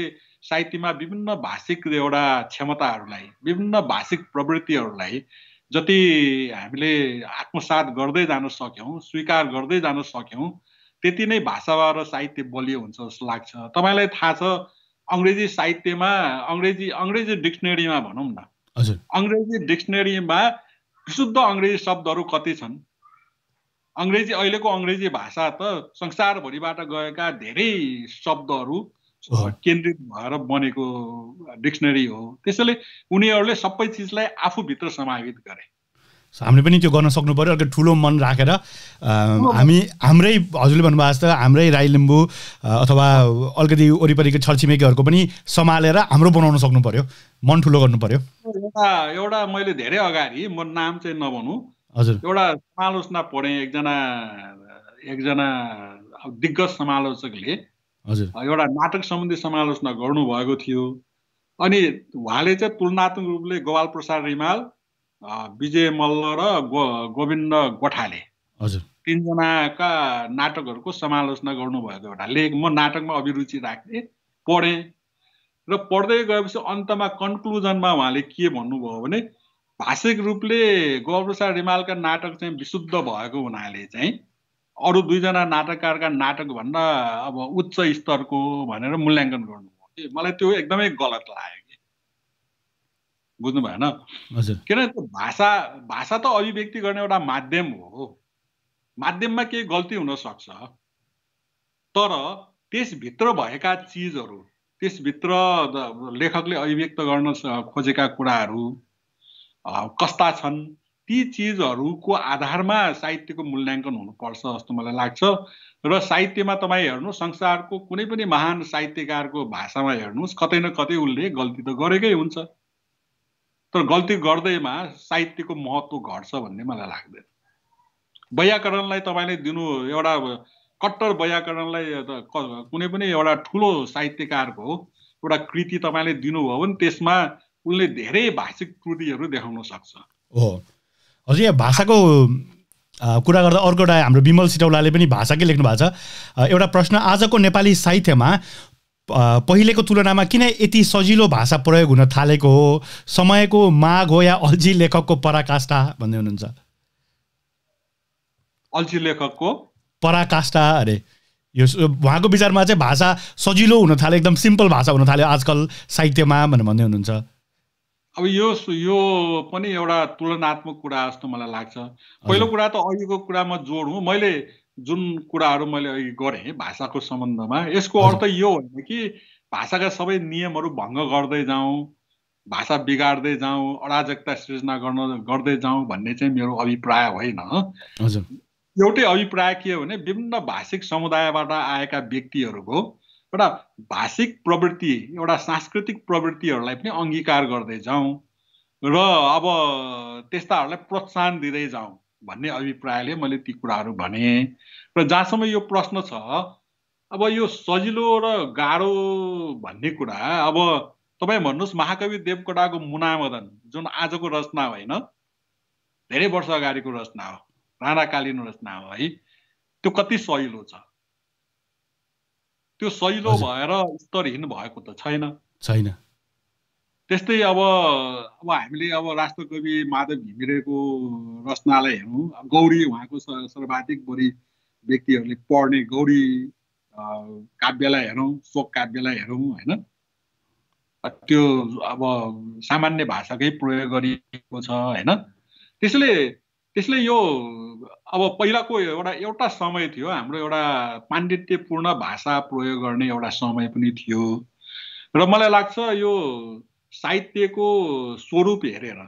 साहित्यमा विभिन्न भाषिक एउटा क्षमताहरूलाई विभिन्न भाषिक प्रवृत्तिहरूलाई जति हामीले आत्मसात गर्दै जान सक्यौँ स्वीकार गर्दै जान सक्यौँ त्यति नै भाषा र साहित्य बलियो हुन्छ जस्तो लाग्छ तपाईँलाई थाहा छ अङ्ग्रेजी साहित्यमा अङ्ग्रेजी अङ्ग्रेजी डिक्सनेरीमा भनौँ न हजुर अङ्ग्रेजी डिक्सनेरीमा विशुद्ध अङ्ग्रेजी शब्दहरू कति छन् अङ्ग्रेजी अहिलेको अङ्ग्रेजी भाषा त संसारभरिबाट गएका धेरै शब्दहरू केन्द्रित भएर बनेको डिक्सनरी हो त्यसैले उनीहरूले सबै चिजलाई आफूभित्र समाहित गरे हामीले पनि त्यो गर्न सक्नु पऱ्यो अलिकति ठुलो मन राखेर हामी हाम्रै हजुरले भन्नुभएको जस्तो हाम्रै राई लिम्बू अथवा अलिकति वरिपरिको छरछिमेकीहरूको पनि सम्हालेर हाम्रो बनाउन सक्नु पऱ्यो मन ठुलो गर्नु पऱ्यो एउटा मैले धेरै अगाडि म नाम चाहिँ नभनौँ हजुर एउटा समालोचना पढेँ एकजना एकजना दिग्गज समालोचकले हजुर एउटा नाटक सम्बन्धी समालोचना गर्नुभएको थियो अनि उहाँले चाहिँ तुलनात्मक रूपले गोपाल प्रसाद रिमाल विजय मल्ल र गो गोविन्द गोठाले हजुर तिनजनाका नाटकहरूको समालोचना गर्नुभएको एउटा लेख म नाटकमा अभिरुचि राख्ने पढेँ र पढ्दै गएपछि अन्तमा कन्क्लुजनमा उहाँले के भन्नुभयो भने भाषिक रूपले गौरप्रसाद रिमालका नाटक चाहिँ विशुद्ध भएको हुनाले चाहिँ अरू दुईजना नाटककारका नाटकभन्दा अब उच्च स्तरको भनेर मूल्याङ्कन गर्नुभयो मलाई त्यो एकदमै गलत लाग्यो बुझ्नु भएन किनभने त्यो भाषा भाषा त अभिव्यक्ति गर्ने एउटा माध्यम हो माध्यममा केही गल्ती हुनसक्छ तर त्यसभित्र भएका चिजहरू त्यसभित्र लेखकले अभिव्यक्त गर्न खोजेका कुराहरू कस्ता छन् ती चिजहरूको आधारमा साहित्यको मूल्याङ्कन हुनुपर्छ जस्तो मलाई लाग्छ र साहित्यमा तपाईँ हेर्नु संसारको कुनै पनि महान साहित्यकारको भाषामा हेर्नुहोस् कतै न कतै उसले गल्ती त गरेकै हुन्छ तर गल्ती गर्दैमा साहित्यको महत्त्व घट्छ भन्ने मलाई लाग्दैन व्याकरणलाई तपाईँले दिनु एउटा कट्टर व्याकरणलाई कुनै पनि एउटा ठुलो साहित्यकारको एउटा कृति तपाईँले दिनुभयो भने त्यसमा उनले धेरै भाषिक त्रुटिहरू देखाउन सक्छ हो हजुर यहाँ भाषाको कुरा गर्दा अर्को एउटा हाम्रो विमल सिटौलाले पनि भाषाकै लेख्नु भएको छ एउटा प्रश्न आजको नेपाली साहित्यमा पहिलेको तुलनामा किन यति सजिलो भाषा प्रयोग हुन थालेको हो समयको माग हो या अल्झी लेखकको पराकाष्ठा भन्दै हुनुहुन्छ अल्झी लेखकको पराकाष्ठा अरे यो उहाँको विचारमा चाहिँ भाषा सजिलो हुन थाल्यो एकदम सिम्पल भाषा हुन थाल्यो आजकल साहित्यमा भनेर भन्दै हुनुहुन्छ अब यो यो पनि एउटा तुलनात्मक कुरा जस्तो मलाई लाग्छ पहिलो कुरा त अहिलेको कुरामा जोड हुँ मैले जुन कुराहरू मैले अघि गरेँ भाषाको सम्बन्धमा यसको अर्थ यो होइन कि भाषाका सबै नियमहरू भङ्ग गर्दै जाउँ भाषा बिगार्दै जाउँ अराजकता सृजना गर्न गर्दै जाउँ भन्ने चाहिँ मेरो अभिप्राय होइन एउटै अभिप्राय के हो भने विभिन्न भाषिक समुदायबाट आएका व्यक्तिहरूको एउटा भाषिक प्रवृत्ति एउटा सांस्कृतिक प्रवृत्तिहरूलाई पनि अङ्गीकार गर्दै जाउँ र अब त्यस्ताहरूलाई प्रोत्साहन दिँदै जाउँ भन्ने अभिप्रायले मैले ती कुराहरू भने र जहाँसम्म यो प्रश्न छ अब यो सजिलो र गाह्रो भन्ने कुरा अब तपाईँ भन्नुहोस् महाकवि देवकोटाको मुनामदन जुन आजको रचना होइन धेरै वर्ष अगाडिको रचना हो राणाकालीन रचना हो है त्यो कति सहिलो छ त्यो सहिलो भएर स्तरहीन भएको त छैन छैन त्यस्तै अब अब हामीले अब राष्ट्रकवि माधव घिमिरेको रचनालाई हेरौँ गौरी उहाँको सर्वाधिक बढी व्यक्तिहरूले पढ्ने गौरी काव्यलाई हेरौँ शोक काव्यलाई हेरौँ होइन त्यो अब सामान्य भाषाकै प्रयोग गरिएको छ होइन त्यसले त्यसले यो अब पहिलाको एउटा एउटा समय थियो हाम्रो एउटा पाण्डित्यपूर्ण भाषा प्रयोग गर्ने एउटा समय पनि थियो र मलाई लाग्छ यो साहित्यको स्वरूप हेरेर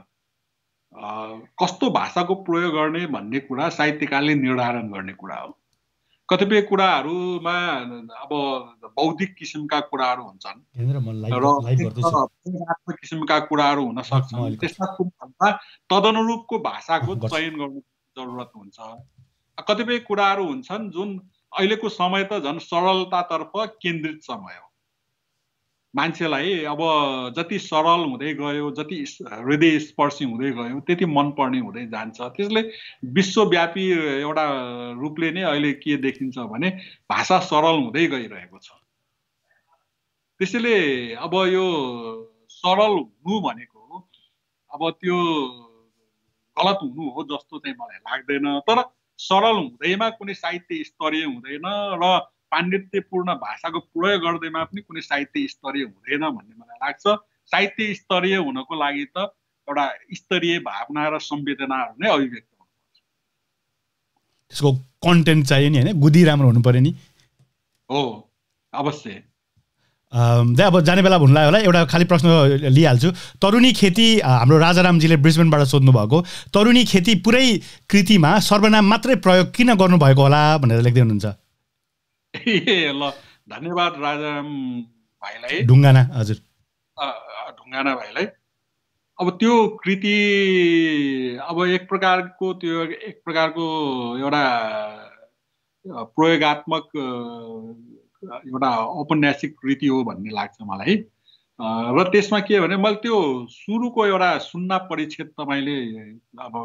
कस्तो भाषाको प्रयोग गर्ने भन्ने कुरा साहित्यकारले निर्धारण गर्ने कुरा हो कतिपय कुराहरूमा अब बौद्धिक किसिमका कुराहरू हुन्छन् र किसिमका कुराहरू हुन सक्छन् त्यस्ता कुराहरूमा तदनुरूपको भाषाको चयन गर्नु जरुरत हुन्छ कतिपय कुराहरू हुन्छन् जुन अहिलेको समय त झन् सरलतातर्फ केन्द्रित समय हो मान्छेलाई अब जति सरल हुँदै गयो जति हृदय स्पर्शी हुँदै गयो त्यति मनपर्ने हुँदै जान्छ त्यसले विश्वव्यापी एउटा रूपले नै अहिले के देखिन्छ भने भाषा सरल हुँदै गइरहेको छ त्यसैले अब यो सरल हुनु भनेको अब त्यो गलत हुनु हो जस्तो चाहिँ मलाई लाग्दैन तर सरल हुँदैमा कुनै साहित्य स्तरीय हुँदैन र पाण्डित्यपूर्ण भाषाको प्रयोग गर्दैमा पनि कुनै साहित्य स्तरीय हुँदैन भन्ने मलाई लाग्छ साहित्य स्तरीय हुनको लागि त एउटा स्तरीय भावना र संवेदनाहरू नै अभिव्यक्त हुनुपर्छ त्यसको कन्टेन्ट चाहियो नि होइन गुदी राम्रो हुनु पर्यो नि हो अवश्य दा अब जाने बेला भन्नुलाई होला एउटा खालि प्रश्न लिइहाल्छु तरुणी खेती हाम्रो राजारामजीले ब्रिजबेनबाट सोध्नु भएको तरुणी खेती पुरै कृतिमा सर्वनाम मात्रै प्रयोग किन गर्नुभएको होला भनेर लेख्दै हुनुहुन्छ ए ल धन्यवाद राजाराम भाइलाई ढुङ्गाना हजुर ढुङ्गाना भाइलाई अब त्यो कृति अब एक प्रकारको त्यो एक प्रकारको एउटा प्रयोगत्मक एउटा औपन्यासिक कृति हो भन्ने लाग्छ मलाई र त्यसमा के भने मैले त्यो सुरुको एउटा सुन्ना परिच्छेद तपाईँले अब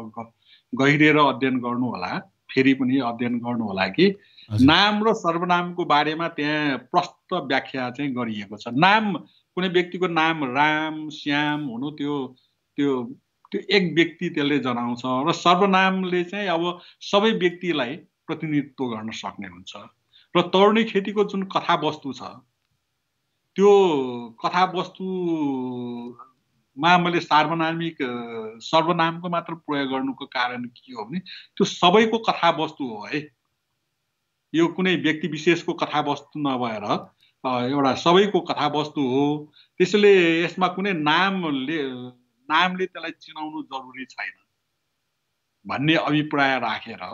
गहिरेर अध्ययन गर्नु होला फेरि पनि अध्ययन गर्नु होला कि नाम र सर्वनामको बारेमा त्यहाँ प्रष्ट व्याख्या चाहिँ गरिएको छ नाम कुनै व्यक्तिको नाम राम श्याम हुनु त्यो त्यो त्यो एक व्यक्ति त्यसले जनाउँछ र सर्वनामले चाहिँ अब सबै व्यक्तिलाई प्रतिनिधित्व गर्न सक्ने हुन्छ र तरुणी खेतीको जुन कथावस्तु छ त्यो कथावस्तुमा मैले सार्वनामिक सर्वनामको मात्र प्रयोग गर्नुको कारण के हो भने त्यो सबैको कथावस्तु हो है यो कुनै व्यक्ति विशेषको कथावस्तु नभएर एउटा सबैको कथावस्तु हो त्यसैले यसमा कुनै नामले नामले त्यसलाई चिनाउनु जरुरी छैन भन्ने अभिप्राय राखेर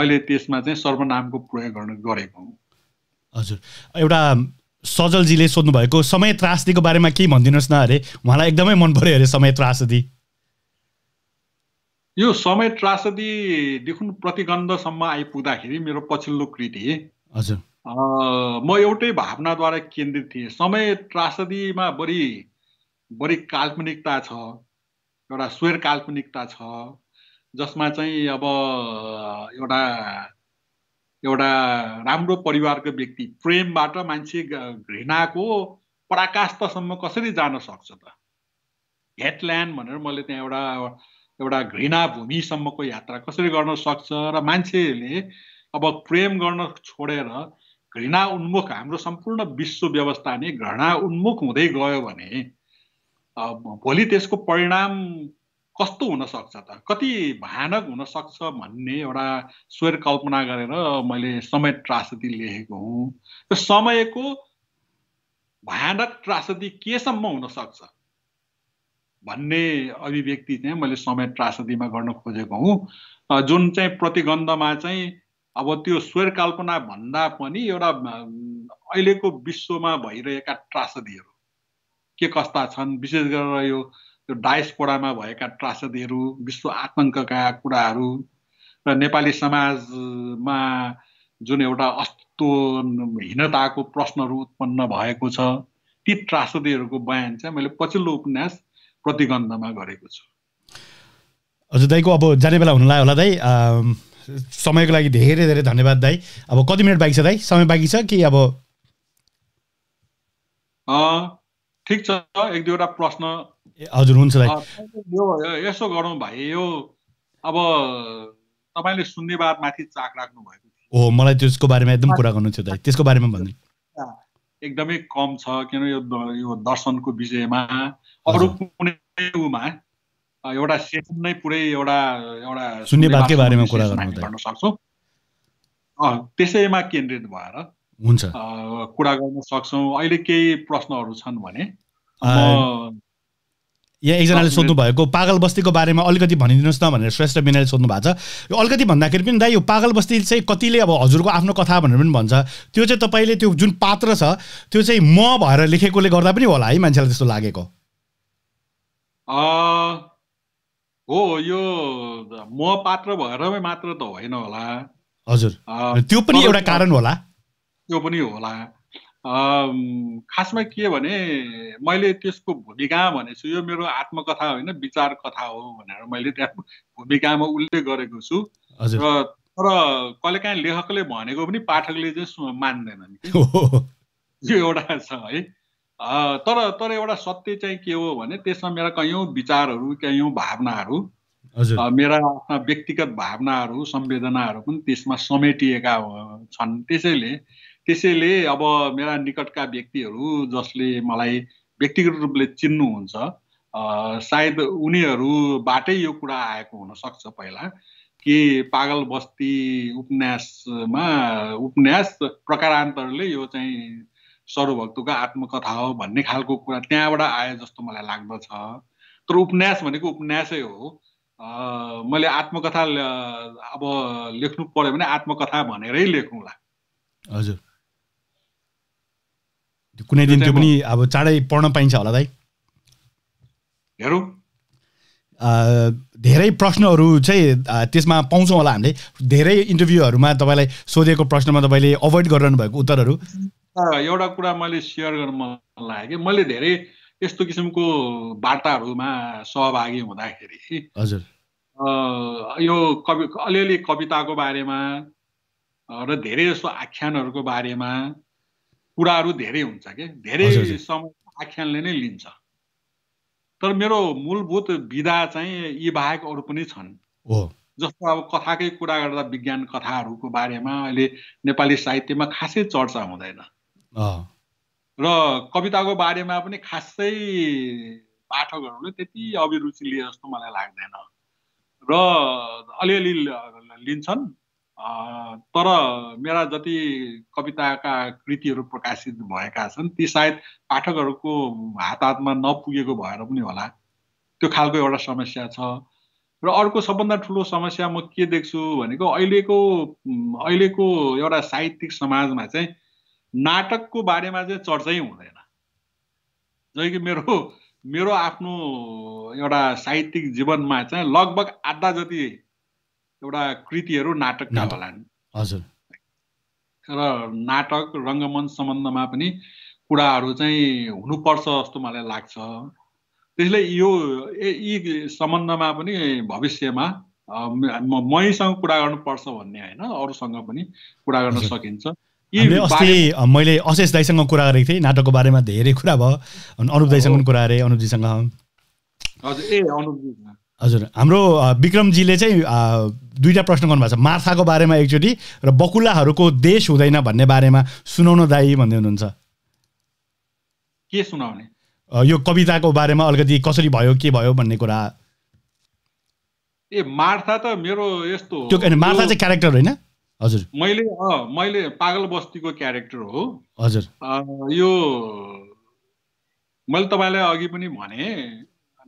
मैले त्यसमा चाहिँ सर्वनामको प्रयोग गर्न गरेको हुँ हजुर एउटा सजलजीले भएको समय त्रासदीको बारेमा केही भनिदिनुहोस् न अरे उहाँलाई एकदमै मन पऱ्यो अरे समय त्रासदी यो समय त्रासदीदेखि प्रतिगन्धसम्म आइपुग्दाखेरि मेरो पछिल्लो कृति हजुर म एउटै भावनाद्वारा केन्द्रित थिएँ समय त्रासदीमा बढी बढी काल्पनिकता छ एउटा स्वर काल्पनिकता छ जसमा चाहिँ अब एउटा एउटा राम्रो परिवारको व्यक्ति प्रेमबाट मान्छे घृणाको पराकाष्ठसम्म कसरी जान सक्छ त हेटल्यान्ड भनेर मैले त्यहाँ एउटा एउटा घृणा भूमिसम्मको यात्रा कसरी गर्न सक्छ र मान्छेले अब प्रेम गर्न छोडेर घृणा उन्मुख हाम्रो सम्पूर्ण विश्व व्यवस्था नै घृणा उन्मुख हुँदै गयो भने भोलि त्यसको परिणाम कस्तो हुनसक्छ त कति भयानक हुनसक्छ भन्ने एउटा स्वर कल्पना गरेर मैले समय त्रासदी लेखेको हुँ त्यो समयको भयानक त्रासदी केसम्म हुनसक्छ भन्ने अभिव्यक्ति चाहिँ मैले समय त्रासदीमा गर्न खोजेको हुँ जुन चाहिँ प्रतिगन्धमा चाहिँ अब त्यो स्वर कल्पना भन्दा पनि एउटा अहिलेको विश्वमा भइरहेका त्रासदीहरू के कस्ता छन् विशेष गरेर यो त्यो डायसपोडामा भएका त्रासदीहरू विश्व आतङ्कका कुराहरू र नेपाली समाजमा जुन एउटा अस्तित्व हीनताको प्रश्नहरू उत्पन्न भएको छ ती त्रासदीहरूको बयान चाहिँ मैले पछिल्लो उपन्यास प्रतिगन्धमा गरेको छु हजुर दाईको अब जाने बेला हुन लाग्यो होला दाई समयको लागि धेरै धेरै धन्यवाद दाई अब कति मिनट बाँकी छ दाई समय बाँकी छ कि अब ठिक छ एक दुईवटा प्रश्न हजुर हुन्छ दाई यो यसो गरौँ भाइ यो अब तपाईँले माथि चाक राख्नु भएको थियो हो मलाई त्यसको बारेमा एकदम कुरा गर्नु थियो दाई त्यसको बारेमा भन्नु एकदमै कम छ किन यो दर्शनको विषयमा अरू कुनै उमा एउटा सेसन नै पुरै एउटा एउटा भागकै बारेमा कुरा गर्न सक्छौँ त्यसैमा केन्द्रित भएर हुन्छ कुरा गर्न सक्छौँ अहिले केही प्रश्नहरू छन् भने यहाँ एकजनाले सोध्नु भएको पागल बस्तीको बारेमा अलिकति भनिदिनुहोस् न भनेर श्रेष्ठ बिनाले सोध्नु भएको छ यो अलिकति भन्दाखेरि पनि दाइ यो पागल बस्ती चाहिँ कतिले अब हजुरको आफ्नो कथा भनेर पनि भन्छ त्यो चाहिँ तपाईँले त्यो जुन पात्र छ त्यो चाहिँ म भएर लेखेकोले गर्दा पनि होला है मान्छेलाई त्यस्तो लागेको हो यो म पात्र भएर मात्र त होइन होला हजुर त्यो पनि एउटा कारण होला त्यो पनि होला खासमा के भने मैले त्यसको भूमिका भनेछु यो मेरो आत्मकथा होइन विचार कथा हो भनेर मैले त्यहाँ भूमिकामा उल्लेख गरेको छु र तर कहिलेकाहीँ लेखकले भनेको पनि पाठकले चाहिँ मान्दैन नि यो एउटा छ है तर तर एउटा सत्य चाहिँ के हो भने त्यसमा मेरा कैयौँ विचारहरू कैयौँ भावनाहरू मेरा आफ्ना व्यक्तिगत भावनाहरू संवेदनाहरू पनि त्यसमा समेटिएका छन् त्यसैले त्यसैले अब मेरा निकटका व्यक्तिहरू जसले मलाई व्यक्तिगत रूपले चिन्नुहुन्छ सायद उनीहरूबाटै यो कुरा आएको हुनसक्छ पहिला कि पागल बस्ती उपन्यासमा उपन्यास प्रकारान्तरले यो चाहिँ सर्वभक्तको आत्मकथा हो भन्ने खालको कुरा त्यहाँबाट आयो जस्तो मलाई लाग्दछ तर उपन्यास भनेको उपन्यासै हो मैले आत्मकथा अब लेख्नु पर्यो भने आत्मकथा भनेरै लेखौँला हजुर कुनै दिन त्यो पनि अब चाँडै पढ्न पाइन्छ होला दाइ हेरौँ धेरै प्रश्नहरू चाहिँ त्यसमा पाउँछौँ होला हामीले धेरै इन्टरभ्यूहरूमा तपाईँलाई सोधेको प्रश्नमा तपाईँले अभोइड गरिरहनु भएको उत्तरहरू एउटा कुरा मैले सेयर गर्न मन लाग्यो कि मैले धेरै यस्तो किसिमको वार्ताहरूमा सहभागी हुँदाखेरि हजुर यो कवि अलिअलि कविताको बारेमा र धेरै जस्तो आख्यानहरूको बारेमा कुराहरू धेरै हुन्छ कि धेरै समय आख्यानले नै लिन्छ तर मेरो मूलभूत विधा चाहिँ यी बाहेक अरू पनि छन् जस्तो अब कथाकै कुरा गर्दा विज्ञान कथाहरूको बारेमा अहिले नेपाली साहित्यमा खासै चर्चा हुँदैन र कविताको बारेमा पनि खासै पाठकहरूले त्यति अभिरुचि लिए जस्तो मलाई लाग्दैन र अलिअलि लिन्छन् तर मेरा जति कविताका कृतिहरू प्रकाशित भएका छन् ती सायद पाठकहरूको हात हातमा नपुगेको भएर पनि होला त्यो खालको एउटा समस्या छ र अर्को सबभन्दा ठुलो समस्या म के देख्छु भनेको अहिलेको अहिलेको एउटा साहित्यिक समाजमा चाहिँ नाटकको बारेमा चाहिँ चर्चै हुँदैन जो कि मेरो मेरो आफ्नो एउटा साहित्यिक जीवनमा चाहिँ लगभग आधा जति एउटा कृतिहरू नाटकका होला नि हजुर र नाटक रङ्गमञ्च सम्बन्धमा पनि कुराहरू चाहिँ हुनुपर्छ जस्तो मलाई लाग्छ त्यसले यो यी सम्बन्धमा पनि भविष्यमा मैसँग कुरा गर्नुपर्छ भन्ने होइन अरूसँग पनि कुरा गर्न सकिन्छ अस्ति मैले अशेष दाईसँग कुरा गरेको थिएँ नाटकको बारेमा धेरै कुरा भयो अनि अनुप दाईसँग कुरा गरेँ अनुपजीसँग हजुर हाम्रो विक्रमजीले चाहिँ दुईवटा प्रश्न गर्नुभएको छ मार्थाको बारेमा एकचोटि र बकुलाहरूको देश हुँदैन भन्ने बारेमा सुनाउन दाई भन्दै हुनुहुन्छ के सुनाउने यो कविताको बारेमा अलिकति कसरी भयो के भयो भन्ने कुरा ए मार्था त मेरो यस्तो मार्था चाहिँ क्यारेक्टर होइन हजुर मैले मैले पागल बस्तीको क्यारेक्टर हो हजुर यो मैले तपाईँलाई अघि पनि भने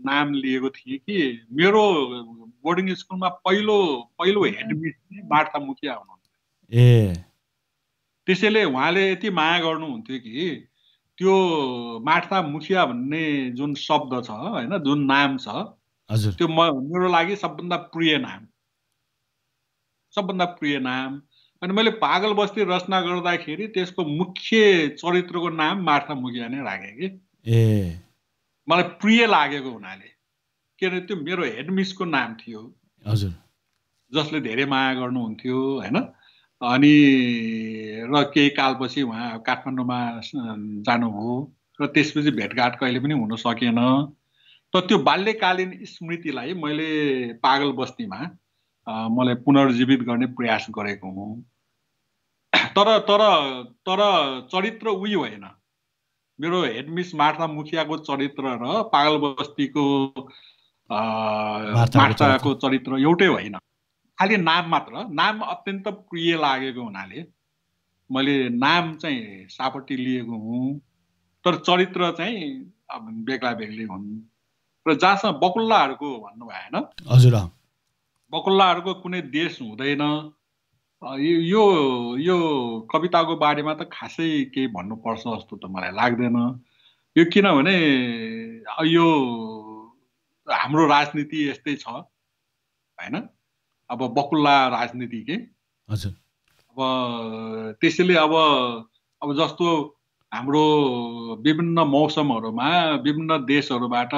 नाम लिएको थिएँ कि मेरो बोर्डिङ स्कुलमा पहिलो पहिलो हेडमिस वार्ता मुखिया हुनुहुन्थ्यो ए त्यसैले उहाँले यति माया गर्नुहुन्थ्यो कि त्यो माठा मुखिया भन्ने जुन शब्द छ होइन जुन नाम छ हजुर त्यो म मेरो लागि सबभन्दा प्रिय नाम सबभन्दा प्रिय नाम अनि मैले पागल बस्ती रचना गर्दाखेरि त्यसको मुख्य चरित्रको नाम मार्था मुगिया नै राखेँ कि ए मलाई प्रिय लागेको हुनाले किनभने त्यो मेरो हेडमिसको नाम थियो हजुर जसले धेरै माया गर्नुहुन्थ्यो होइन अनि र केही कालपछि उहाँ काठमाडौँमा जानुभयो र त्यसपछि भेटघाट कहिले पनि हुन सकेन त त्यो बाल्यकालीन स्मृतिलाई मैले पागल बस्तीमा मलाई पुनर्जीवित गर्ने प्रयास गरेको हुँ तर तर तर चरित्र उही होइन मेरो हेडमिस मार्था मुखियाको चरित्र र पागल बस्तीको मार्ताको चरित्र एउटै होइन खालि नाम मात्र नाम अत्यन्त प्रिय लागेको हुनाले मैले नाम चाहिँ सापट्टि लिएको हुँ तर चरित्र चाहिँ अब बेग्ला बेग्लै हुन् र जहाँसम्म बकुल्लाहरूको भन्नुभयो होइन हजुर बकुल्लाहरूको कुनै देश हुँदैन यो यो कविताको बारेमा त खासै केही भन्नुपर्छ जस्तो त मलाई लाग्दैन यो किनभने यो हाम्रो राजनीति यस्तै छ होइन अब बकुल्ला राजनीति के हजुर अब त्यसैले अब अब जस्तो हाम्रो विभिन्न मौसमहरूमा विभिन्न देशहरूबाट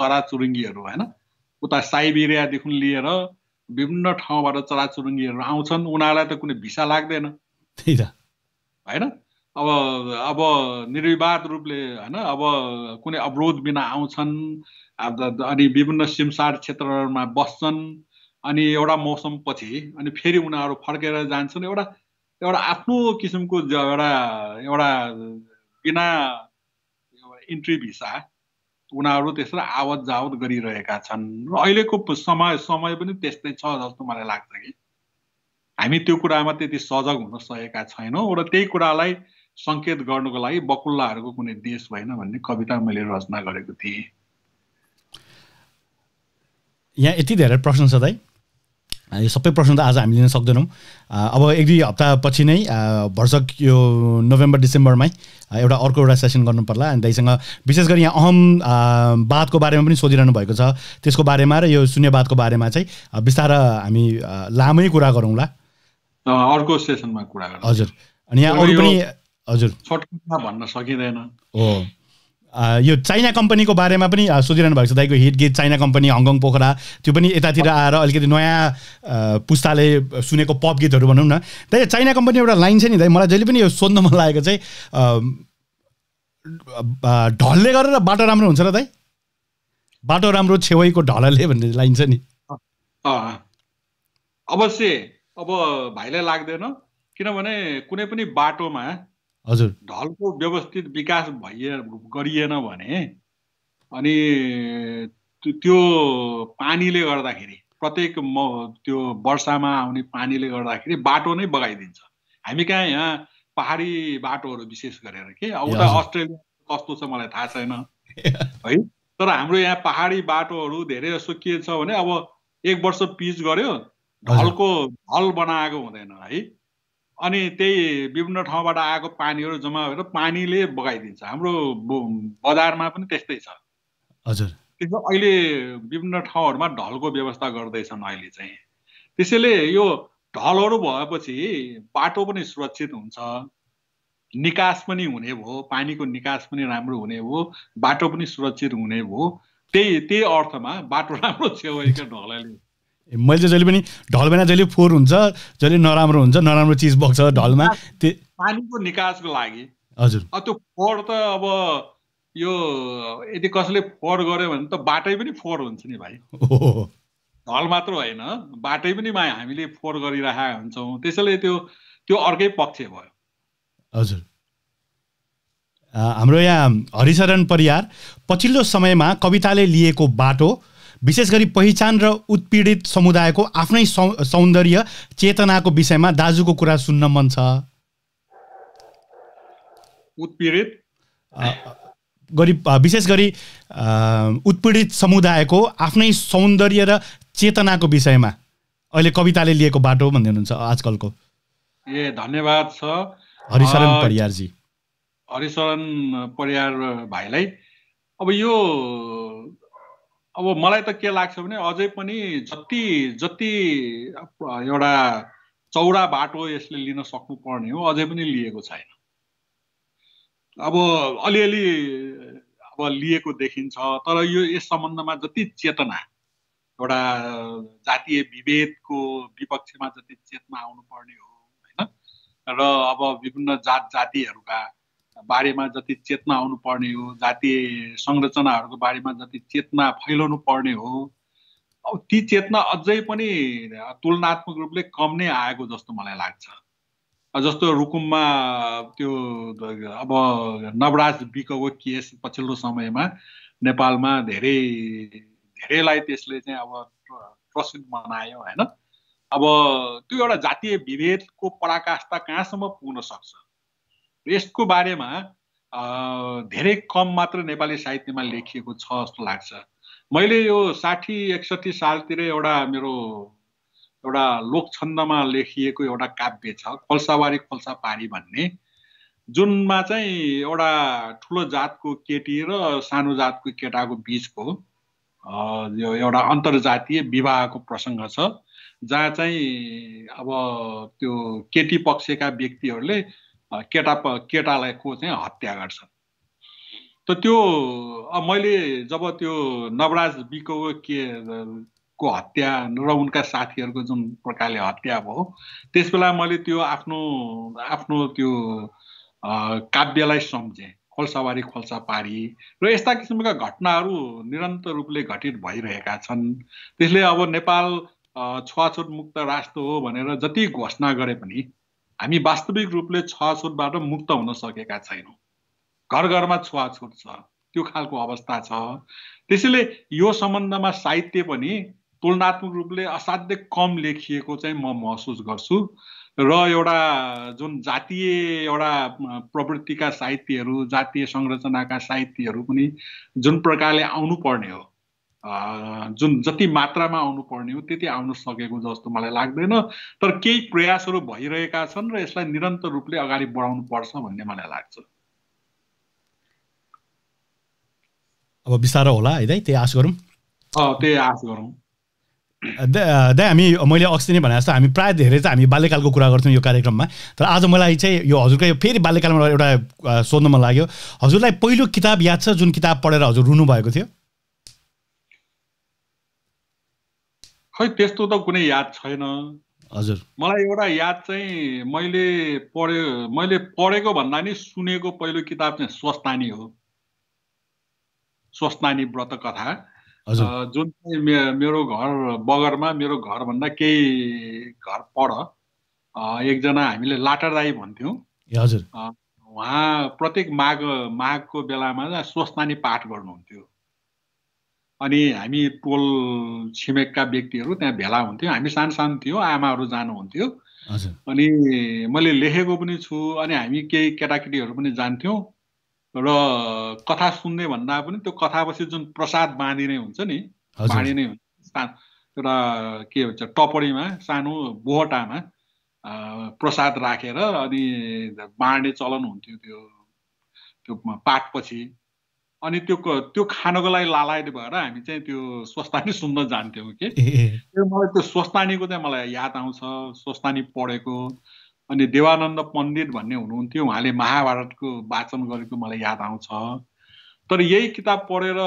चराचुरुङ्गीहरू होइन उता साइबेरियादेखि लिएर विभिन्न ठाउँबाट चराचुरुङ्गीहरू आउँछन् उनीहरूलाई त कुनै भिसा लाग्दैन होइन अब अब निर्विवाद रूपले होइन अब कुनै अवरोध बिना आउँछन् अनि विभिन्न सिमसार क्षेत्रहरूमा बस्छन् अनि एउटा मौसमपछि अनि फेरि उनीहरू फर्केर जान्छन् एउटा एउटा आफ्नो किसिमको एउटा एउटा बिना इन्ट्री भिसा उनीहरू त्यसरी आवत जावत गरिरहेका छन् र अहिलेको समय समय पनि त्यस्तै छ जस्तो मलाई लाग्छ कि हामी त्यो कुरामा त्यति सजग हुन सकेका छैनौँ र त्यही कुरालाई सङ्केत गर्नुको लागि बकुल्लाहरूको कुनै देश भएन भन्ने कविता मैले रचना गरेको थिएँ यहाँ यति धेरै प्रश्न छ दाई यो सबै प्रश्न त आज हामी लिन सक्दैनौँ अब एक दुई हप्तापछि नै भर्सक यो नोभेम्बर डिसेम्बरमै एउटा अर्को एउटा सेसन गर्नु पर्ला अनि त्यहीसँग विशेष गरी यहाँ अहम बातको बारेमा पनि सोधिरहनु भएको छ त्यसको बारेमा र यो शून्यवादको बारेमा चाहिँ बिस्तारै हामी लामै कुरा गरौँला अर्को सेसनमा कुरा हजुर अनि यहाँ अरू पनि हजुर भन्न सकिँदैन हो यो चाइना कम्पनीको बारेमा पनि सोधिरहनु भएको छ दाइको हिट गीत चाइना कम्पनी हङकङ पोखरा त्यो पनि यतातिर आएर अलिकति नयाँ पुस्ताले सुनेको पप गीतहरू भनौँ न दाइ चाइना कम्पनी एउटा लाइन छ नि दाइ मलाई जहिले पनि यो सोध्न मन लागेको चाहिँ ढलले गरेर बाटो राम्रो हुन्छ र दाइ बाटो राम्रो छेवैको ढलले भन्ने लाइन छ नि अवश्य अब भाइलाई लाग्दैन किनभने कुनै पनि बाटोमा हजुर ढलको व्यवस्थित विकास भइए गरिएन भने अनि त्यो पानीले गर्दाखेरि प्रत्येक म त्यो वर्षामा आउने पानीले गर्दाखेरि बाटो नै बगाइदिन्छ हामी कहाँ यहाँ पहाडी बाटोहरू विशेष गरेर के उता अस्ट्रेलिया कस्तो छ मलाई थाहा छैन है तर हाम्रो यहाँ पहाडी बाटोहरू धेरै जस्तो के छ भने अब एक वर्ष पिच गर्यो ढलको ढल बनाएको हुँदैन है अनि त्यही विभिन्न ठाउँबाट आएको पानीहरू जम्मा भएर पानीले बगाइदिन्छ हाम्रो बजारमा पनि त्यस्तै छ हजुर त्यसमा अहिले विभिन्न ठाउँहरूमा ढलको व्यवस्था गर्दैछन् अहिले चाहिँ त्यसैले यो ढलहरू भएपछि बाटो पनि सुरक्षित हुन्छ निकास पनि हुने भयो पानीको निकास पनि राम्रो हुने भयो बाटो पनि सुरक्षित हुने भयो त्यही त्यही अर्थमा बाटो राम्रो छेउ ढलले मैले चाहिँ जहिले पनि ढल बेना जहिले फोहोर हुन्छ जहिले नराम्रो हुन्छ नराम्रो चिज बग्छ ढलमा त्यो पानीको निकासको लागि हजुर त्यो फोहोर त अब यो यदि कसैले फोहोर गर्यो भने त बाटै पनि फोहोर हुन्छ नि भाइ ढल मात्र होइन बाटै पनि हामीले फोहोर गरिरहेका हुन्छौँ त्यसैले त्यो त्यो अर्कै पक्ष भयो हजुर हाम्रो यहाँ हरिशरण परियार पछिल्लो समयमा कविताले लिएको बाटो विशेष गरी पहिचान र उत्पीडित समुदायको आफ्नै सौन्दर्य चेतनाको विषयमा दाजुको कुरा सुन्न मन छ उत्पीडित गरी विशेष गरी उत्पीडित समुदायको आफ्नै सौन्दर्य र चेतनाको विषयमा अहिले कविताले लिएको बाटो भन्दै हुनुहुन्छ आजकलको ए धन्यवाद छ हरिशरण परियारजी हरिशरण परियार भाइलाई अब यो अब मलाई त के लाग्छ भने अझै पनि जति जति एउटा चौडा बाटो यसले लिन सक्नुपर्ने हो अझै पनि लिएको छैन अब अलिअलि अब लिएको देखिन्छ तर यो यस सम्बन्धमा जति चेतना एउटा जातीय विभेदको विपक्षमा जति चेतना आउनुपर्ने हो होइन र अब विभिन्न जात जातिहरूका बारेमा जति चेतना आउनु पर्ने हो जातीय संरचनाहरूको बारेमा जति चेतना फैलाउनु पर्ने हो अब ती चेतना अझै पनि तुलनात्मक रूपले कम नै आएको जस्तो मलाई लाग्छ जस्तो रुकुममा त्यो अब नवराज बिकको केस पछिल्लो समयमा नेपालमा धेरै धेरैलाई त्यसले चाहिँ अब प्रसिद्ध बनायो होइन अब त्यो एउटा जातीय विभेदको पराकाष्ठा कहाँसम्म पुग्न सक्छ यसको बारेमा धेरै कम मात्र नेपाली साहित्यमा लेखिएको छ जस्तो लाग्छ मैले यो साठी एकसठी सालतिर एउटा मेरो एउटा लोक छन्दमा लेखिएको एउटा काव्य छ खोल्सावारी खोल्सा पारी भन्ने जुनमा चाहिँ एउटा ठुलो जातको केटी र सानो जातको केटाको बिचको यो एउटा अन्तर्जातीय विवाहको प्रसङ्ग छ जहाँ चाहिँ अब त्यो केटी पक्षका व्यक्तिहरूले केटा केटालाई को चाहिँ हत्या गर्छ त त्यो मैले जब त्यो नवराज बिको के को हत्या र उनका साथीहरूको जुन प्रकारले हत्या भयो त्यस बेला मैले त्यो आफ्नो आफ्नो त्यो काव्यलाई सम्झेँ खोल्सावारी खोल्सा पारी र यस्ता किसिमका घटनाहरू निरन्तर रूपले घटित भइरहेका छन् त्यसले अब नेपाल छुवाछुत मुक्त राष्ट्र हो भनेर जति घोषणा गरे पनि हामी वास्तविक रूपले छुवाछुतबाट मुक्त हुन सकेका छैनौँ घर घरमा छुवाछुत छ त्यो खालको अवस्था छ त्यसैले यो सम्बन्धमा साहित्य पनि तुलनात्मक रूपले असाध्य कम लेखिएको चाहिँ म महसुस गर्छु र एउटा जुन जातीय एउटा प्रवृत्तिका साहित्यहरू जातीय संरचनाका साहित्यहरू पनि जुन प्रकारले आउनुपर्ने हो जुन जति मात्रामा आउनुपर्ने हो त्यति आउन सकेको जस्तो मलाई लाग्दैन तर केही प्रयासहरू भइरहेका छन् र यसलाई निरन्तर रूपले अगाडि बढाउनु पर्छ भन्ने मलाई लाग्छ अब बिस्तारो होला है त्यही आश गरौँ त्यही आश गरौँ दाइ हामी मैले अस्ति नै भने जस्तो हामी प्रायः धेरै चाहिँ हामी बाल्यकालको कुरा गर्छौँ यो कार्यक्रममा तर आज मलाई चाहिँ यो हजुरको यो फेरि बाल्यकालमा एउटा सोध्न मन लाग्यो हजुरलाई पहिलो किताब याद छ जुन किताब पढेर हजुर रुनु भएको थियो खै त्यस्तो त कुनै याद छैन हजुर मलाई एउटा याद चाहिँ मैले पढे मैले पढेको भन्दा नि सुनेको पहिलो किताब चाहिँ स्वस्तानी हो स्वस्तानी व्रत कथा जुन चाहिँ मे मेरो घर बगरमा मेरो घरभन्दा केही घर पढ एकजना हामीले लाटा लाटरदाई भन्थ्यौँ हजुर उहाँ प्रत्येक माघ माघको बेलामा स्वस्तानी पाठ गर्नुहुन्थ्यो अनि हामी टोल छिमेकका व्यक्तिहरू त्यहाँ भेला हुन्थ्यो हामी सानो सानो थियौँ आमाहरू जानुहुन्थ्यो अनि मैले लेखेको पनि छु अनि हामी केही केटाकेटीहरू पनि जान्थ्यौँ र कथा सुन्ने भन्दा पनि त्यो कथापछि जुन प्रसाद बाँधिने हुन्छ नि बाँधिने हुन्छ एउटा के भन्छ टपडीमा सानो बोहटामा प्रसाद राखेर अनि बाँड्ने चलन हुन्थ्यो त्यो त्यो पाठपछि अनि त्यो त्यो खानको लागि लालायत भएर हामी चाहिँ त्यो स्वस्तानी सुन्न जान्थ्यौँ कि त्यो मलाई त्यो स्वस्तानीको चाहिँ मलाई याद आउँछ स्वस्तानी पढेको अनि देवानन्द पण्डित भन्ने हुनुहुन्थ्यो उहाँले महाभारतको वाचन गरेको मलाई याद आउँछ तर यही किताब पढेर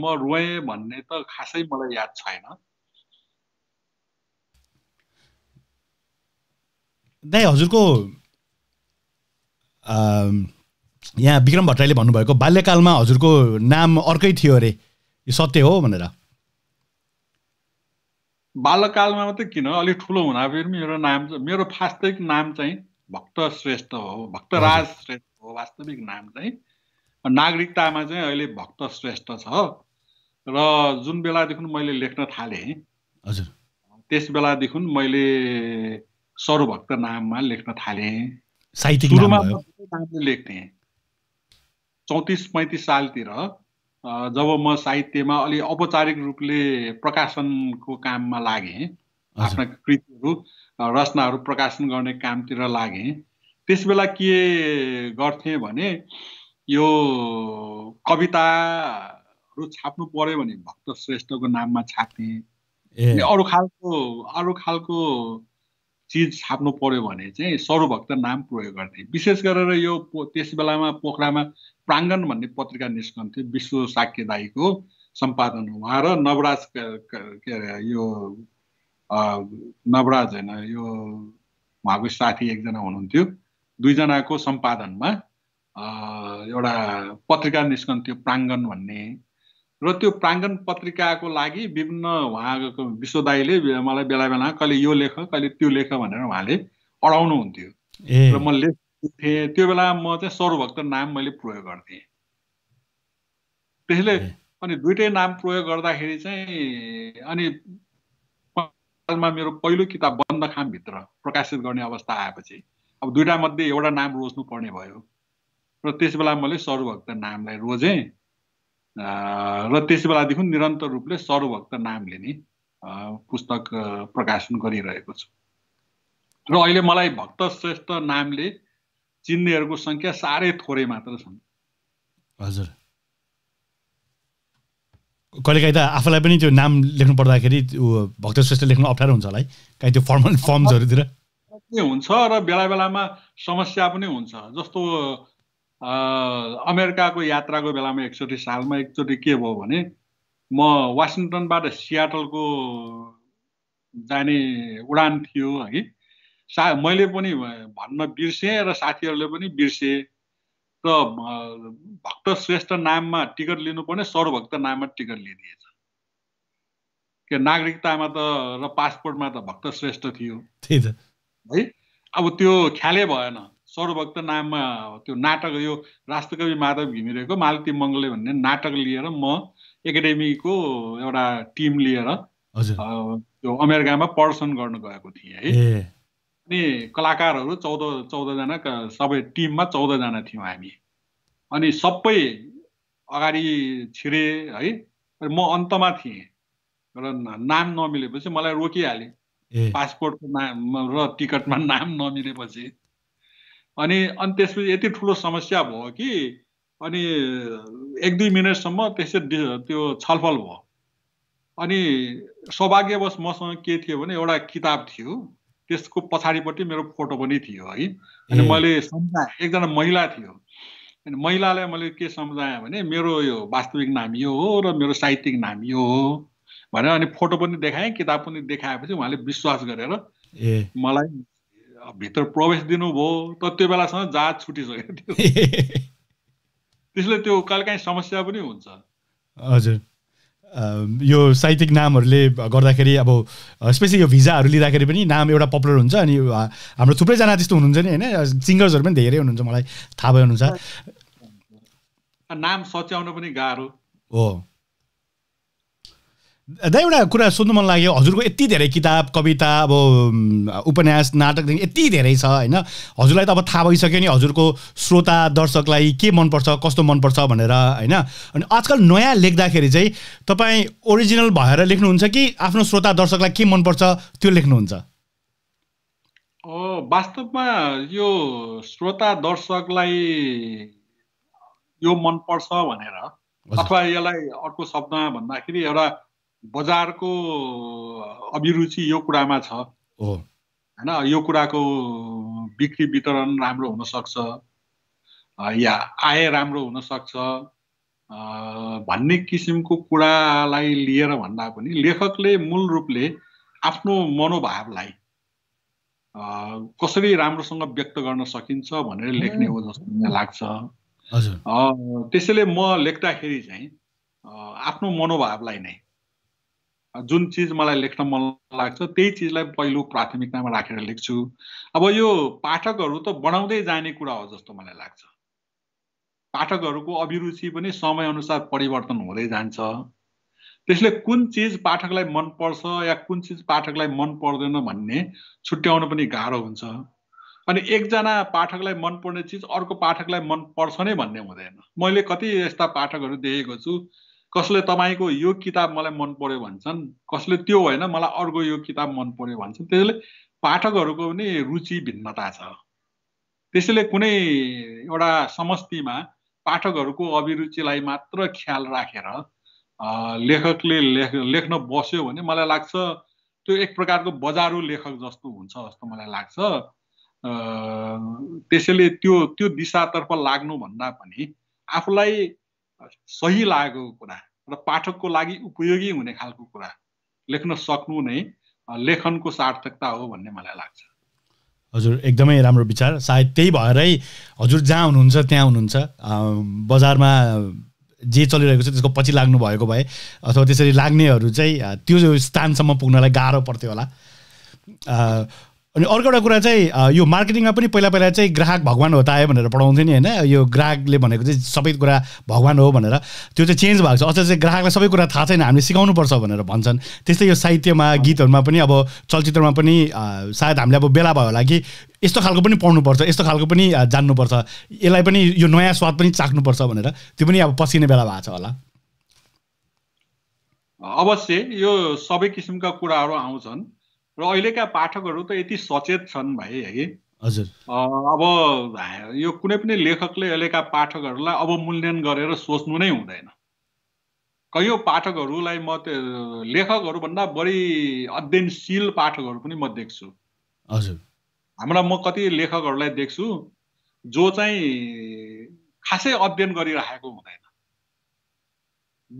म रोएँ भन्ने त खासै मलाई याद छैन दाइ हजुरको यहाँ विक्रम भट्टराईले भन्नुभएको बाल्यकालमा हजुरको नाम अर्कै थियो अरे यो सत्य हो भनेर बाल्यकालमा मात्रै किन अलिक ठुलो हुँदा फेरि मेरो नाम मेरो वास्तविक नाम चाहिँ भक्त श्रेष्ठ हो भक्तराज श्रेष्ठ हो वास्तविक नाम चाहिँ नागरिकतामा चाहिँ अहिले भक्त श्रेष्ठ छ र जुन बेलादेखि मैले लेख्न थालेँ हजुर त्यस बेलादेखि मैले सर्वभक्त नाममा लेख्न थालेँ सुरुमा नामले लेख्थेँ चौतिस पैँतिस सालतिर जब म साहित्यमा अलि औपचारिक रूपले प्रकाशनको काममा लागेँ आफ्ना कृतिहरू रचनाहरू प्रकाशन गर्ने कामतिर लागेँ त्यस बेला के गर्थेँ भने यो कविताहरू छाप्नु पर्यो भने भक्त श्रेष्ठको नाममा छाप्थेँ अरू खालको अरू खालको चिज छाप्नु पर्यो भने चाहिँ सर्वभक्त नाम प्रयोग गर्ने विशेष गरेर यो पो त्यस बेलामा पोखरामा प्राङ्गण भन्ने पत्रिका निस्कन्थ्यो विश्व साक्य दाईको सम्पादन उहाँ र नवराज के अरे यो नवराज होइन यो उहाँको साथी एकजना हुनुहुन्थ्यो दुईजनाको सम्पादनमा एउटा पत्रिका निस्कन्थ्यो प्राङ्गण भन्ने र त्यो प्राङ्गण पत्रिकाको लागि विभिन्न उहाँको विश्वदाईले मलाई बेला बेला कहिले यो लेख कहिले त्यो लेख भनेर उहाँले अडाउनु हुन्थ्यो र म लेख्थेँ त्यो बेला म चाहिँ सर्वभक्त नाम मैले प्रयोग गर्थेँ त्यसले अनि दुइटै नाम प्रयोग गर्दाखेरि चाहिँ अनि मेरो पहिलो किताब बन्द खामभित्र प्रकाशित गर्ने अवस्था आएपछि अब दुइटा मध्ये एउटा नाम रोज्नु पर्ने भयो र त्यस बेला मैले सर्वभक्त नामलाई रोजेँ र त्यस बेलादेखि निरन्तर रूपले सर्वभक्त नामले नै पुस्तक प्रकाशन गरिरहेको छ र अहिले मलाई भक्त श्रेष्ठ नामले चिन्नेहरूको सङ्ख्या साह्रै थोरै मात्र छन् हजुर कहिलेकाहीँ त आफूलाई पनि त्यो नाम लेख्नु पर्दाखेरि भक्त श्रेष्ठ लेख्नु अप्ठ्यारो हुन्छ होला है काहीँ त्यो फर्मल फर्महरूतिर हुन्छ र बेला बेलामा समस्या पनि हुन्छ जस्तो अमेरिकाको यात्राको बेलामा एकचोटि सालमा एकचोटि के भयो भने म वासिङटनबाट सियाटलको जाने उडान थियो है सा मैले पनि भन्न बिर्सेँ र साथीहरूले पनि बिर्सेँ र भक्त श्रेष्ठ नाममा टिकट लिनुपर्ने सर्वभक्त नाममा टिकट लिइदिएछ के नागरिकतामा त र पासपोर्टमा त भक्त श्रेष्ठ थियो है अब त्यो ख्यालै भएन सर्वभक्त नाममा त्यो नाटक यो राष्ट्रकवि माधव घिमिरेको मालती मङ्गले भन्ने नाटक लिएर म एकाडेमीको एउटा टिम लिएर त्यो अमेरिकामा प्रदर्शन गर्न गएको थिएँ है अनि कलाकारहरू चौध चौधजना सबै टिममा चौधजना थियौँ हामी अनि सबै अगाडि छिरे है म अन्तमा थिएँ र नाम नमिलेपछि मलाई रोकिहालेँ पासपोर्टको नाम र टिकटमा नाम नमिलेपछि अनि अनि त्यसपछि यति ठुलो समस्या भयो कि अनि एक दुई मिनटसम्म त्यसै त्यो छलफल भयो अनि सौभाग्यवश मसँग के थियो भने एउटा किताब थियो त्यसको पछाडिपट्टि मेरो फोटो पनि थियो है अनि मैले सम्झाएँ एकजना महिला थियो अनि महिलालाई मैले के सम्झाएँ भने मेरो यो वास्तविक नाम यो हो र मेरो साहित्यिक नाम यो हो भनेर अनि फोटो पनि देखाएँ किताब पनि देखाएपछि उहाँले विश्वास गरेर मलाई भित्र प्रवेश दिनुभयो तर त्यो बेलासम्म जहाज छुटिसक्यो त्यसले त्यो काहीँ समस्या पनि हुन्छ हजुर यो साहित्यिक नामहरूले गर्दाखेरि अब स्पेसली यो भिजाहरू लिँदाखेरि पनि नाम एउटा पपुलर हुन्छ अनि हाम्रो थुप्रैजना त्यस्तो हुनुहुन्छ नि होइन सिङ्गर्सहरू पनि धेरै हुनुहुन्छ मलाई थाहा भयो नाम सच्याउन पनि गाह्रो हो दाइ कुरा सोध्नु मन लाग्यो हजुरको यति धेरै किताब कविता अब उपन्यास नाटकदेखि यति धेरै छ होइन हजुरलाई त अब थाहा भइसक्यो नि हजुरको श्रोता दर्शकलाई के मनपर्छ कस्तो मनपर्छ भनेर होइन अनि आजकल नयाँ लेख्दाखेरि चाहिँ तपाईँ ओरिजिनल भएर लेख्नुहुन्छ कि आफ्नो श्रोता दर्शकलाई के मनपर्छ त्यो लेख्नुहुन्छ वास्तवमा यो श्रोता दर्शकलाई यो मनपर्छ भनेर अथवा यसलाई अर्को शब्दमा भन्दाखेरि एउटा बजारको अभिरुचि यो कुरामा छ होइन यो कुराको बिक्री वितरण राम्रो हुनसक्छ या आय राम्रो हुनसक्छ भन्ने किसिमको कुरालाई लिएर भन्दा पनि लेखकले मूल रूपले आफ्नो मनोभावलाई कसरी राम्रोसँग व्यक्त गर्न सकिन्छ भनेर लेख्ने हो जस्तो मलाई लाग्छ त्यसैले म लेख्दाखेरि चाहिँ आफ्नो मनोभावलाई नै जुन चिज मलाई लेख्न मन लाग्छ त्यही चिजलाई पहिलो प्राथमिकतामा राखेर लेख्छु अब यो पाठकहरू त बढाउँदै जाने कुरा हो जस्तो मलाई लाग्छ पाठकहरूको अभिरुचि पनि समयअनुसार परिवर्तन हुँदै जान्छ त्यसले कुन चिज पाठकलाई मनपर्छ या कुन चिज पाठकलाई मन पर्दैन भन्ने छुट्याउन पनि गाह्रो हुन्छ अनि एकजना पाठकलाई मनपर्ने चिज अर्को पाठकलाई मनपर्छ नै भन्ने हुँदैन मैले कति यस्ता पाठकहरू देखेको छु कसले तपाईँको यो किताब मलाई मन पर्यो भन्छन् कसले त्यो होइन मलाई अर्को यो किताब मन पर्यो भन्छन् त्यसले पाठकहरूको पनि रुचि भिन्नता छ त्यसैले कुनै एउटा समष्टिमा पाठकहरूको अभिरुचिलाई मात्र ख्याल राखेर लेखकले लेख लेख्न बस्यो भने मलाई लाग्छ त्यो एक प्रकारको बजारु लेखक जस्तो हुन्छ जस्तो मलाई लाग्छ त्यसैले त्यो त्यो दिशातर्फ लाग्नुभन्दा पनि आफूलाई सही लागेको कुरा र पाठकको लागि उपयोगी हुने खालको कुरा लेख्न सक्नु नै लेखनको सार्थकता हो भन्ने मलाई लाग्छ हजुर एकदमै राम्रो विचार सायद त्यही भएरै हजुर जहाँ हुनुहुन्छ त्यहाँ हुनुहुन्छ बजारमा जे चलिरहेको छ त्यसको पछि लाग्नु भएको भए अथवा त्यसरी लाग्नेहरू चाहिँ त्यो स्थानसम्म पुग्नलाई गाह्रो पर्थ्यो होला अनि अर्को एउटा कुरा चाहिँ यो मार्केटिङमा पनि पहिला पहिला चाहिँ ग्राहक भगवान् हो त आयो भनेर पढाउँथ्यो नि होइन यो ग्राहकले भनेको चाहिँ सबै कुरा भगवान् हो भनेर त्यो चाहिँ चेन्ज भएको छ अझ चाहिँ ग्राहकलाई सबै कुरा थाहा छैन हामीले सिकाउनु पर्छ भनेर भन्छन् त्यस्तै यो साहित्यमा गीतहरूमा पनि अब चलचित्रमा पनि सायद हामीले अब बेला भयो होला कि यस्तो खालको पनि पढ्नुपर्छ यस्तो खालको पनि जान्नुपर्छ यसलाई पनि यो नयाँ स्वाद पनि चाख्नुपर्छ भनेर त्यो पनि अब पसिने बेला भएको छ होला अवश्य यो सबै किसिमका कुराहरू आउँछन् र अहिलेका पाठकहरू त यति सचेत छन् भाइ है हजुर अब यो कुनै पनि लेखकले अहिलेका पाठकहरूलाई अवमूल्यन गरेर सोच्नु नै हुँदैन कैयौँ पाठकहरूलाई म त्यो लेखकहरूभन्दा बढी अध्ययनशील पाठकहरू पनि म देख्छु हजुर हाम्रा म कति लेखकहरूलाई देख्छु जो चाहिँ खासै अध्ययन गरिराखेको हुँदैन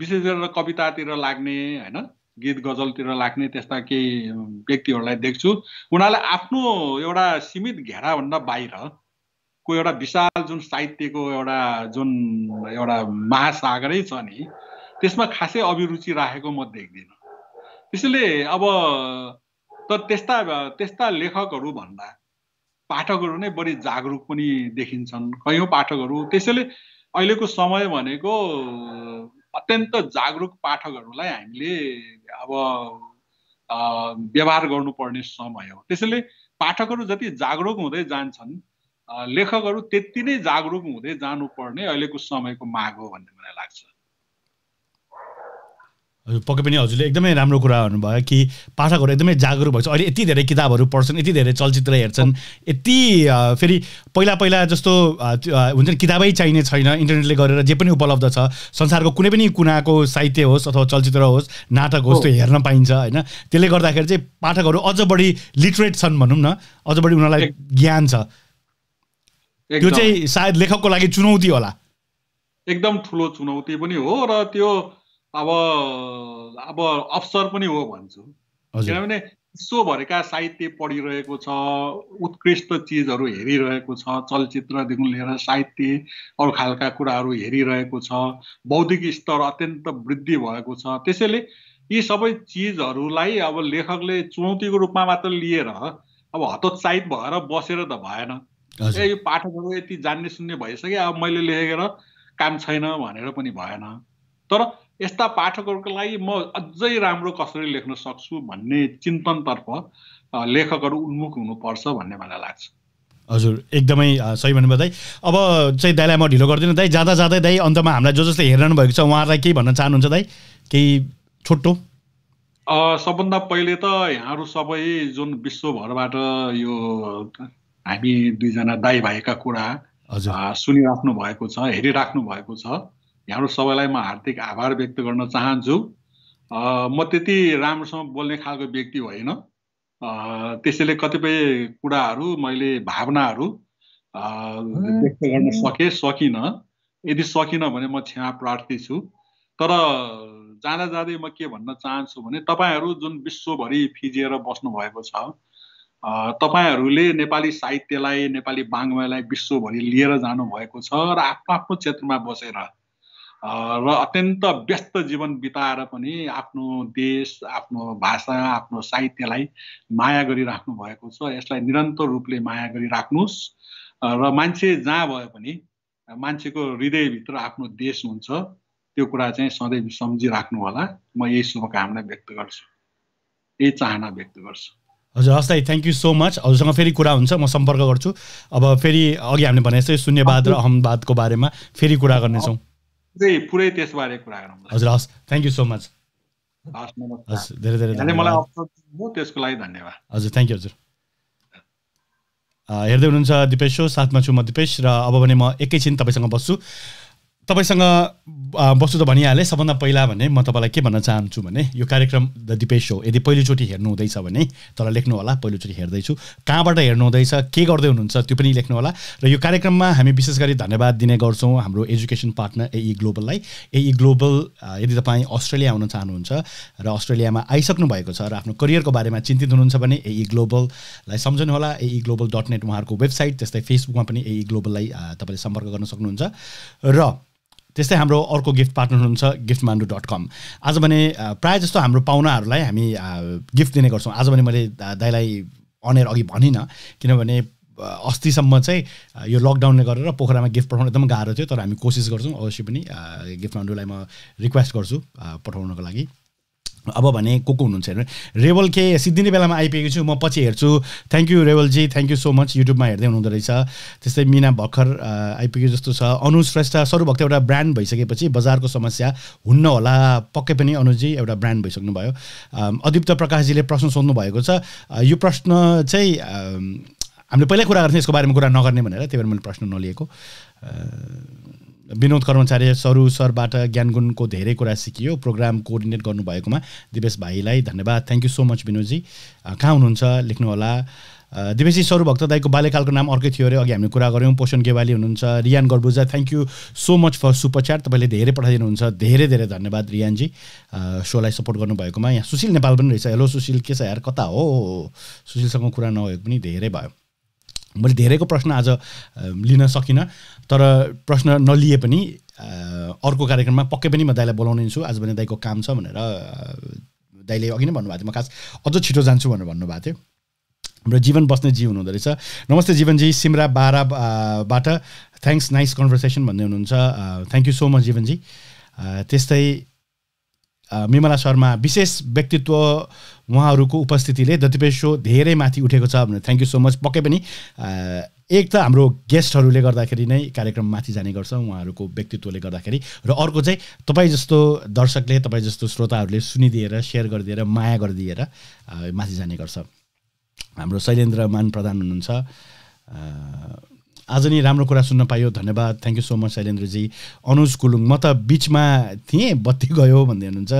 विशेष गरेर कवितातिर लाग्ने होइन गीत गजलतिर लाग्ने त्यस्ता केही व्यक्तिहरूलाई देख्छु उनीहरूले आफ्नो एउटा सीमित घेराभन्दा को एउटा विशाल जुन साहित्यको एउटा जुन एउटा महासागरै छ नि त्यसमा खासै अभिरुचि राखेको म देख्दिनँ त्यसैले अब त त्यस्ता त्यस्ता लेखकहरू भन्दा पाठकहरू नै बढी जागरुक पनि देखिन्छन् कयौँ पाठकहरू त्यसैले अहिलेको समय भनेको अत्यन्त जागरुक पाठकहरूलाई हामीले अब व्यवहार गर्नुपर्ने समय हो त्यसैले पाठकहरू जति जागरुक हुँदै जान्छन् लेखकहरू त्यति नै जागरुक हुँदै जानुपर्ने अहिलेको समयको माग हो भन्ने मलाई लाग्छ हजुर पक्कै पनि हजुरले एकदमै राम्रो कुरा गर्नुभयो कि पाठकहरू एकदमै जागरुक भएको छ अहिले यति धेरै किताबहरू पढ्छन् यति धेरै चलचित्र हेर्छन् यति फेरि पहिला पहिला जस्तो हुन्छ नि किताबै चाहिने छैन इन्टरनेटले गरेर जे पनि उपलब्ध छ संसारको कुनै पनि कुनाको साहित्य होस् अथवा चलचित्र होस् नाटक होस् त्यो हेर्न पाइन्छ होइन त्यसले गर्दाखेरि चाहिँ पाठकहरू अझ बढी लिटरेट छन् भनौँ न अझ बढी उनीहरूलाई ज्ञान छ त्यो चाहिँ सायद लेखकको लागि चुनौती होला एकदम ठुलो चुनौती पनि हो र त्यो अब अब अवसर पनि हो भन्छु किनभने विश्वभरिका साहित्य पढिरहेको छ उत्कृष्ट चिजहरू हेरिरहेको छ चलचित्रदेखि लिएर साहित्य अरू खालका कुराहरू हेरिरहेको छ बौद्धिक स्तर अत्यन्त वृद्धि भएको छ त्यसैले यी सबै चिजहरूलाई अब लेखकले चुनौतीको रूपमा मात्र लिएर अब हतोत्साहित भएर बसेर त भएन ए यो पाठकहरू यति जान्ने सुन्ने भइसक्यो अब मैले लेखेर काम छैन भनेर पनि भएन तर यस्ता पाठकहरूको लागि म अझै राम्रो कसरी लेख्न सक्छु भन्ने चिन्तनतर्फ लेखकहरू उन्मुख हुनुपर्छ भन्ने मलाई लाग्छ हजुर एकदमै सही भन्नुभयो दाई अब चाहिँ दाईलाई म ढिलो गर्दिनँ दाइ जाँदा जाँदै दाइ अन्तमा हामीलाई जो जसले हेरिरहनु भएको छ उहाँहरूलाई केही भन्न चाहनुहुन्छ दाइ केही छोटो सबभन्दा पहिले त यहाँहरू सबै जुन विश्वभरबाट यो हामी दुईजना दाई भाइका कुरा सुनिराख्नु भएको छ हेरिराख्नु भएको छ यहाँहरू सबैलाई म हार्दिक आभार व्यक्त गर्न चाहन्छु म त्यति राम्रोसँग बोल्ने खालको व्यक्ति होइन त्यसैले कतिपय कुराहरू मैले भावनाहरू व्यक्त गर्न सकेँ सकिनँ यदि सकिनँ भने म क्षमा प्रार्थी छु तर जाँदा जाँदै म के भन्न चाहन्छु भने तपाईँहरू जुन विश्वभरि फिजिएर बस्नुभएको छ तपाईँहरूले नेपाली साहित्यलाई नेपाली बाङ्मयलाई विश्वभरि लिएर जानुभएको छ र आफ्नो आफ्नो क्षेत्रमा बसेर र अत्यन्त व्यस्त जीवन बिताएर पनि आफ्नो देश आफ्नो भाषा आफ्नो साहित्यलाई माया गरिराख्नु भएको छ यसलाई निरन्तर रूपले माया गरिराख्नुहोस् र मान्छे जहाँ भए पनि मान्छेको हृदयभित्र आफ्नो देश हुन्छ त्यो कुरा चाहिँ सधैँ सम्झिराख्नु होला म यही शुभकामना व्यक्त गर्छु यही चाहना व्यक्त गर्छु हजुर दाई थ्याङ्क यू सो मच हजुरसँग फेरि कुरा हुन्छ म सम्पर्क गर्छु अब फेरि अघि हामीले भने जस्तै शून्यवाद र अहमवादको बारेमा फेरि कुरा गर्नेछौँ चाहिँ पुरै त्यसबारे कुरा गरौँ हजुर हस् थ्याङ्क यू सो मच हस् धेरै धेरै मलाई त्यसको लागि धन्यवाद हजुर थ्याङ्क यू हजुर हेर्दै हुनुहुन्छ दिपेश हो साथमा छु म दिपेश र अब भने म एकैछिन तपाईँसँग बस्छु तपाईँसँग वस्तु त भनिहालेँ सबभन्दा पहिला भने म तपाईँलाई के भन्न चाहन्छु भने यो कार्यक्रम द दिपेश सो यदि पहिलोचोटि हेर्नु हुँदैछ भने तर लेख्नु होला पहिलोचोटि हेर्दैछु कहाँबाट हेर्नु हुँदैछ के गर्दै हुनुहुन्छ त्यो पनि लेख्नु होला र यो कार्यक्रममा हामी विशेष गरी धन्यवाद दिने गर्छौँ हाम्रो एजुकेसन पार्टनर एई e ग्लोबललाई एई e ग्लोबल यदि तपाईँ अस्ट्रेलिया आउन चाहनुहुन्छ र अस्ट्रेलियामा आइसक्नु भएको छ र आफ्नो करियरको बारेमा चिन्तित हुनुहुन्छ भने एई e ग्लोबललाई होला एई ग्लोबल डट नेट उहाँहरूको वेबसाइट त्यस्तै फेसबुकमा पनि एई ग्लोबललाई तपाईँले सम्पर्क गर्न सक्नुहुन्छ र त्यस्तै हाम्रो अर्को गिफ्ट पार्टनर हुनुहुन्छ गिफ्ट मान्डु डट कम आज भने प्रायः जस्तो हाम्रो पाहुनाहरूलाई हामी गिफ्ट दिने गर्छौँ आज भने मैले दाइलाई अनेर अघि भनिनँ किनभने अस्तिसम्म चाहिँ यो लकडाउनले गरेर पोखरामा गिफ्ट पठाउनु एकदम गाह्रो थियो तर हामी कोसिस गर्छौँ अवश्य पनि गिफ्ट मान्डुलाई म रिक्वेस्ट गर्छु पठाउनको लागि अब भने को को हुनुहुन्छ हेर्नु रेवल के सिद्धिने बेलामा आइपुगेको छु म पछि हेर्छु थ्याङ्क यू रेवलजी थ्याङ्क यू सो मच युट्युबमा हेर्दै हुनुहुँदो रहेछ त्यस्तै मिना भर्खर आइपुग्यो जस्तो छ अनु श्रेष्ठ सर्वभक्त एउटा ब्रान्ड भइसकेपछि बजारको समस्या हुन्न होला पक्कै पनि अनुजी एउटा ब्रान्ड भइसक्नु भइसक्नुभयो अदिप्त प्रकाशजीले प्रश्न सोध्नु भएको छ यो प्रश्न चाहिँ हामीले पहिल्यै कुरा गर्थ्यौँ यसको बारेमा कुरा नगर्ने भनेर त्यही भएर मैले प्रश्न नलिएको विनोद कर्मचारी सरू सरबाट ज्ञानगुणको धेरै कुरा सिकियो प्रोग्राम कोअर्डिनेट गर्नुभएकोमा दिवेश भाइलाई धन्यवाद थ्याङ्क यू सो मच विनोदजी कहाँ हुनुहुन्छ लेख्नुहोला दिवेशी भक्त दाईको बाल्यकालको नाम अर्कै थियो अरे अघि हामीले कुरा गऱ्यौँ पोषण गेवाली हुनुहुन्छ Riyan Garbuja thank you so much for super तपाईँले धेरै पठाइदिनुहुन्छ धेरै धेरै धन्यवाद रियानजी सोलाई सपोर्ट गर्नुभएकोमा यहाँ सुशील नेपाल पनि रहेछ हेलो सुशील के छ यार कता हो सुशीलसँग कुरा नभएको पनि धेरै भयो मैले धेरैको प्रश्न आज लिन सकिनँ तर प्रश्न नलिए पनि अर्को कार्यक्रममा पक्कै पनि म दाइलाई बोलाउने छु आज भने दाईको काम छ भनेर दाइले अघि नै भन्नुभएको थियो म खास अझ छिटो जान्छु भनेर भन्नुभएको थियो हाम्रो जीवन बस्ने जीव हुनुहुँदो रहेछ नमस्ते जीवनजी सिमरा बाह्रबाट थ्याङ्क्स नाइस कन्भर्सेसन भन्दै हुनुहुन्छ थ्याङ्क यू सो मच जीवनजी त्यस्तै मिमला शर्मा विशेष व्यक्तित्व उहाँहरूको उपस्थितिले दतिपेसो धेरै माथि उठेको छ भनेर थ्याङ्क यू सो मच पक्कै पनि एक त हाम्रो गेस्टहरूले गर्दाखेरि नै कार्यक्रम माथि जाने गर्छ उहाँहरूको व्यक्तित्वले गर्दाखेरि र अर्को चाहिँ तपाईँ जस्तो दर्शकले तपाईँ जस्तो श्रोताहरूले सुनिदिएर सेयर गरिदिएर माया गरिदिएर माथि जाने गर्छ हाम्रो शैलेन्द्र मान प्रधान हुनुहुन्छ आज नै राम्रो कुरा सुन्न पायो धन्यवाद थ्याङ्क यू सो मच शैलेन्द्रजी अनुज कुलुङ म त बिचमा थिएँ बत्ती गयो भन्दै हुनुहुन्छ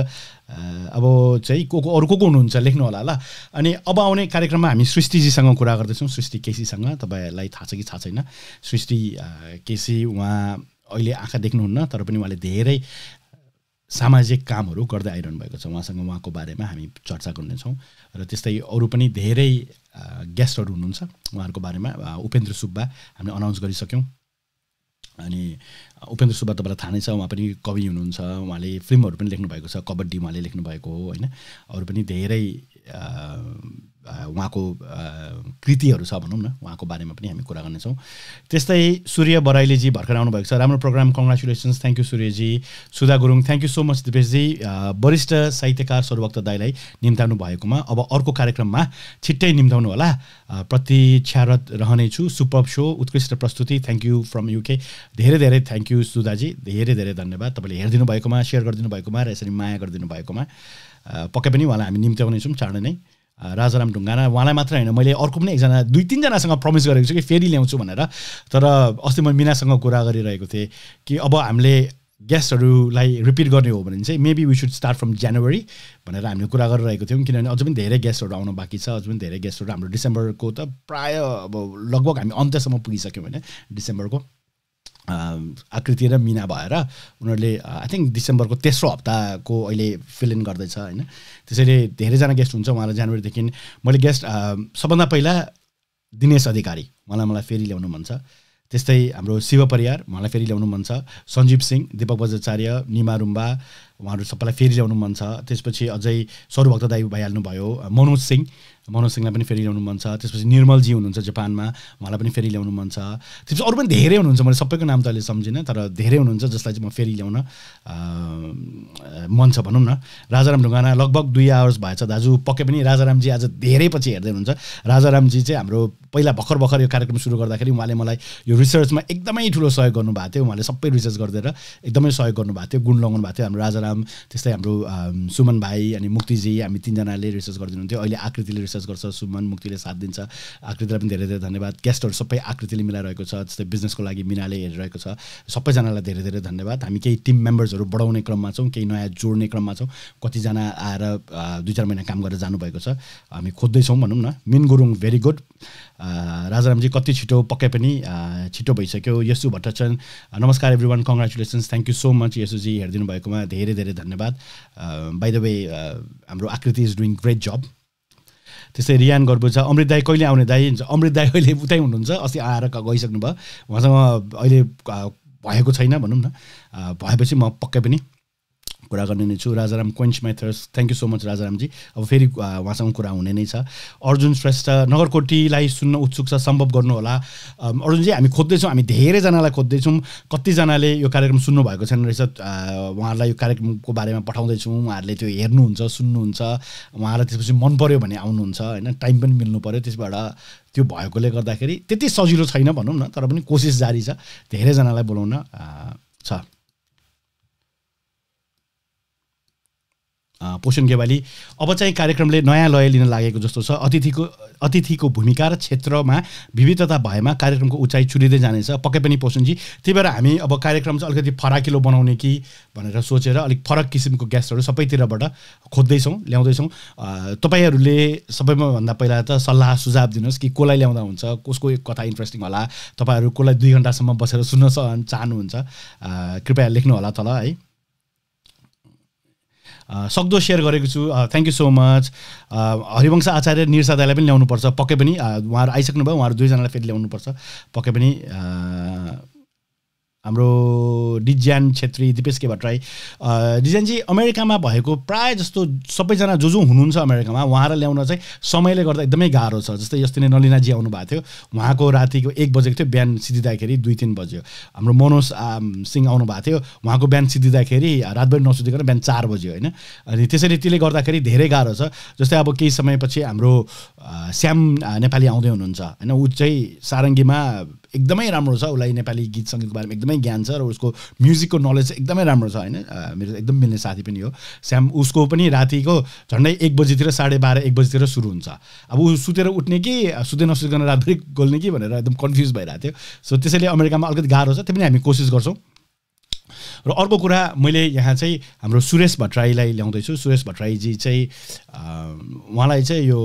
अब चाहिँ को को अरू को को हुनुहुन्छ लेख्नु होला ल अनि अब आउने कार्यक्रममा हामी सृष्टिजीसँग कुरा गर्दैछौँ सृष्टि केसीसँग तपाईँहरूलाई थाहा छ कि थाहा छैन सृष्टि केसी उहाँ अहिले आँखा देख्नुहुन्न तर पनि उहाँले धेरै सामाजिक कामहरू गर्दै आइरहनु भएको छ उहाँसँग उहाँको बारेमा हामी चर्चा गर्नेछौँ र त्यस्तै अरू पनि धेरै गेस्टहरू हुनुहुन्छ उहाँहरूको बारेमा उपेन्द्र सुब्बा हामीले अनाउन्स गरिसक्यौँ अनि उपेन्द्र सुब्बा तपाईँलाई थाहा नै छ उहाँ पनि कवि हुनुहुन्छ उहाँले फिल्महरू पनि लेख्नुभएको छ कबड्डी उहाँले लेख्नुभएको हो होइन अरू पनि धेरै उहाँको कृतिहरू छ भनौँ न उहाँको बारेमा पनि हामी कुरा गर्नेछौँ त्यस्तै सूर्य बराइलेजी भर्खर आउनुभएको छ राम्रो प्रोग्राम कङ्ग्रेचुलेसन्स थ्याङ्क यू सूर्यजी Sudha Gurung thank you so much दिपेशजी वरिष्ठ साहित्यकार सर्वक्त दाईलाई निम्ताउनु भएकोमा अब अर्को कार्यक्रममा छिट्टै निम्ताउनु होला प्रतीक्षारत रहनेछु सुपर सो उत्कृष्ट प्रस्तुति थ्याङ्क यू फ्रम युके धेरै धेरै थ्याङ्क यू सुधाजी धेरै धेरै धन्यवाद तपाईँले हेरिदिनु भएकोमा सेयर गरिदिनु भएकोमा र यसरी माया गरिदिनु भएकोमा पक्कै पनि उहाँलाई हामी निम्त्याउनेछौँ चाँडै नै राजाराम ढुङ्गाना उहाँलाई मात्र होइन मैले अर्को पनि एकजना दुई तिनजनासँग प्रमिस गरेको छु कि फेरि ल्याउँछु भनेर तर अस्ति म मिनासँग कुरा गरिरहेको थिएँ कि अब हामीले ग्यासहरूलाई रिपिट गर्ने हो भने चाहिँ maybe we should start from January भनेर हामीले कुरा गरिरहेको थियौँ किनभने अझ पनि धेरै गेस्टहरू आउनु बाँकी छ अझ पनि धेरै गेस्टहरू हाम्रो डिसेम्बरको त प्रायः अब लगभग हामी अन्त्यसम्म पुगिसक्यौँ होइन डिसेम्बरको आकृति र मिना भएर उनीहरूले आई थिङ्क डिसेम्बरको तेस्रो हप्ताको अहिले फिल फिलिङ गर्दैछ होइन त्यसैले धेरैजना गेस्ट हुन्छ उहाँलाई जनवरीदेखि मैले गेस्ट सबभन्दा पहिला दिनेश अधिकारी उहाँलाई मलाई फेरि ल्याउनु मन छ त्यस्तै हाम्रो शिव परियार उहाँलाई फेरि ल्याउनु मन छ सञ्जीव सिंह दिपक बजाचार्य निमा रुम्बा उहाँहरू सबैलाई फेरि ल्याउनु मन छ त्यसपछि अझै सौरभक्त दाई भइहाल्नुभयो मनोज सिंह मनोज सिंहलाई पनि फेरि ल्याउनु मन छ त्यसपछि निर्मलजी हुनुहुन्छ जापानमा उहाँलाई पनि फेरि ल्याउनु मन छ त्यसपछि अरू पनि धेरै हुनुहुन्छ मैले सबैको नाम त अहिले सम्झिनँ तर धेरै हुनुहुन्छ जसलाई चाहिँ म फेरि ल्याउन मन छ भनौँ न राजाराम ढुङ्गाना लगभग दुई आवर्स भएछ दाजु पक्कै पनि राजारामजी आज धेरै पछि हेर्दै हुनुहुन्छ राजारामजी चाहिँ हाम्रो पहिला भर्खर भर्खर यो कार्यक्रम सुरु गर्दाखेरि उहाँले मलाई यो रिसर्चमा एकदमै ठुलो सहयोग गर्नुभएको थियो उहाँले सबै रिसर्च गरिदिएर एकदमै सहयोग गर्नुभएको थियो गुण लगाउनु भएको थियो हाम्रो राजाराम त्यस्तै हाम्रो सुमन भाइ अनि मुक्तिजी हामी तिनजनाले रिसर्च गरिदिनुहुन्थ्यो अहिले आकृतिले रिसर्च रिसर्च गर्छ सुमन मुक्तिले साथ दिन्छ आकृतिलाई पनि धेरै धेरै धन्यवाद गेस्टहरू सबै आकृतिले मिलाइरहेको छ जस्तै बिजनेसको लागि मिनाले हेरिरहेको छ सबैजनालाई धेरै धेरै धन्यवाद हामी केही टिम मेम्बर्सहरू बढाउने क्रममा छौँ केही नयाँ जोड्ने क्रममा छौँ कतिजना आएर दुई चार महिना काम गरेर जानुभएको छ हामी खोज्दैछौँ भनौँ न मिन गुरुङ भेरी गुड राजारामजी कति छिटो पक्कै पनि छिटो भइसक्यो यसु भट्टाचन नमस्कार everyone congratulations thank you so much यसुजी हेरिदिनु भएकोमा धेरै धेरै धन्यवाद बाई द वे हाम्रो आकृति इज डुइङ ग्रेट जब त्यस्तै रियान छ अमृत दाई कहिले आउने दाई अमृत दाई अहिले उतै हुनुहुन्छ अस्ति आएर गइसक्नु भयो उहाँसँग अहिले भएको छैन भनौँ न भएपछि म पक्कै पनि कुरा गर्ने नै छु राजाराम क्वेन्स माइथर्स थ्याङ्क यू सो मच राजारामजी अब फेरि उहाँसँग कुरा हुने नै छ अर्जुन श्रेष्ठ नगरकोटीलाई सुन्न उत्सुक छ सम्भव गर्नुहोला अर्जुनजी हामी खोज्दैछौँ हामी धेरैजनालाई खोज्दैछौँ कतिजनाले यो कार्यक्रम सुन्नुभएको छैन रहेछ उहाँहरूलाई यो कार्यक्रमको बारेमा पठाउँदैछौँ उहाँहरूले त्यो हेर्नुहुन्छ सुन्नुहुन्छ उहाँलाई त्यसपछि मन पऱ्यो भने आउनुहुन्छ होइन टाइम पनि मिल्नु पऱ्यो त्यसबाट त्यो भएकोले गर्दाखेरि त्यति सजिलो छैन भनौँ न तर पनि कोसिस जारी छ धेरैजनालाई बोलाउन छ पोषण गेवाली अब चाहिँ कार्यक्रमले नयाँ लय लिन लागेको जस्तो छ अतिथिको अतिथिको भूमिका र क्षेत्रमा विविधता भएमा कार्यक्रमको उचाइ चुलिँदै जानेछ पक्कै पनि पोषणजी त्यही भएर हामी अब कार्यक्रम चाहिँ अलिकति फराकिलो बनाउने कि भनेर सोचेर अलिक फरक किसिमको ग्यासहरू सबैतिरबाट खोज्दैछौँ ल्याउँदैछौँ तपाईँहरूले सबैमा भन्दा पहिला त सल्लाह सुझाव दिनुहोस् कि कसलाई ल्याउँदा हुन्छ कसको कथा इन्ट्रेस्टिङ होला तपाईँहरू कसलाई दुई घन्टासम्म बसेर सुन्न चाहनुहुन्छ कृपया लेख्नु होला तल है सक्दो सेयर गरेको छु thank you so much Harivansh Acharya निरसा दाईलाई पनि ल्याउनुपर्छ पक्कै पनि उहाँहरू आइसक्नुभयो उहाँहरू दुईजनालाई फेरि ल्याउनुपर्छ पक्कै पनि हाम्रो डिज्यान छेत्री दिपेश के भट्टराई डिज्यानजी अमेरिकामा भएको प्रायः जस्तो सबैजना जो जो हुनुहुन्छ अमेरिकामा उहाँलाई ल्याउन चाहिँ समयले गर्दा एकदमै गाह्रो छ जस्तै अस्ति नै नलिनाजी आउनु भएको थियो उहाँको रातिको एक बजेको थियो बिहान सिद्धिँदाखेरि दुई तिन बज्यो हाम्रो मनोज सिंह आउनु भएको थियो उहाँको बिहान सिद्धिँदाखेरि रातभरि नसुधिकन बिहान चार बज्यो होइन अनि त्यसरी त्यसले गर्दाखेरि धेरै गाह्रो छ जस्तै अब केही समयपछि हाम्रो श्याम नेपाली आउँदै हुनुहुन्छ होइन ऊ चाहिँ सारङ्गीमा एकदमै राम्रो छ उसलाई नेपाली गीत सङ्गीतको बारेमा एकदमै ज्ञान छ र उसको म्युजिकको नलेज एकदमै राम्रो छ होइन मेरो एकदम मिल्ने साथी पनि हो स्याम उसको पनि रातिको झन्डै एक बजीतिर साढे बाह्र एक बजीतिर सुरु हुन्छ अब ऊ सुतेर उठ्ने कि सुते नसुतिकन रातभरि गोल्ने कि भनेर एकदम कन्फ्युज भइरहेको थियो सो त्यसैले अमेरिकामा अलिकति गाह्रो छ त्यो पनि हामी कोसिस गर्छौँ र अर्को कुरा मैले यहाँ चाहिँ हाम्रो सुरेश भट्टराईलाई ल्याउँदैछु सुरेश भट्टराईजी चाहिँ उहाँलाई चाहिँ यो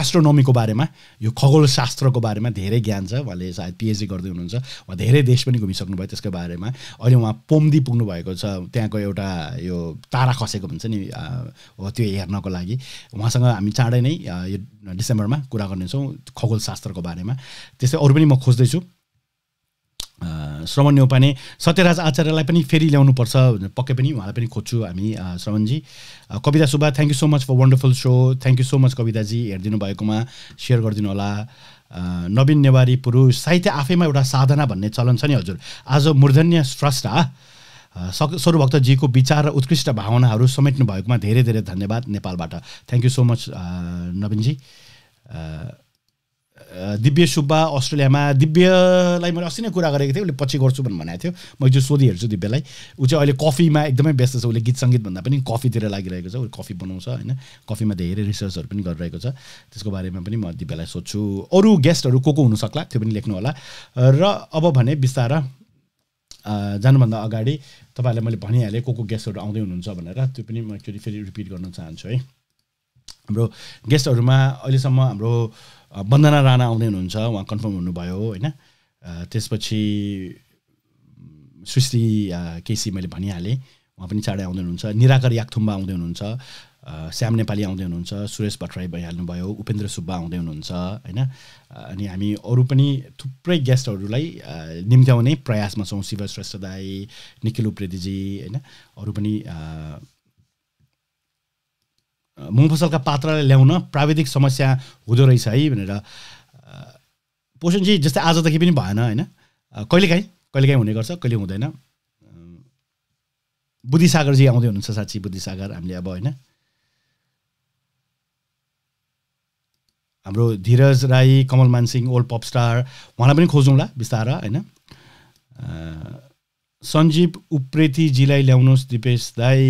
एस्ट्रोनोमीको बारेमा यो खगोल शास्त्रको बारेमा धेरै ज्ञान छ उहाँले सायद पिएचडी गर्दै हुनुहुन्छ उहाँ धेरै देश पनि घुमिसक्नुभयो त्यसको बारेमा अहिले उहाँ पोम्दी पुग्नु भएको छ त्यहाँको एउटा यो तारा खसेको हुन्छ नि हो त्यो हेर्नको लागि उहाँसँग हामी चाँडै नै यो डिसेम्बरमा कुरा गर्नेछौँ खगोल शास्त्रको बारेमा त्यस्तै अरू पनि म खोज्दैछु श्रवण न्यौपाने सत्यराज आचार्यलाई पनि फेरि ल्याउनुपर्छ पक्कै पनि उहाँलाई पनि खोज्छु हामी श्रवणजी Kavita Subba thank you so much for wonderful so thank you so much कविताजी हेरिदिनु भएकोमा सेयर गरिदिनु होला नवीन नेवारी पुरुष साहित्य आफैमा एउटा साधना भन्ने चलन छ नि हजुर आज मूर्धन्य स्रष्टा स्वरूभक्तजीको विचार र उत्कृष्ट भावनाहरू समेट्नु भएकोमा धेरै धेरै धन्यवाद नेपालबाट थ्याङ्क यू सो मच नवीनजी दिव्य सुब्बा अस्ट्रेलियामा दिव्यलाई मैले अस्ति नै कुरा गरेको थिएँ उसले पछि गर्छु भन्नु भनेको थियो म एकचोटि सोधिहेर्छु दिव्यलाई ऊ चाहिँ अहिले कफीमा एकदमै व्यस्त छ उसले गीत सङ्गीतभन्दा पनि कफीतिर लागिरहेको छ उसले कफी बनाउँछ होइन कफीमा धेरै रिसर्चहरू पनि गरिरहेको छ त्यसको बारेमा पनि म दिव्यलाई सोध्छु अरू गेस्टहरू को को हुनसक्ला त्यो पनि लेख्नु होला र अब भने बिस्तार जानुभन्दा अगाडि तपाईँहरूलाई मैले भनिहालेँ को को गेस्टहरू आउँदै हुनुहुन्छ भनेर त्यो पनि म एकचोटि फेरि रिपिट गर्न चाहन्छु है हाम्रो गेस्टहरूमा अहिलेसम्म हाम्रो वन्दना राणा आउँदै हुनुहुन्छ उहाँ कन्फर्म हुनुभयो होइन त्यसपछि सुश्री केसी मैले भनिहालेँ उहाँ पनि चाँडै आउँदै हुनुहुन्छ निराकर याकथुम्बा आउँदै हुनुहुन्छ श्याम नेपाली आउँदै हुनुहुन्छ सुरेश भट्टराई भइहाल्नुभयो उपेन्द्र सुब्बा आउँदै हुनुहुन्छ होइन अनि हामी अरू पनि थुप्रै गेस्टहरूलाई निम्त्याउने प्रयासमा छौँ शिव श्रेष्ठ दाई निखिल उप्रेतीजी होइन अरू पनि मुङफसलका पात्रलाई ल्याउन प्राविधिक समस्या हुँदो रहेछ है भनेर पोषणजी जस्तै आजदेखि पनि भएन होइन कहिलेकाहीँ कहिलेकाहीँ हुने गर्छ कहिले हुँदैन बुद्धिसागरजी आउँदै हुनुहुन्छ साँच्ची बुद्धिसागर हामीले अब होइन हाम्रो Dhiraj Rai Kamal Mansingh old pop star उहाँलाई पनि खोजौँला बिस्तारा होइन सञ्जीव उप्रेतीजीलाई ल्याउनुहोस् दिपेश दाई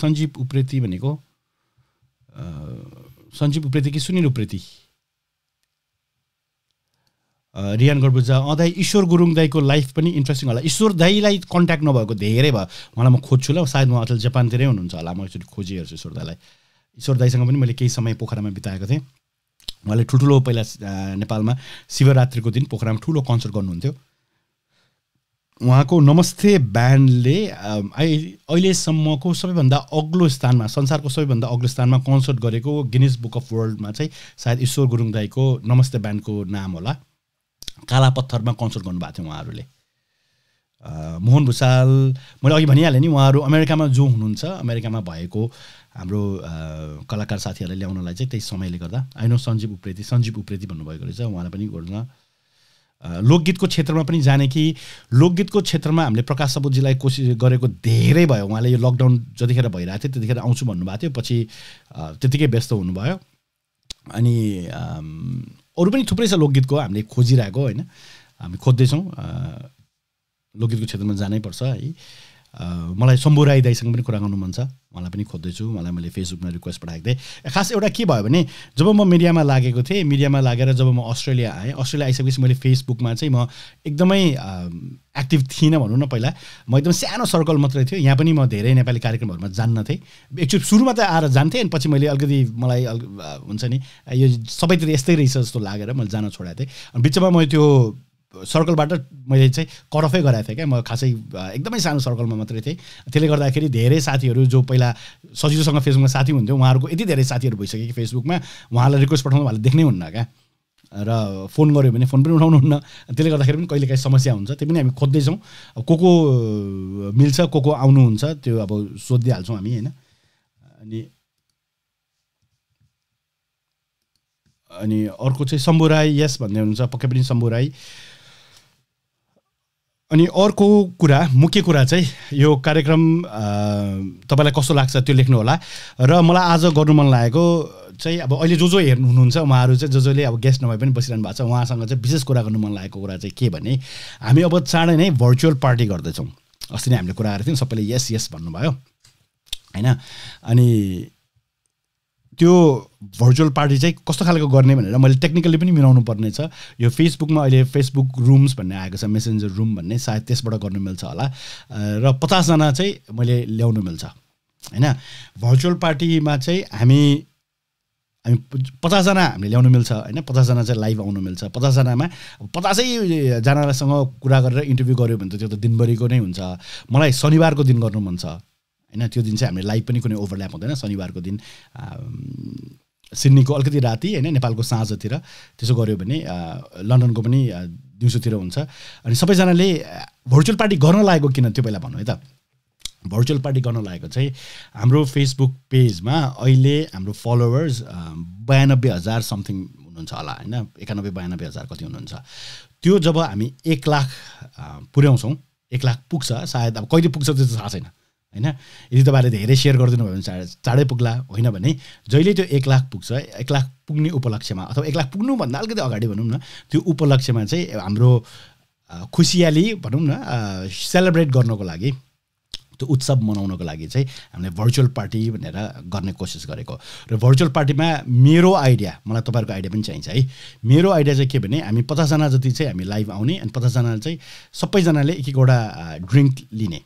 सञ्जीव उप्रेती भनेको सञ्जीव उप्रेती कि सुनिल उप्रेति रियान गर्बुजा अँदाई ईश्वर गुरुङ दाईको लाइफ पनि इन्ट्रेस्टिङ होला ईश्वर दाईलाई कन्ट्याक्ट नभएको धेरै भयो उहाँलाई म खोज्छु ल सायद उहाँ अचेल जापानतिरै हुनुहुन्छ होला म एकचोटि खोजी हेर्छु ईश्वर दाईलाई ईश्वर दाईसँग पनि मैले केही समय पोखरामा बिताएको थिएँ उहाँले ठुल्ठुलो पहिला नेपालमा शिवरात्रिको दिन पोखरामा ठुलो कन्सर्ट गर्नुहुन्थ्यो उहाँको नमस्ते ब्यान्डले अहिलेसम्मको सबैभन्दा अग्लो स्थानमा संसारको सबैभन्दा अग्लो स्थानमा कन्सर्ट गरेको गिनिस बुक अफ वर्ल्डमा चाहिँ सायद ईश्वर गुरुङ दाईको नमस्ते ब्यान्डको नाम होला काला पत्थरमा कन्सर्ट गर्नुभएको थियो उहाँहरूले मोहन भुषाल मैले अघि भनिहालेँ नि उहाँहरू अमेरिकामा जो हुनुहुन्छ अमेरिकामा भएको हाम्रो कलाकार साथीहरूलाई ल्याउनलाई चाहिँ त्यही समयले गर्दा आइनो सञ्जीव उप्रेती सञ्जीव उप्रेती भन्नुभएको रहेछ उहाँलाई पनि गर्न लोकगीतको क्षेत्रमा पनि जाने कि लोकगीतको क्षेत्रमा हामीले प्रकाश सबुजीलाई कोसिस गरेको धेरै भयो उहाँले यो लकडाउन जतिखेर भइरहेको थियो त्यतिखेर आउँछु भन्नुभएको थियो पछि त्यतिकै व्यस्त हुनुभयो अनि अरू पनि थुप्रै छ लोकगीतको हामीले खोजिरहेको होइन हामी खोज्दैछौँ लोकगीतको क्षेत्रमा जानैपर्छ है मलाई शम्भु राई दाईसँग पनि कुरा गर्नु मन छ उहाँलाई पनि खोज्दैछु उहाँलाई मैले फेसबुकमा रिक्वेस्ट पठाएको थिएँ खास एउटा के भयो भने जब म मिडियामा लागेको थिएँ मिडियामा लागेर जब म अस्ट्रेलिया आएँ अस्ट्रेलिया आइसकेपछि मैले फेसबुकमा चाहिँ म एकदमै एक्टिभ थिइनँ भनौँ न पहिला म एकदम सानो सर्कल मात्रै थियो यहाँ पनि म धेरै नेपाली कार्यक्रमहरूमा जान्न थिएँ एकचोटि सुरुमा त आएर जान्थेँ अनि पछि मैले अलिकति मलाई हुन्छ नि यो सबैतिर यस्तै रहेछ जस्तो लागेर मैले जान छोडाएको थिएँ अनि बिचमा मैले त्यो सर्कलबाट मैले चाहिँ करफै गराएको थिएँ क्या म खासै एकदमै सानो सर्कलमा मात्रै थिएँ त्यसले गर्दाखेरि धेरै साथीहरू जो पहिला सजिलोसँग फेसबुकमा साथी हुन्थ्यो उहाँहरूको यति धेरै साथीहरू भइसक्यो कि फेसबुकमा उहाँलाई रिक्वेस्ट पठाउनु उहाँले देख्नै हुन्न क्या र फोन गऱ्यो भने फोन पनि उठाउनुहुन्न त्यसले गर्दाखेरि पनि कहिले काहीँ समस्या हुन्छ त्यो पनि हामी खोज्दैछौँ को को मिल्छ को को आउनुहुन्छ त्यो अब सोधिहाल्छौँ हामी होइन अनि अनि अर्को चाहिँ शम्भु राई यस भन्ने हुनुहुन्छ पक्कै पनि शम्भु राई अनि अर्को कुरा मुख्य कुरा चाहिँ यो कार्यक्रम तपाईँलाई कस्तो लाग्छ त्यो लेख्नु होला र मलाई आज गर्नु मन लागेको चाहिँ अब अहिले जो जो हेर्नु हुनुहुन्छ उहाँहरू चाहिँ जो जसले अब गेस्ट नभए पनि बसिरहनु भएको छ उहाँसँग चाहिँ विशेष कुरा गर्नु मन लागेको कुरा चाहिँ के भने हामी अब चाँडै नै भर्चुअल पार्टी गर्दैछौँ अस्ति नै हामीले कुरा आएको थियौँ सबैले यस यस भन्नुभयो होइन अनि त्यो भर्चुअल पार्टी चाहिँ कस्तो खालको गर्ने भनेर मैले टेक्निकली पनि मिलाउनु पर्ने छ यो फेसबुकमा अहिले फेसबुक रुम्स भन्ने आएको छ मेसेन्जर रुम भन्ने सायद त्यसबाट गर्नु मिल्छ होला र पचासजना चाहिँ मैले ल्याउनु मिल्छ होइन भर्चुअल पार्टीमा चाहिँ हामी हामी पचासजना हामीले ल्याउनु मिल्छ होइन पचासजना चाहिँ लाइभ आउनु मिल्छ पचासजनामा पचासैजनासँग कुरा गरेर इन्टरभ्यू गऱ्यो भने त त्यो त दिनभरिको नै हुन्छ मलाई शनिबारको दिन गर्नु मन छ होइन त्यो दिन चाहिँ हामीले लाइभ पनि कुनै ओभरल्याप हुँदैन शनिबारको दिन सिडनीको अलिकति राति होइन नेपालको साँझतिर त्यसो गऱ्यो भने लन्डनको पनि दिउँसोतिर हुन्छ अनि सबैजनाले भर्चुअल पार्टी गर्न लागेको किन त्यो पहिला भन्नु है त भर्चुअल पार्टी गर्न लागेको चाहिँ हाम्रो फेसबुक पेजमा अहिले हाम्रो फलोवर्स बयानब्बे हजार समथिङ हुनुहुन्छ होला होइन एकानब्बे बयानब्बे हजार कति हुनुहुन्छ त्यो जब हामी एक लाख पुर्याउँछौँ एक लाख पुग्छ सायद अब कहिले पुग्छ त्यो त थाहा छैन होइन यदि तपाईँहरूले धेरै सेयर गरिदिनु भयो भने चाँडै चाँडै पुग्ला होइन भने जहिले त्यो एक लाख पुग्छ एक लाख पुग्ने उपलक्ष्यमा अथवा एक लाख पुग्नुभन्दा अलिकति अगाडि भनौँ न त्यो उपलक्ष्यमा चाहिँ हाम्रो खुसियाली भनौँ न सेलिब्रेट गर्नको लागि त्यो उत्सव मनाउनको लागि चाहिँ हामीले भर्चुअल पार्टी भनेर गर्ने कोसिस गरेको र भर्चुअल पार्टीमा मेरो आइडिया मलाई तपाईँहरूको आइडिया पनि चाहिन्छ है मेरो आइडिया चाहिँ के भने हामी पचासजना जति चाहिँ हामी लाइभ आउने अनि पचासजना चाहिँ सबैजनाले एक एकवटा ड्रिङ्क लिने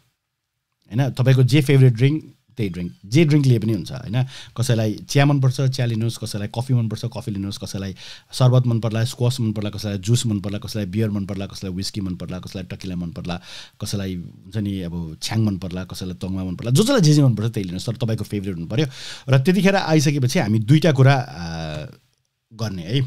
होइन तपाईँको जे फेभरेट ड्रिङ्क त्यही ड्रिङ्क जे ड्रिङ्क लिए पनि हुन्छ होइन कसैलाई चिया मनपर्छ चिया लिनुहोस् कसैलाई कफी मनपर्छ कफी लिनुहोस् कसैलाई सर्बत मन पर्ला स्क्वास मन पर्ला कसैलाई जुस मन पर्ला कसैलाई बियर मन पर्ला कसैलाई विस्की मन पर्ला कसैलाई टकिला मन पर्ला कसैलाई हुन्छ नि अब छ्याङ मन पर्ला कसैलाई तङ्मा मन पर्ला जो जसलाई जे जे मनपर्छ त्यही लिनुहोस् तर तपाईँको फेभरेट हुनु पऱ्यो र त्यतिखेर आइसकेपछि हामी दुईवटा कुरा गर्ने है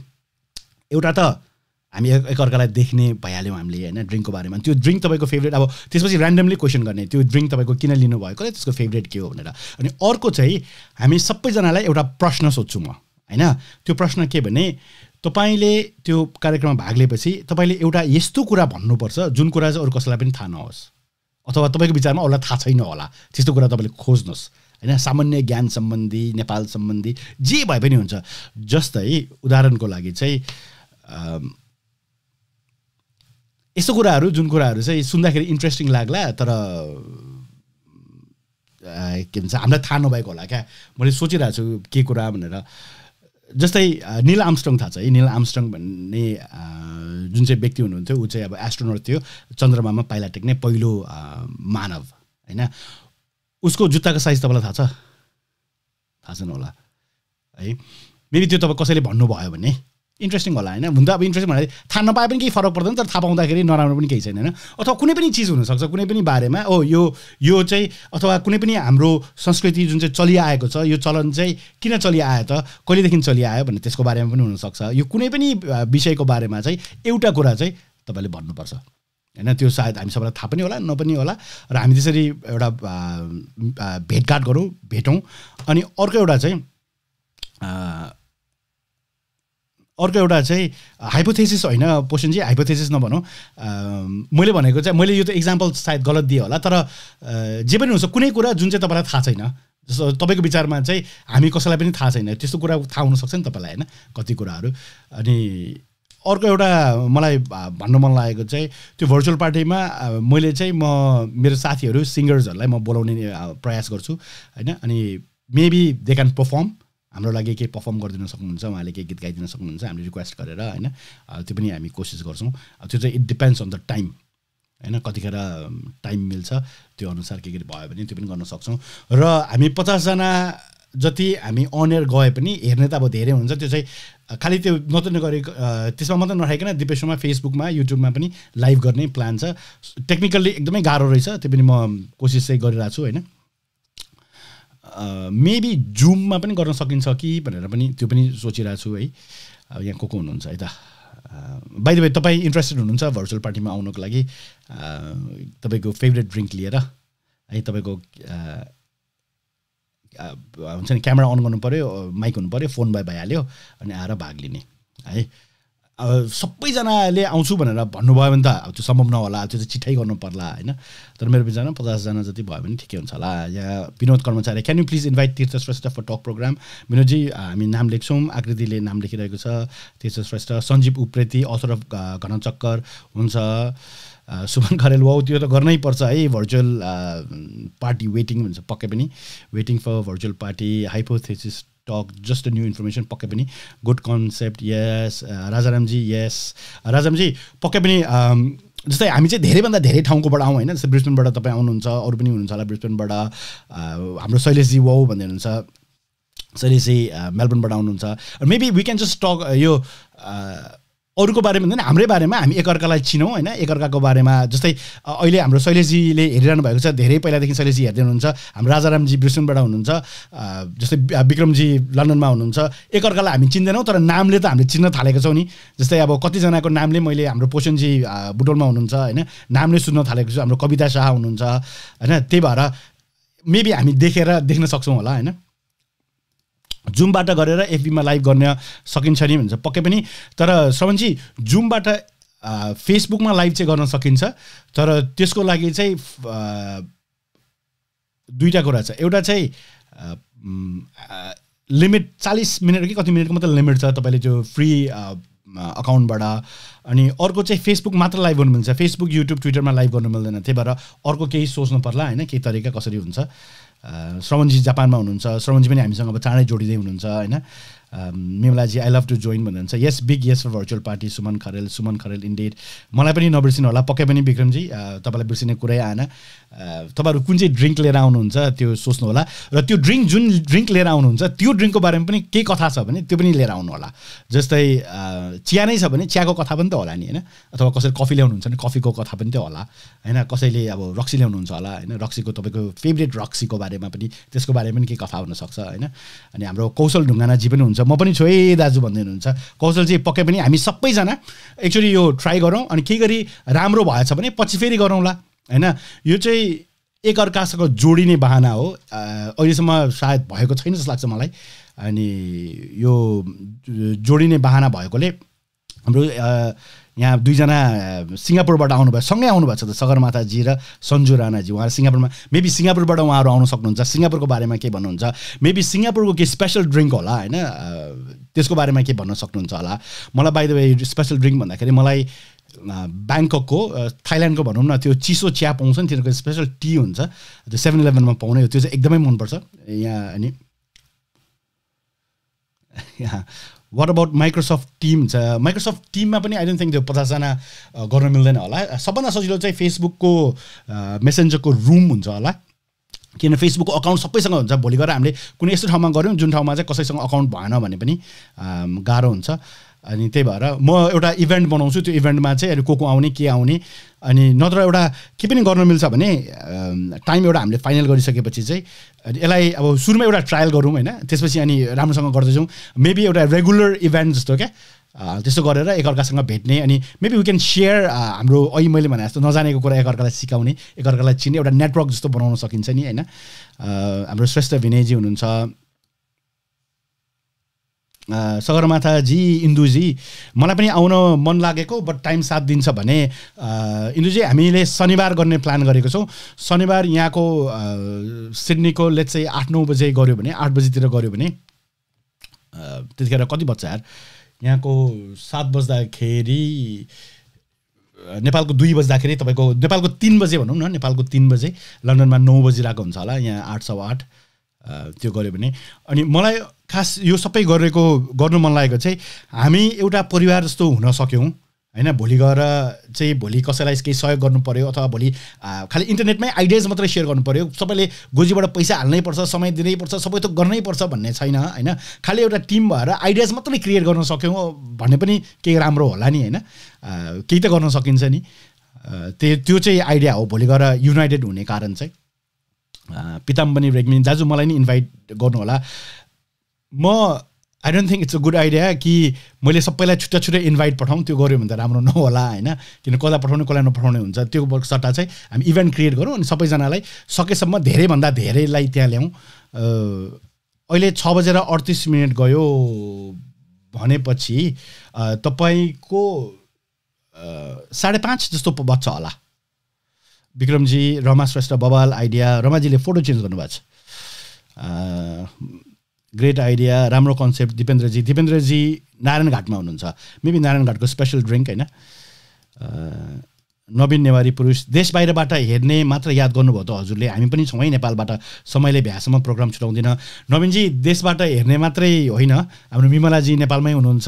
एउटा त हामी एकअर्कालाई देख्ने भइहाल्यौँ हामीले होइन ड्रिङ्कको बारेमा त्यो ड्रिङ्क तपाईँको फेभरेट अब त्यसपछि ऱ्यान्डमली क्वेसन गर्ने त्यो ड्रिङ्क तपाईँको किन लिनुभयो कसले त्यसको फेभरेट के हो भनेर अनि अर्को चाहिँ हामी सबैजनालाई एउटा प्रश्न सोध्छु म होइन त्यो प्रश्न के भने तपाईँले त्यो कार्यक्रममा भाग लिएपछि तपाईँले एउटा यस्तो कुरा भन्नुपर्छ जुन कुरा चाहिँ अरू कसैलाई पनि थाहा नहोस् अथवा तपाईँको विचारमा अरूलाई थाहा छैन होला त्यस्तो कुरा तपाईँले खोज्नुहोस् होइन सामान्य ज्ञान सम्बन्धी नेपाल सम्बन्धी जे भए पनि हुन्छ जस्तै उदाहरणको लागि चाहिँ यस्तो कुराहरू जुन कुराहरू चाहिँ सुन्दाखेरि इन्ट्रेस्टिङ लाग्ला तर के भन्छ हामीलाई थाहा नभएको होला क्या मैले सोचिरहेको छु के कुरा भनेर जस्तै निल आमस्ट्रङ थाहा छ है निल आमस्ट्रङ भन्ने जुन चाहिँ व्यक्ति हुनुहुन्थ्यो ऊ चाहिँ अब एस्ट्रोनोट थियो चन्द्रमामा पाइला टेक्ने पहिलो मानव होइन उसको जुत्ताको साइज तपाईँलाई थाहा छ थाहा छैन होला है मेबी त्यो तपाईँ कसैले भन्नुभयो भने इन्ट्रेस्टिङ होला होइन हुन त अब इन्ट्रेस्टिङ भन्दा थाहा नपाए पनि केही फरक पर्दैन तर थाहा पाउँदाखेरि नराम्रो पनि केही छैन होइन अथवा कुनै पनि चिज हुनसक्छ कुनै पनि बारेमा ओ यो यो चाहिँ अथवा कुनै पनि हाम्रो संस्कृति जुन चाहिँ चलिआएको छ यो चलन चाहिँ किन चलिआयो त कहिलेदेखि चलिआयो भन्ने त्यसको बारेमा पनि हुनसक्छ यो कुनै पनि विषयको बारेमा चाहिँ एउटा कुरा चाहिँ तपाईँले भन्नुपर्छ होइन त्यो सायद हामी सबैलाई थाहा पनि होला न पनि होला र हामी त्यसरी एउटा भेटघाट गरौँ भेटौँ अनि अर्को एउटा चाहिँ अर्को एउटा चाहिँ हाइपोथेसिस होइन चाहिँ हाइपोथेसिस नभनौँ मैले भनेको चाहिँ मैले यो त इक्जाम्पल सायद गलत दिएँ होला तर जे पनि हुन्छ कुनै कुरा जुन चाहिँ तपाईँलाई थाहा छैन जस्तो तपाईँको विचारमा चाहिँ हामी कसैलाई पनि थाहा छैन त्यस्तो कुरा थाहा हुनसक्छ नि तपाईँलाई होइन कति कुराहरू अनि अर्को एउटा मलाई भन्नु मन लागेको चाहिँ त्यो भर्चुअल पार्टीमा मैले चाहिँ म मेरो साथीहरू सिङ्गर्सहरूलाई म बोलाउने प्रयास गर्छु होइन अनि मेबी दे क्यान पर्फर्म हाम्रो लागि केही पर्फर्म गरिदिन सक्नुहुन्छ उहाँले केही गीत गाइदिन सक्नुहुन्छ हामीले रिक्वेस्ट गरेर होइन त्यो पनि हामी कोसिस गर्छौँ त्यो चाहिँ it depends on the time होइन कतिखेर टाइम मिल्छ त्यो अनुसार के के भयो भने त्यो पनि गर्न सक्छौँ र हामी पचासजना जति हामी अनेर गए पनि हेर्ने त अब धेरै हुन्छ त्यो चाहिँ खालि त्यो मात्रै गरेको त्यसमा मात्रै नराखिकन दिपेसोमा फेसबुकमा युट्युबमा पनि लाइभ गर्ने प्लान छ टेक्निकल्ली एकदमै गाह्रो रहेछ त्यो पनि म कोसिस चाहिँ गरिरहेको छु होइन मेबी जुममा पनि गर्न सकिन्छ कि भनेर पनि त्यो पनि सोचिरहेको छु है अब यहाँ को को हुनुहुन्छ है त बाई द वे तपाईँ इन्ट्रेस्टेड हुनुहुन्छ भर्चुअल पार्टीमा आउनुको लागि तपाईँको फेभरेट ड्रिङ्क लिएर है तपाईँको हुन्छ नि क्यामेरा अन गर्नु पऱ्यो माइक हुनु पऱ्यो फोन बाई भइहाल्यो अनि आएर भाग लिने है सबैजनाले आउँछु भनेर भन्नुभयो भने त अब त्यो सम्भव नहोला त्यो चाहिँ छिट्टै गर्नु पर्ला होइन तर मेरो विचारमा पचासजना जति भयो भने ठिकै हुन्छ होला यहाँ Vinod Karmachari can you please invite Tirtha Shrestha for talk program विनोदजी हामी नाम लेख्छौँ आकृतिले नाम लेखिरहेको छ तीर्थ श्रेष्ठ सञ्जीव उप्रेती अथर अफ घनचक्कर हुन्छ सुमन खरेल वाउ त्यो त गर्नै पर्छ है भर्चुअल पार्टी वेटिङ हुन्छ पक्कै पनि waiting for virtual party hypothesis talk just new information पक्कै पनि गुड कन्सेप्ट यस राजारामजी यस राजारामजी पक्कै पनि जस्तै हामी चाहिँ धेरैभन्दा धेरै ठाउँकोबाट आउँ होइन जस्तै ब्रिस्बेनबाट तपाईँ आउनुहुन्छ अरू पनि हुनुहुन्छ होला ब्रिस्बेनबाट uh, हाम्रो शैलेशजी वाउ भन्दै हुनुहुन्छ शैलेशजी मेलबर्नबाट आउनुहुन्छ maybe we can just talk यो uh, अरूको बारेमा हुँदैन हाम्रै बारेमा हामी एकअर्कालाई चिनौँ होइन एकअर्काको बारेमा जस्तै अहिले हाम्रो शैलेशजीले हेरिरहनु भएको छ धेरै पहिलादेखि शैलेशजी हेर्दै हुनुहुन्छ हाम्रो राजारामजी ब्रिसुनबाट हुनुहुन्छ जस्तै विक्रमजी लन्डनमा हुनुहुन्छ एकअर्कालाई हामी चिन्दैनौँ तर नामले त हामीले चिन्न थालेको छौँ नि जस्तै अब कतिजनाको नामले मैले हाम्रो पोषणजी बुटोलमा हुनुहुन्छ होइन नामले सुन्न थालेको छु हाम्रो कविता शाह हुनुहुन्छ होइन त्यही भएर मेबी हामी देखेर देख्न सक्छौँ होला होइन जुमबाट गरेर एफबीमा लाइभ गर्न सकिन्छ नि भन्छ पक्कै पनि तर श्रवणजी जुमबाट फेसबुकमा लाइभ चाहिँ गर्न सकिन्छ तर त्यसको लागि चाहिँ दुईवटा कुरा छ एउटा चाहिँ लिमिट चालिस मिनट कि कति मिनटको मात्रै लिमिट छ तपाईँले त्यो फ्री अकाउन्टबाट अनि अर्को चाहिँ फेसबुक मात्र लाइभ गर्नु मिल्छ फेसबुक युट्युब ट्विटरमा लाइभ गर्नु मिल्दैन त्यही भएर अर्को केही सोच्नु पर्ला होइन केही तरिका कसरी हुन्छ श्रवणजी जापानमा हुनुहुन्छ श्रवणजी पनि हामीसँग अब चाँडै जोडिँदै हुनुहुन्छ होइन मेमलाजी आई लभ टु जोइन भन्नुहुन्छ yes big yes for virtual party Suman Kharel Suman Kharel indeed मलाई पनि नबिर्सिनु होला पक्कै पनि विक्रमजी uh, तपाईँलाई बिर्सिने कुरै आएन uh, तपाईँहरू कुन चाहिँ ड्रिङ्क लिएर आउनुहुन्छ त्यो सोच्नु होला र त्यो ड्रिङ्क जुन ड्रिङ्क लिएर आउनुहुन्छ त्यो ड्रिङ्कको बारेमा पनि केही कथा छ भने त्यो पनि लिएर आउनु होला जस्तै uh, चिया नै छ भने चियाको कथा पनि त होला नि होइन अथवा कसैले कफी ल्याउनुहुन्छ भने कफीको कथा पनि त होला होइन कसैले अब रक्सी ल्याउनुहुन्छ होला होइन रक्सीको तपाईँको फेभरेट रक्सीको बारेमा पनि त्यसको बारेमा पनि केही कथा हुनसक्छ होइन अनि हाम्रो कौशल ढुङ्गानाजी पनि हुन्छ हुनुहुन्छ म पनि छु ए दाजु भन्दै हुनुहुन्छ कौशल चाहिँ पक्कै पनि हामी सबैजना एक्चुली यो ट्राई गरौँ अनि केही गरी राम्रो भएछ भने पछि फेरि गरौँला होइन यो चाहिँ एकअर्कासँग जोडिने बाहना हो अहिलेसम्म सायद भएको छैन जस्तो लाग्छ मलाई अनि यो जोडिने बाहना भएकोले हाम्रो यहाँ दुईजना सिङ्गापुरबाट आउनुभयो सँगै आउनुभएको छ त सगरमाथाजी र सन्जु राणाजी उहाँ सिङ्गापुरमा मेबी सिङ्गापुरबाट उहाँहरू आउन सक्नुहुन्छ सिङ्गापुरको बारेमा के भन्नुहुन्छ मेबी सिङ्गापुरको केही स्पेसल ड्रिङ्क होला होइन त्यसको बारेमा के भन्न सक्नुहुन्छ होला मलाई बाहिर द वे स्पेसल ड्रिङ्क भन्दाखेरि मलाई ब्याङ्ककको थाइल्यान्डको भनौँ न त्यो चिसो चिया पाउँछ नि तिनीहरूको स्पेसल टी हुन्छ त्यो सेभेन इलेभेनमा पाउने हो त्यो चाहिँ एकदमै मनपर्छ यहाँ अनि यहाँ वाट अबाउट माइक्रोसफ्ट टिम छ माइक्रोसफ्ट टिममा पनि आई डोन्ट थिङ्क त्यो पचासजना uh, गर्न मिल्दैन होला सबभन्दा सजिलो चाहिँ फेसबुकको मेसेन्जरको रुम हुन्छ होला किन फेसबुकको अकाउन्ट सबैसँग हुन्छ भोलि गएर हामीले कुनै यस्तो ठाउँमा गऱ्यौँ जुन ठाउँमा चाहिँ कसैसँग अकाउन्ट भएन भने पनि um, गाह्रो हुन्छ अनि त्यही भएर म एउटा इभेन्ट बनाउँछु त्यो इभेन्टमा चाहिँ अहिले को को आउने के आउने अनि नत्र एउटा के पनि गर्न मिल्छ भने टाइम एउटा हामीले फाइनल गरिसकेपछि चाहिँ अनि यसलाई अब सुरुमा एउटा ट्रायल गरौँ होइन त्यसपछि अनि राम्रोसँग गर्दैछौँ मेबी एउटा रेगुलर इभेन्ट जस्तो क्या त्यस्तो गरेर एकअर्कासँग भेट्ने अनि मेबी वी क्यान सेयर हाम्रो अहिले मैले भने जस्तो नजानेको कुरा एकअर्कालाई सिकाउने एकअर्कालाई चिन्ने एउटा नेटवर्क जस्तो बनाउन सकिन्छ नि होइन हाम्रो श्रेष्ठ विनयजी हुनुहुन्छ सगरमाथाजी इन्दुजी मलाई पनि आउन मन लागेको बट टाइम साथ दिन्छ भने इन्दुजी हामीले शनिबार गर्ने प्लान गरेको छौँ शनिबार यहाँको सिडनीको लेट्स चाहिँ आठ नौ बजे गऱ्यो भने आठ बजीतिर गऱ्यो भने त्यतिखेर कति बज्छ यार यहाँको सात बज्दाखेरि नेपालको दुई बज्दाखेरि तपाईँको नेपालको तिन बजे भनौँ न नेपालको तिन बजे लन्डनमा नौ रहेको हुन्छ होला यहाँ आठ सौ आठ त्यो गऱ्यो भने अनि मलाई खास यो सबै गरेको गर्नु मन लागेको चाहिँ हामी एउटा परिवार जस्तो हुन सक्यौँ होइन भोलि गएर चाहिँ भोलि कसैलाई केही सहयोग गर्नु पऱ्यो अथवा भोलि खालि इन्टरनेटमै आइडियाज मात्रै सेयर गर्नु पऱ्यो सबैले गोजीबाट पैसा पर्छ समय दिनै पर्छ सबै त गर्नै पर्छ भन्ने छैन होइन खालि एउटा टिम भएर आइडियाज मात्रै क्रिएट गर्न सक्यौँ भन्ने पनि केही राम्रो होला नि होइन केही त गर्न सकिन्छ नि त्यो त्यो चाहिँ आइडिया हो भोलि गएर युनाइटेड हुने कारण चाहिँ पिताम्बनी रेग्मी दाजु मलाई नि इन्भाइट गर्नुहोला म I don't think it's a good idea कि मैले सबैलाई छुट्टा छुट्टै इन्भाइट पठाउँ त्यो गऱ्यो भने त राम्रो नहोला होइन किन कसलाई पठाउने कसलाई नपठाउने हुन्छ त्यो सट्टा चाहिँ हामी इभेन्ट क्रिएट गरौँ अनि सबैजनालाई सकेसम्म धेरैभन्दा धेरैलाई त्यहाँ ल्याउँ अहिले छ बजेर अडतिस मिनट गयो भनेपछि तपाईँको साढे पाँच जस्तो बच्छ होला विक्रमजी रमा श्रेष्ठ बबाल आइडिया रमाजीले फोटो चेन्ज गर्नुभएको छ ग्रेट आइडिया राम्रो कन्सेप्ट दिपेन्द्रजी दिपेन्द्रजी नारायण घाटमा हुनुहुन्छ मेबी नारायण घाटको स्पेसल ड्रिङ्क होइन uh, नवीन नेवारी पुरुष देश बाहिरबाट हेर्ने मात्र याद गर्नुभयो त हजुरले हामी पनि छौँ है नेपालबाट समयले भ्यासम्म प्रोग्राम छुटाउँदैन नवीनजी देशबाट हेर्ने मात्रै होइन हाम्रो विमलाजी नेपालमै हुनुहुन्छ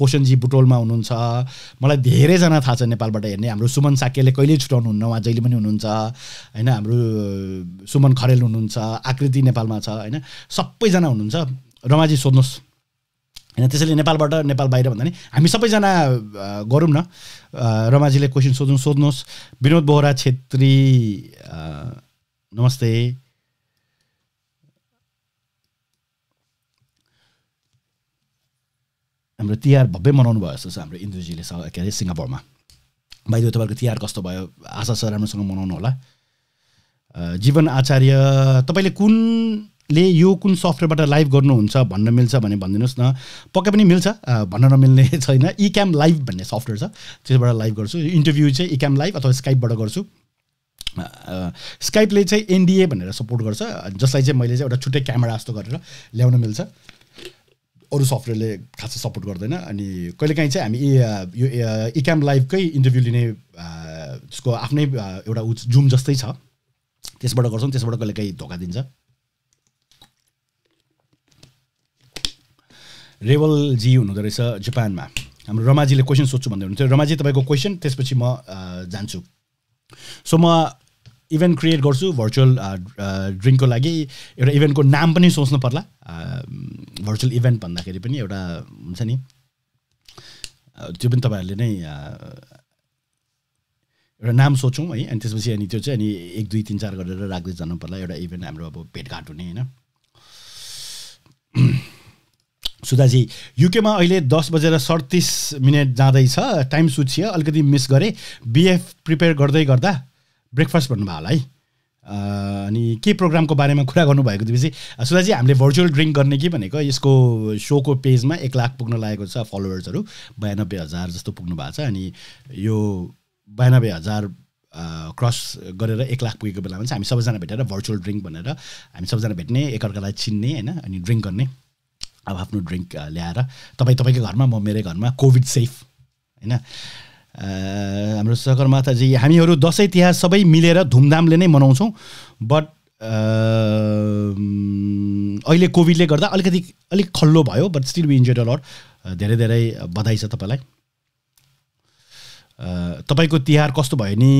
पोषणजी बुटोलमा हुनुहुन्छ मलाई धेरैजना थाहा छ नेपालबाट हेर्ने हाम्रो सुमन साक्यले कहिल्यै छुटाउनुहुन्न उहाँ जहिले पनि हुनुहुन्छ होइन हाम्रो सुमन खरेल हुनुहुन्छ आकृति नेपालमा छ होइन सबैजना हुनुहुन्छ रमाजी सोध्नुहोस् होइन त्यसैले नेपालबाट नेपाल बाहिर भन्दा नि हामी सबैजना गरौँ न रमाजीले क्वेसन सोध्नु सोध्नुहोस् विनोद बोहरा छेत्री नमस्ते हाम्रो तिहार भव्य मनाउनु भयो जस्तो छ हाम्रो इन्द्रजीले के अरे सिङ्गापुरमा बाहिर तपाईँहरूको तिहार कस्तो भयो आशा छ राम्रोसँग मनाउनु होला जीवन आचार्य तपाईँले कुन ले यो कुन सफ्टवेयरबाट लाइभ गर्नुहुन्छ भन्न मिल्छ भने भनिदिनुहोस् न पक्कै पनि मिल्छ भन्न नमिल्ने छैन इक्याम लाइभ भन्ने सफ्टवेयर छ त्यसबाट लाइभ गर्छु इन्टरभ्यू चाहिँ इक्याम लाइभ अथवा स्काइपबाट गर्छु स्काइपले चाहिँ एनडिए भनेर सपोर्ट गर्छ जसलाई चाहिँ मैले चाहिँ एउटा छुट्टै क्यामेरा जस्तो गरेर ल्याउन मिल्छ अरू सफ्टवेयरले खासै सपोर्ट गर्दैन अनि कहिलेकाहीँ चाहिँ हामी यो इक्याम लाइभकै इन्टरभ्यू लिने त्यसको आफ्नै एउटा जुम जस्तै छ त्यसबाट गर्छौँ त्यसबाट कहिलेकाहीँ धोका दिन्छ रेवलजी हुनुहुँदो रहेछ जापानमा हाम्रो रमाजीले क्वेसन सोध्छु भन्दै हुनुहुन्थ्यो रमाजी तपाईँको क्वेसन त्यसपछि म जान्छु सो म इभेन्ट क्रिएट गर्छु भर्चुअल ड्रिङ्कको लागि एउटा इभेन्टको नाम पनि सोच्नु पर्ला भर्चुअल इभेन्ट भन्दाखेरि पनि एउटा हुन्छ नि त्यो पनि तपाईँहरूले नै एउटा नाम सोचौँ है अनि त्यसपछि अनि त्यो चाहिँ अनि एक दुई तिन चार गरेर राख्दै जानु पर्ला एउटा इभेन्ट हाम्रो अब भेटघाट हुने होइन सुधाजी युकेमा अहिले दस बजेर सडतिस मिनट जाँदैछ टाइम सुचियो अलिकति मिस गरेँ बिएफ प्रिपेयर गर्दै गर्दा ब्रेकफास्ट भन्नुभयो होला है अनि के प्रोग्रामको बारेमा कुरा गर्नुभएको थिएपछि सुधाजी हामीले भर्चुअल ड्रिङ्क गर्ने कि भनेको यसको सोको पेजमा एक लाख पुग्न लागेको छ फलोवर्सहरू बयानब्बे हजार जस्तो पुग्नु भएको छ अनि यो बयानब्बे हजार क्रस गरेर एक लाख पुगेको बेलामा चाहिँ हामी सबैजना भेटेर भर्चुअल ड्रिङ्क भनेर हामी सबैजना भेट्ने एकअर्कालाई चिन्ने होइन अनि ड्रिङ्क गर्ने अब आफ्नो ड्रिङ्क ल्याएर तपाईँ तपाईँकै घरमा म मेरै घरमा कोभिड सेफ होइन हाम्रो सगरमाथाजी हामीहरू दसैँ तिहार सबै मिलेर धुमधामले नै मनाउँछौँ बट अहिले कोभिडले गर्दा अलिकति अलिक खल्लो भयो but still be enjoy lot धेरै धेरै बधाई छ तपाईँलाई तपाईँको तिहार कस्तो भयो नि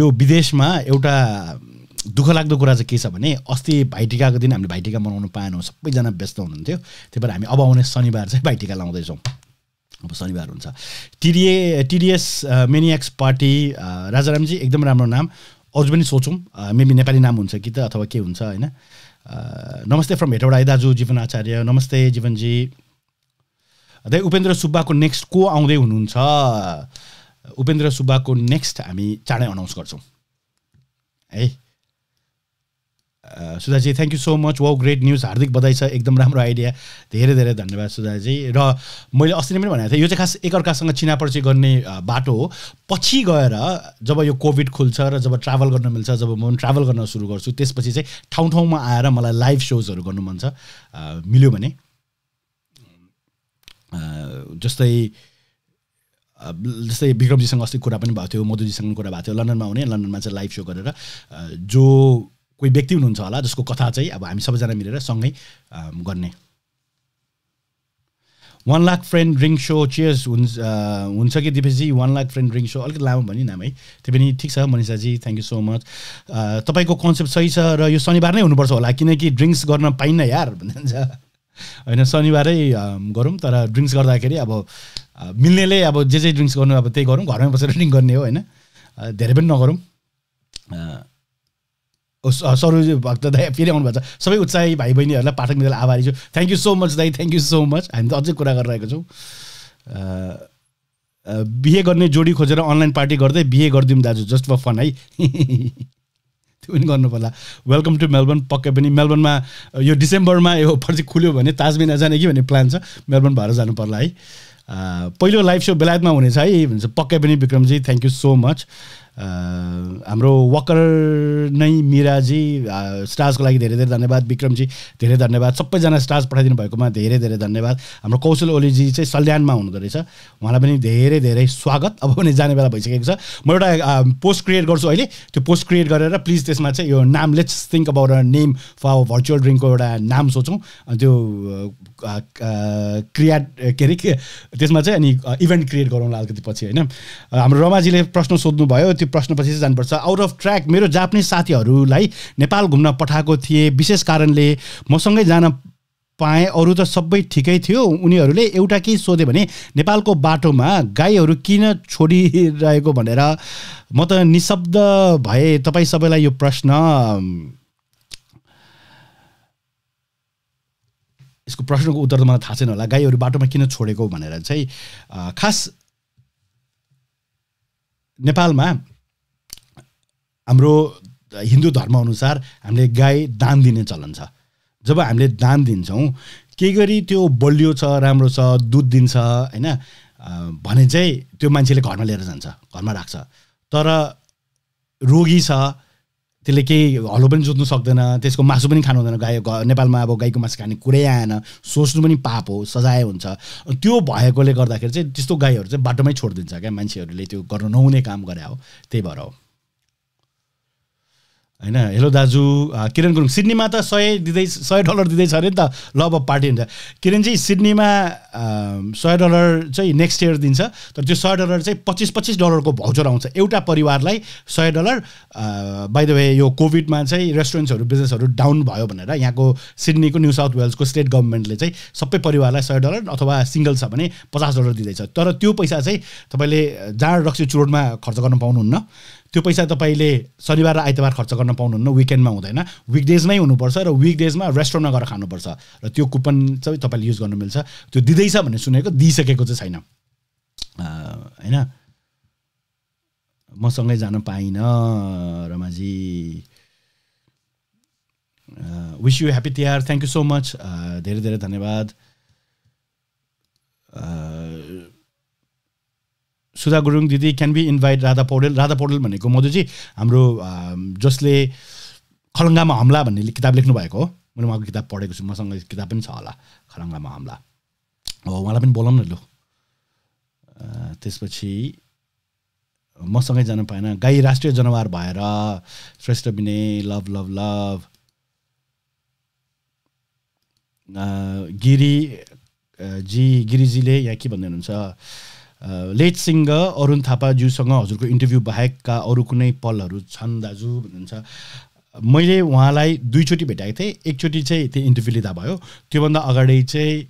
यो विदेशमा एउटा दुःख लाग्दो कुरा चाहिँ के छ भने अस्ति भाइटिकाको दिन हामीले भाइटिका मनाउनु पाएनौँ सबैजना व्यस्त हुनुहुन्थ्यो त्यही भएर हामी अब आउने शनिबार चाहिँ भाइटिका लाउँदैछौँ अब शनिबार हुन्छ टिडिए टिडिएस मेनिएक्स पार्टी राजारामजी एकदम राम्रो नाम अझ पनि सोचौँ मेबी नेपाली नाम हुन्छ कि त अथवा के हुन्छ होइन नमस्ते फ्रम भेटौडा दाजु जीवन आचार्य नमस्ते जीवनजी दाइ उपेन्द्र सुब्बाको नेक्स्ट को आउँदै हुनुहुन्छ उपेन्द्र सुब्बाको नेक्स्ट हामी चाँडै अनाउन्स गर्छौँ है सुधाजी thank you so much wow great news हार्दिक बधाई छ एकदम राम्रो आइडिया धेरै धेरै धन्यवाद सुधाजी र मैले अस्ति नै पनि भनेको थिएँ यो चाहिँ खास एकअर्कासँग चिनापर्ची गर्ने बाटो हो पछि गएर जब यो कोभिड खुल्छ र जब ट्राभल गर्न मिल्छ जब म ट्राभल गर्न सुरु गर्छु त्यसपछि चाहिँ ठाउँ ठाउँमा आएर मलाई लाइभ सोजहरू गर्नु मन छ मिल्यो भने जस्तै जस्तै विक्रमजीसँग अस्ति कुरा पनि भएको थियो मोदीजीसँग कुरा भएको थियो लन्डनमा हुने लन्डनमा चाहिँ लाइभ सो गरेर जो कोही व्यक्ति हुनुहुन्छ होला जसको कथा चाहिँ अब हामी सबैजना मिलेर सँगै गर्ने one lakh friend drink so cheers हुन्छ हुन्छ कि दिपेशजी one lakh friend drink so अलिकति लामो भनि नाम है त्यो पनि ठिक छ मनिषाजी थ्याङ्क यू सो मच तपाईँको कन्सेप्ट सही छ र यो शनिबार नै हुनुपर्छ होला किनकि ड्रिङ्क्स गर्न पाइन्न यार भन्नुहुन्छ होइन शनिबारै गरौँ तर ड्रिङ्क्स गर्दाखेरि अब मिल्नेले अब जे जे ड्रिङ्क्स गर्नु अब त्यही गरौँ घरमै बसेर ड्रिङ्क गर्ने हो होइन धेरै पनि नगरौँ सरोज भक्त दाई फेरि आउनुभएको छ सबै उत्साही भाइ बहिनीहरूलाई पाठक मित्रलाई आभारी छु थ्याङ्क यू सो मच दाई थ्याङ्क यू सो मच हामी त अझै कुरा गरिरहेको छौँ बिहे गर्ने जोडी खोजेर अनलाइन पार्टी गर्दै बिहे गरिदिउँ दाजु जस्ट फर फन है त्यो पनि गर्नु पर्ला वेलकम टु मेलबर्न पक्कै पनि मेलबर्नमा यो डिसेम्बरमा यो पर्सि खुल्यो भने ताजबिना जाने कि भन्ने प्लान छ मेलबर्न भएर जानु पर्ला है पहिलो लाइभ सो बेलायतमा हुनेछ है भन्छ पक्कै पनि विक्रमजी थ्याङ्क यू सो मच हाम्रो वकर नै मिराजी स्टार्सको लागि धेरै धेरै धन्यवाद विक्रमजी धेरै धन्यवाद सबैजना स्टार्स पठाइदिनु भएकोमा धेरै धेरै धन्यवाद हाम्रो कौशल ओलीजी चाहिँ सल्यानमा हुनुहुँदो रहेछ उहाँलाई पनि धेरै धेरै स्वागत अब पनि जाने बेला भइसकेको छ म एउटा पोस्ट क्रिएट गर्छु अहिले त्यो पोस्ट क्रिएट गरेर प्लिज त्यसमा चाहिँ यो नाम let's think about a name for virtual ड्रिङ्कको एउटा नाम सोचौँ त्यो क्रिया के अरे त्यसमा चाहिँ अनि इभेन्ट क्रिएट गरौँला अलिकति पछि होइन हाम्रो रमाजीले प्रश्न सोध्नुभयो त्यो प्रश्नपछि चाहिँ जानुपर्छ आउट अफ ट्र्याक मेरो जापानिज साथीहरूलाई नेपाल घुम्न पठाएको थिएँ विशेष कारणले मसँगै जान पाएँ अरू त सबै ठिकै थियो उनीहरूले एउटा केही सोध्यो भने नेपालको बाटोमा गाईहरू किन छोडिरहेको भनेर म त निशब्द भए तपाईँ सबैलाई यो प्रश्न यसको प्रश्नको उत्तर त मलाई थाहा छैन होला गाईहरू बाटोमा किन छोडेको भनेर चाहिँ खास नेपालमा हाम्रो हिन्दू धर्मअनुसार हामीले गाई दान दिने चलन छ जब हामीले दान दिन्छौँ के गरी त्यो बलियो छ राम्रो छ दुध दिन्छ होइन भने चाहिँ त्यो मान्छेले घरमा लिएर जान्छ घरमा राख्छ तर रोगी छ त्यसले केही हलो पनि जोत्नु सक्दैन त्यसको मासु पनि खानु हुँदैन गाई नेपालमा अब गाईको मासु खाने कुरै आएन सोच्नु पनि पाप हो सजाय हुन्छ त्यो भएकोले गर्दाखेरि चाहिँ त्यस्तो गाईहरू चाहिँ बाटोमै छोडिदिन्छ क्या मान्छेहरूले त्यो गर्नु नहुने काम गरे हो त्यही भएर हो होइन हेलो दाजु किरण गुरुङ सिडनीमा त सय दिँदै सय डलर दिँदैछ अरे नि त ल अब पार्टी हुन्छ किरण किरणजी सिडनीमा सय डलर चाहिँ नेक्स्ट इयर दिन्छ तर त्यो सय डलर चाहिँ पच्चिस पच्चिस डलरको भाउचर आउँछ एउटा परिवारलाई सय डलर बाइ द वे यो कोभिडमा चाहिँ रेस्टुरेन्ट्सहरू बिजनेसहरू डाउन भयो भनेर यहाँको सिडनीको न्यू साउथ वेल्सको स्टेट गभर्मेन्टले चाहिँ सबै परिवारलाई सय डलर अथवा सिङ्गल छ भने पचास डलर दिँदैछ तर त्यो पैसा चाहिँ तपाईँले जाँड रक्सी चुरोटमा खर्च गर्न पाउनुहुन्न त्यो पैसा तपाईँले शनिबार र आइतबार खर्च गर्न पाउनुहुन्न विकेन्डमा हुँदैन विकडेजमै नै हुनुपर्छ र विकडेजमा रेस्टुरेन्टमा गएर खानुपर्छ र त्यो कुपन चाहिँ तपाईँले युज गर्नु मिल्छ त्यो दिँदैछ भन्ने सुनेको दिइसकेको चाहिँ छैन होइन मसँगै जान पाइनँ रमाजी wish you happy Tihar thank you so much धेरै धेरै धन्यवाद सुधा गुरुङ दिदी can be invite Radha Paudel Radha Paudel भनेको मधुजी हाम्रो जसले खलङ्गामा हमला भन्ने किताब लेख्नु भएको हो मैले उहाँको किताब पढेको छु मसँग किताब पनि छ होला खलङ्गामा हमला हो उहाँलाई पनि बोलाउँ न लु त्यसपछि मसँगै जान पाएन गाई राष्ट्रिय जनावर भएर Shrestha Vinay love love love Giri ji गिरिजीले यहाँ के भन्दै हुनुहुन्छ लेट सिङ्गर अरुण थापाज्यूसँग हजुरको इन्टरभ्यू बाहेकका अरू कुनै पलहरू छन् दाजु भन्नुहुन्छ मैले उहाँलाई दुईचोटि भेटाएको थिएँ एकचोटि चाहिँ त्यो इन्टरभ्यू लिँदा भयो त्योभन्दा अगाडि चाहिँ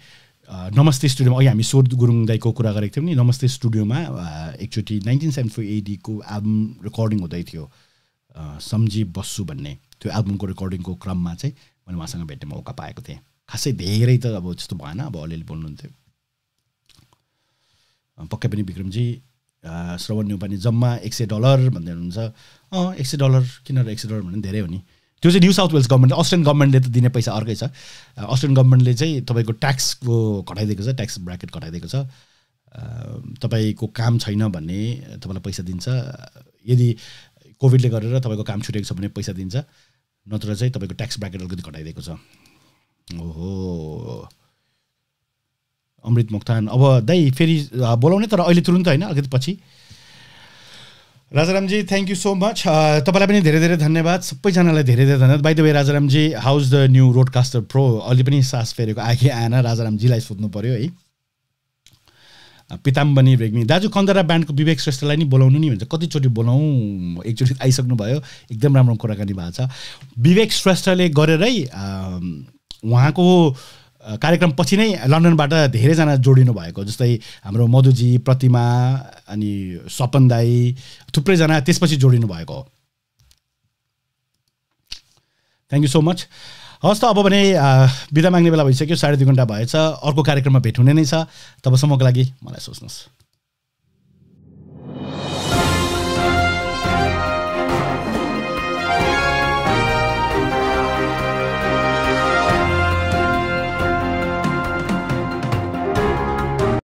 नमस्ते स्टुडियोमा अघि हामी सोध गुरुङ दाईको कुरा गरेको थियौँ नि नमस्ते स्टुडियोमा एकचोटि नाइन्टिन सेभेन्टी फोर एडीको एल्बम रेकर्डिङ हुँदै थियो सम्झी बस्छु भन्ने त्यो एल्बमको रेकर्डिङको क्रममा चाहिँ मैले उहाँसँग भेट्ने मौका पाएको थिएँ खासै धेरै त अब त्यस्तो भएन अब अलिअलि बोल्नुहुन्थ्यो पक्कै पनि विक्रमजी श्रवण पनि जम्मा एक सय डलर भन्दै हुनुहुन्छ अँ एक सय डलर किन र एक सय डलर भन्ने धेरै हो नि त्यो चाहिँ न्यू साउथ वेल्स गभर्मेन्टले अस्ट्रेलियन गभर्मेन्टले त दिने पैसा अर्कै छ अस्ट्रेलियन गभर्मेन्टले चाहिँ तपाईँको ट्याक्सको घटाइदिएको छ ट्याक्स ब्राकेट घटाइदिएको छ तपाईँको काम छैन भने तपाईँलाई पैसा दिन्छ यदि कोभिडले गरेर तपाईँको काम छुटेको छ भने पैसा दिन्छ नत्र चाहिँ तपाईँको ट्याक्स ब्राकेट अलिकति घटाइदिएको छ ओहो अमृत मोक्तान अब दाइ फेरि बोलाउने तर अहिले तुरुन्त होइन अलिकति पछि राजारामजी थ्याङ्क यू सो मच तपाईँलाई पनि धेरै धेरै धन्यवाद सबैजनालाई धेरै धेरै धन्यवाद बाई द वे राजारामजी how's the new RODECaster Pro अहिले पनि सास फेरेको आँखी आएन राजारामजीलाई सोध्नु पऱ्यो है पिताम्बनी रेग्मी दाजु कन्दरा ब्यान्डको विवेक श्रेष्ठलाई नि बोलाउनु नि भन्छ कतिचोटि बोलाउँ एकचोटि आइसक्नु भयो एकदम राम्रो कुराकानी भएको छ विवेक श्रेष्ठले गरेरै उहाँको कार्यक्रमपछि नै लन्डनबाट धेरैजना जोडिनु भएको जस्तै हाम्रो मधुजी प्रतिमा अनि सपन दाई थुप्रैजना त्यसपछि जोडिनु भएको हो थ्याङ्क यू सो मच हवस् त अब भने बिदा माग्ने बेला भइसक्यो साढे दुई घन्टा भएछ अर्को कार्यक्रममा भेट हुने नै छ तबसम्मको लागि मलाई सोच्नुहोस्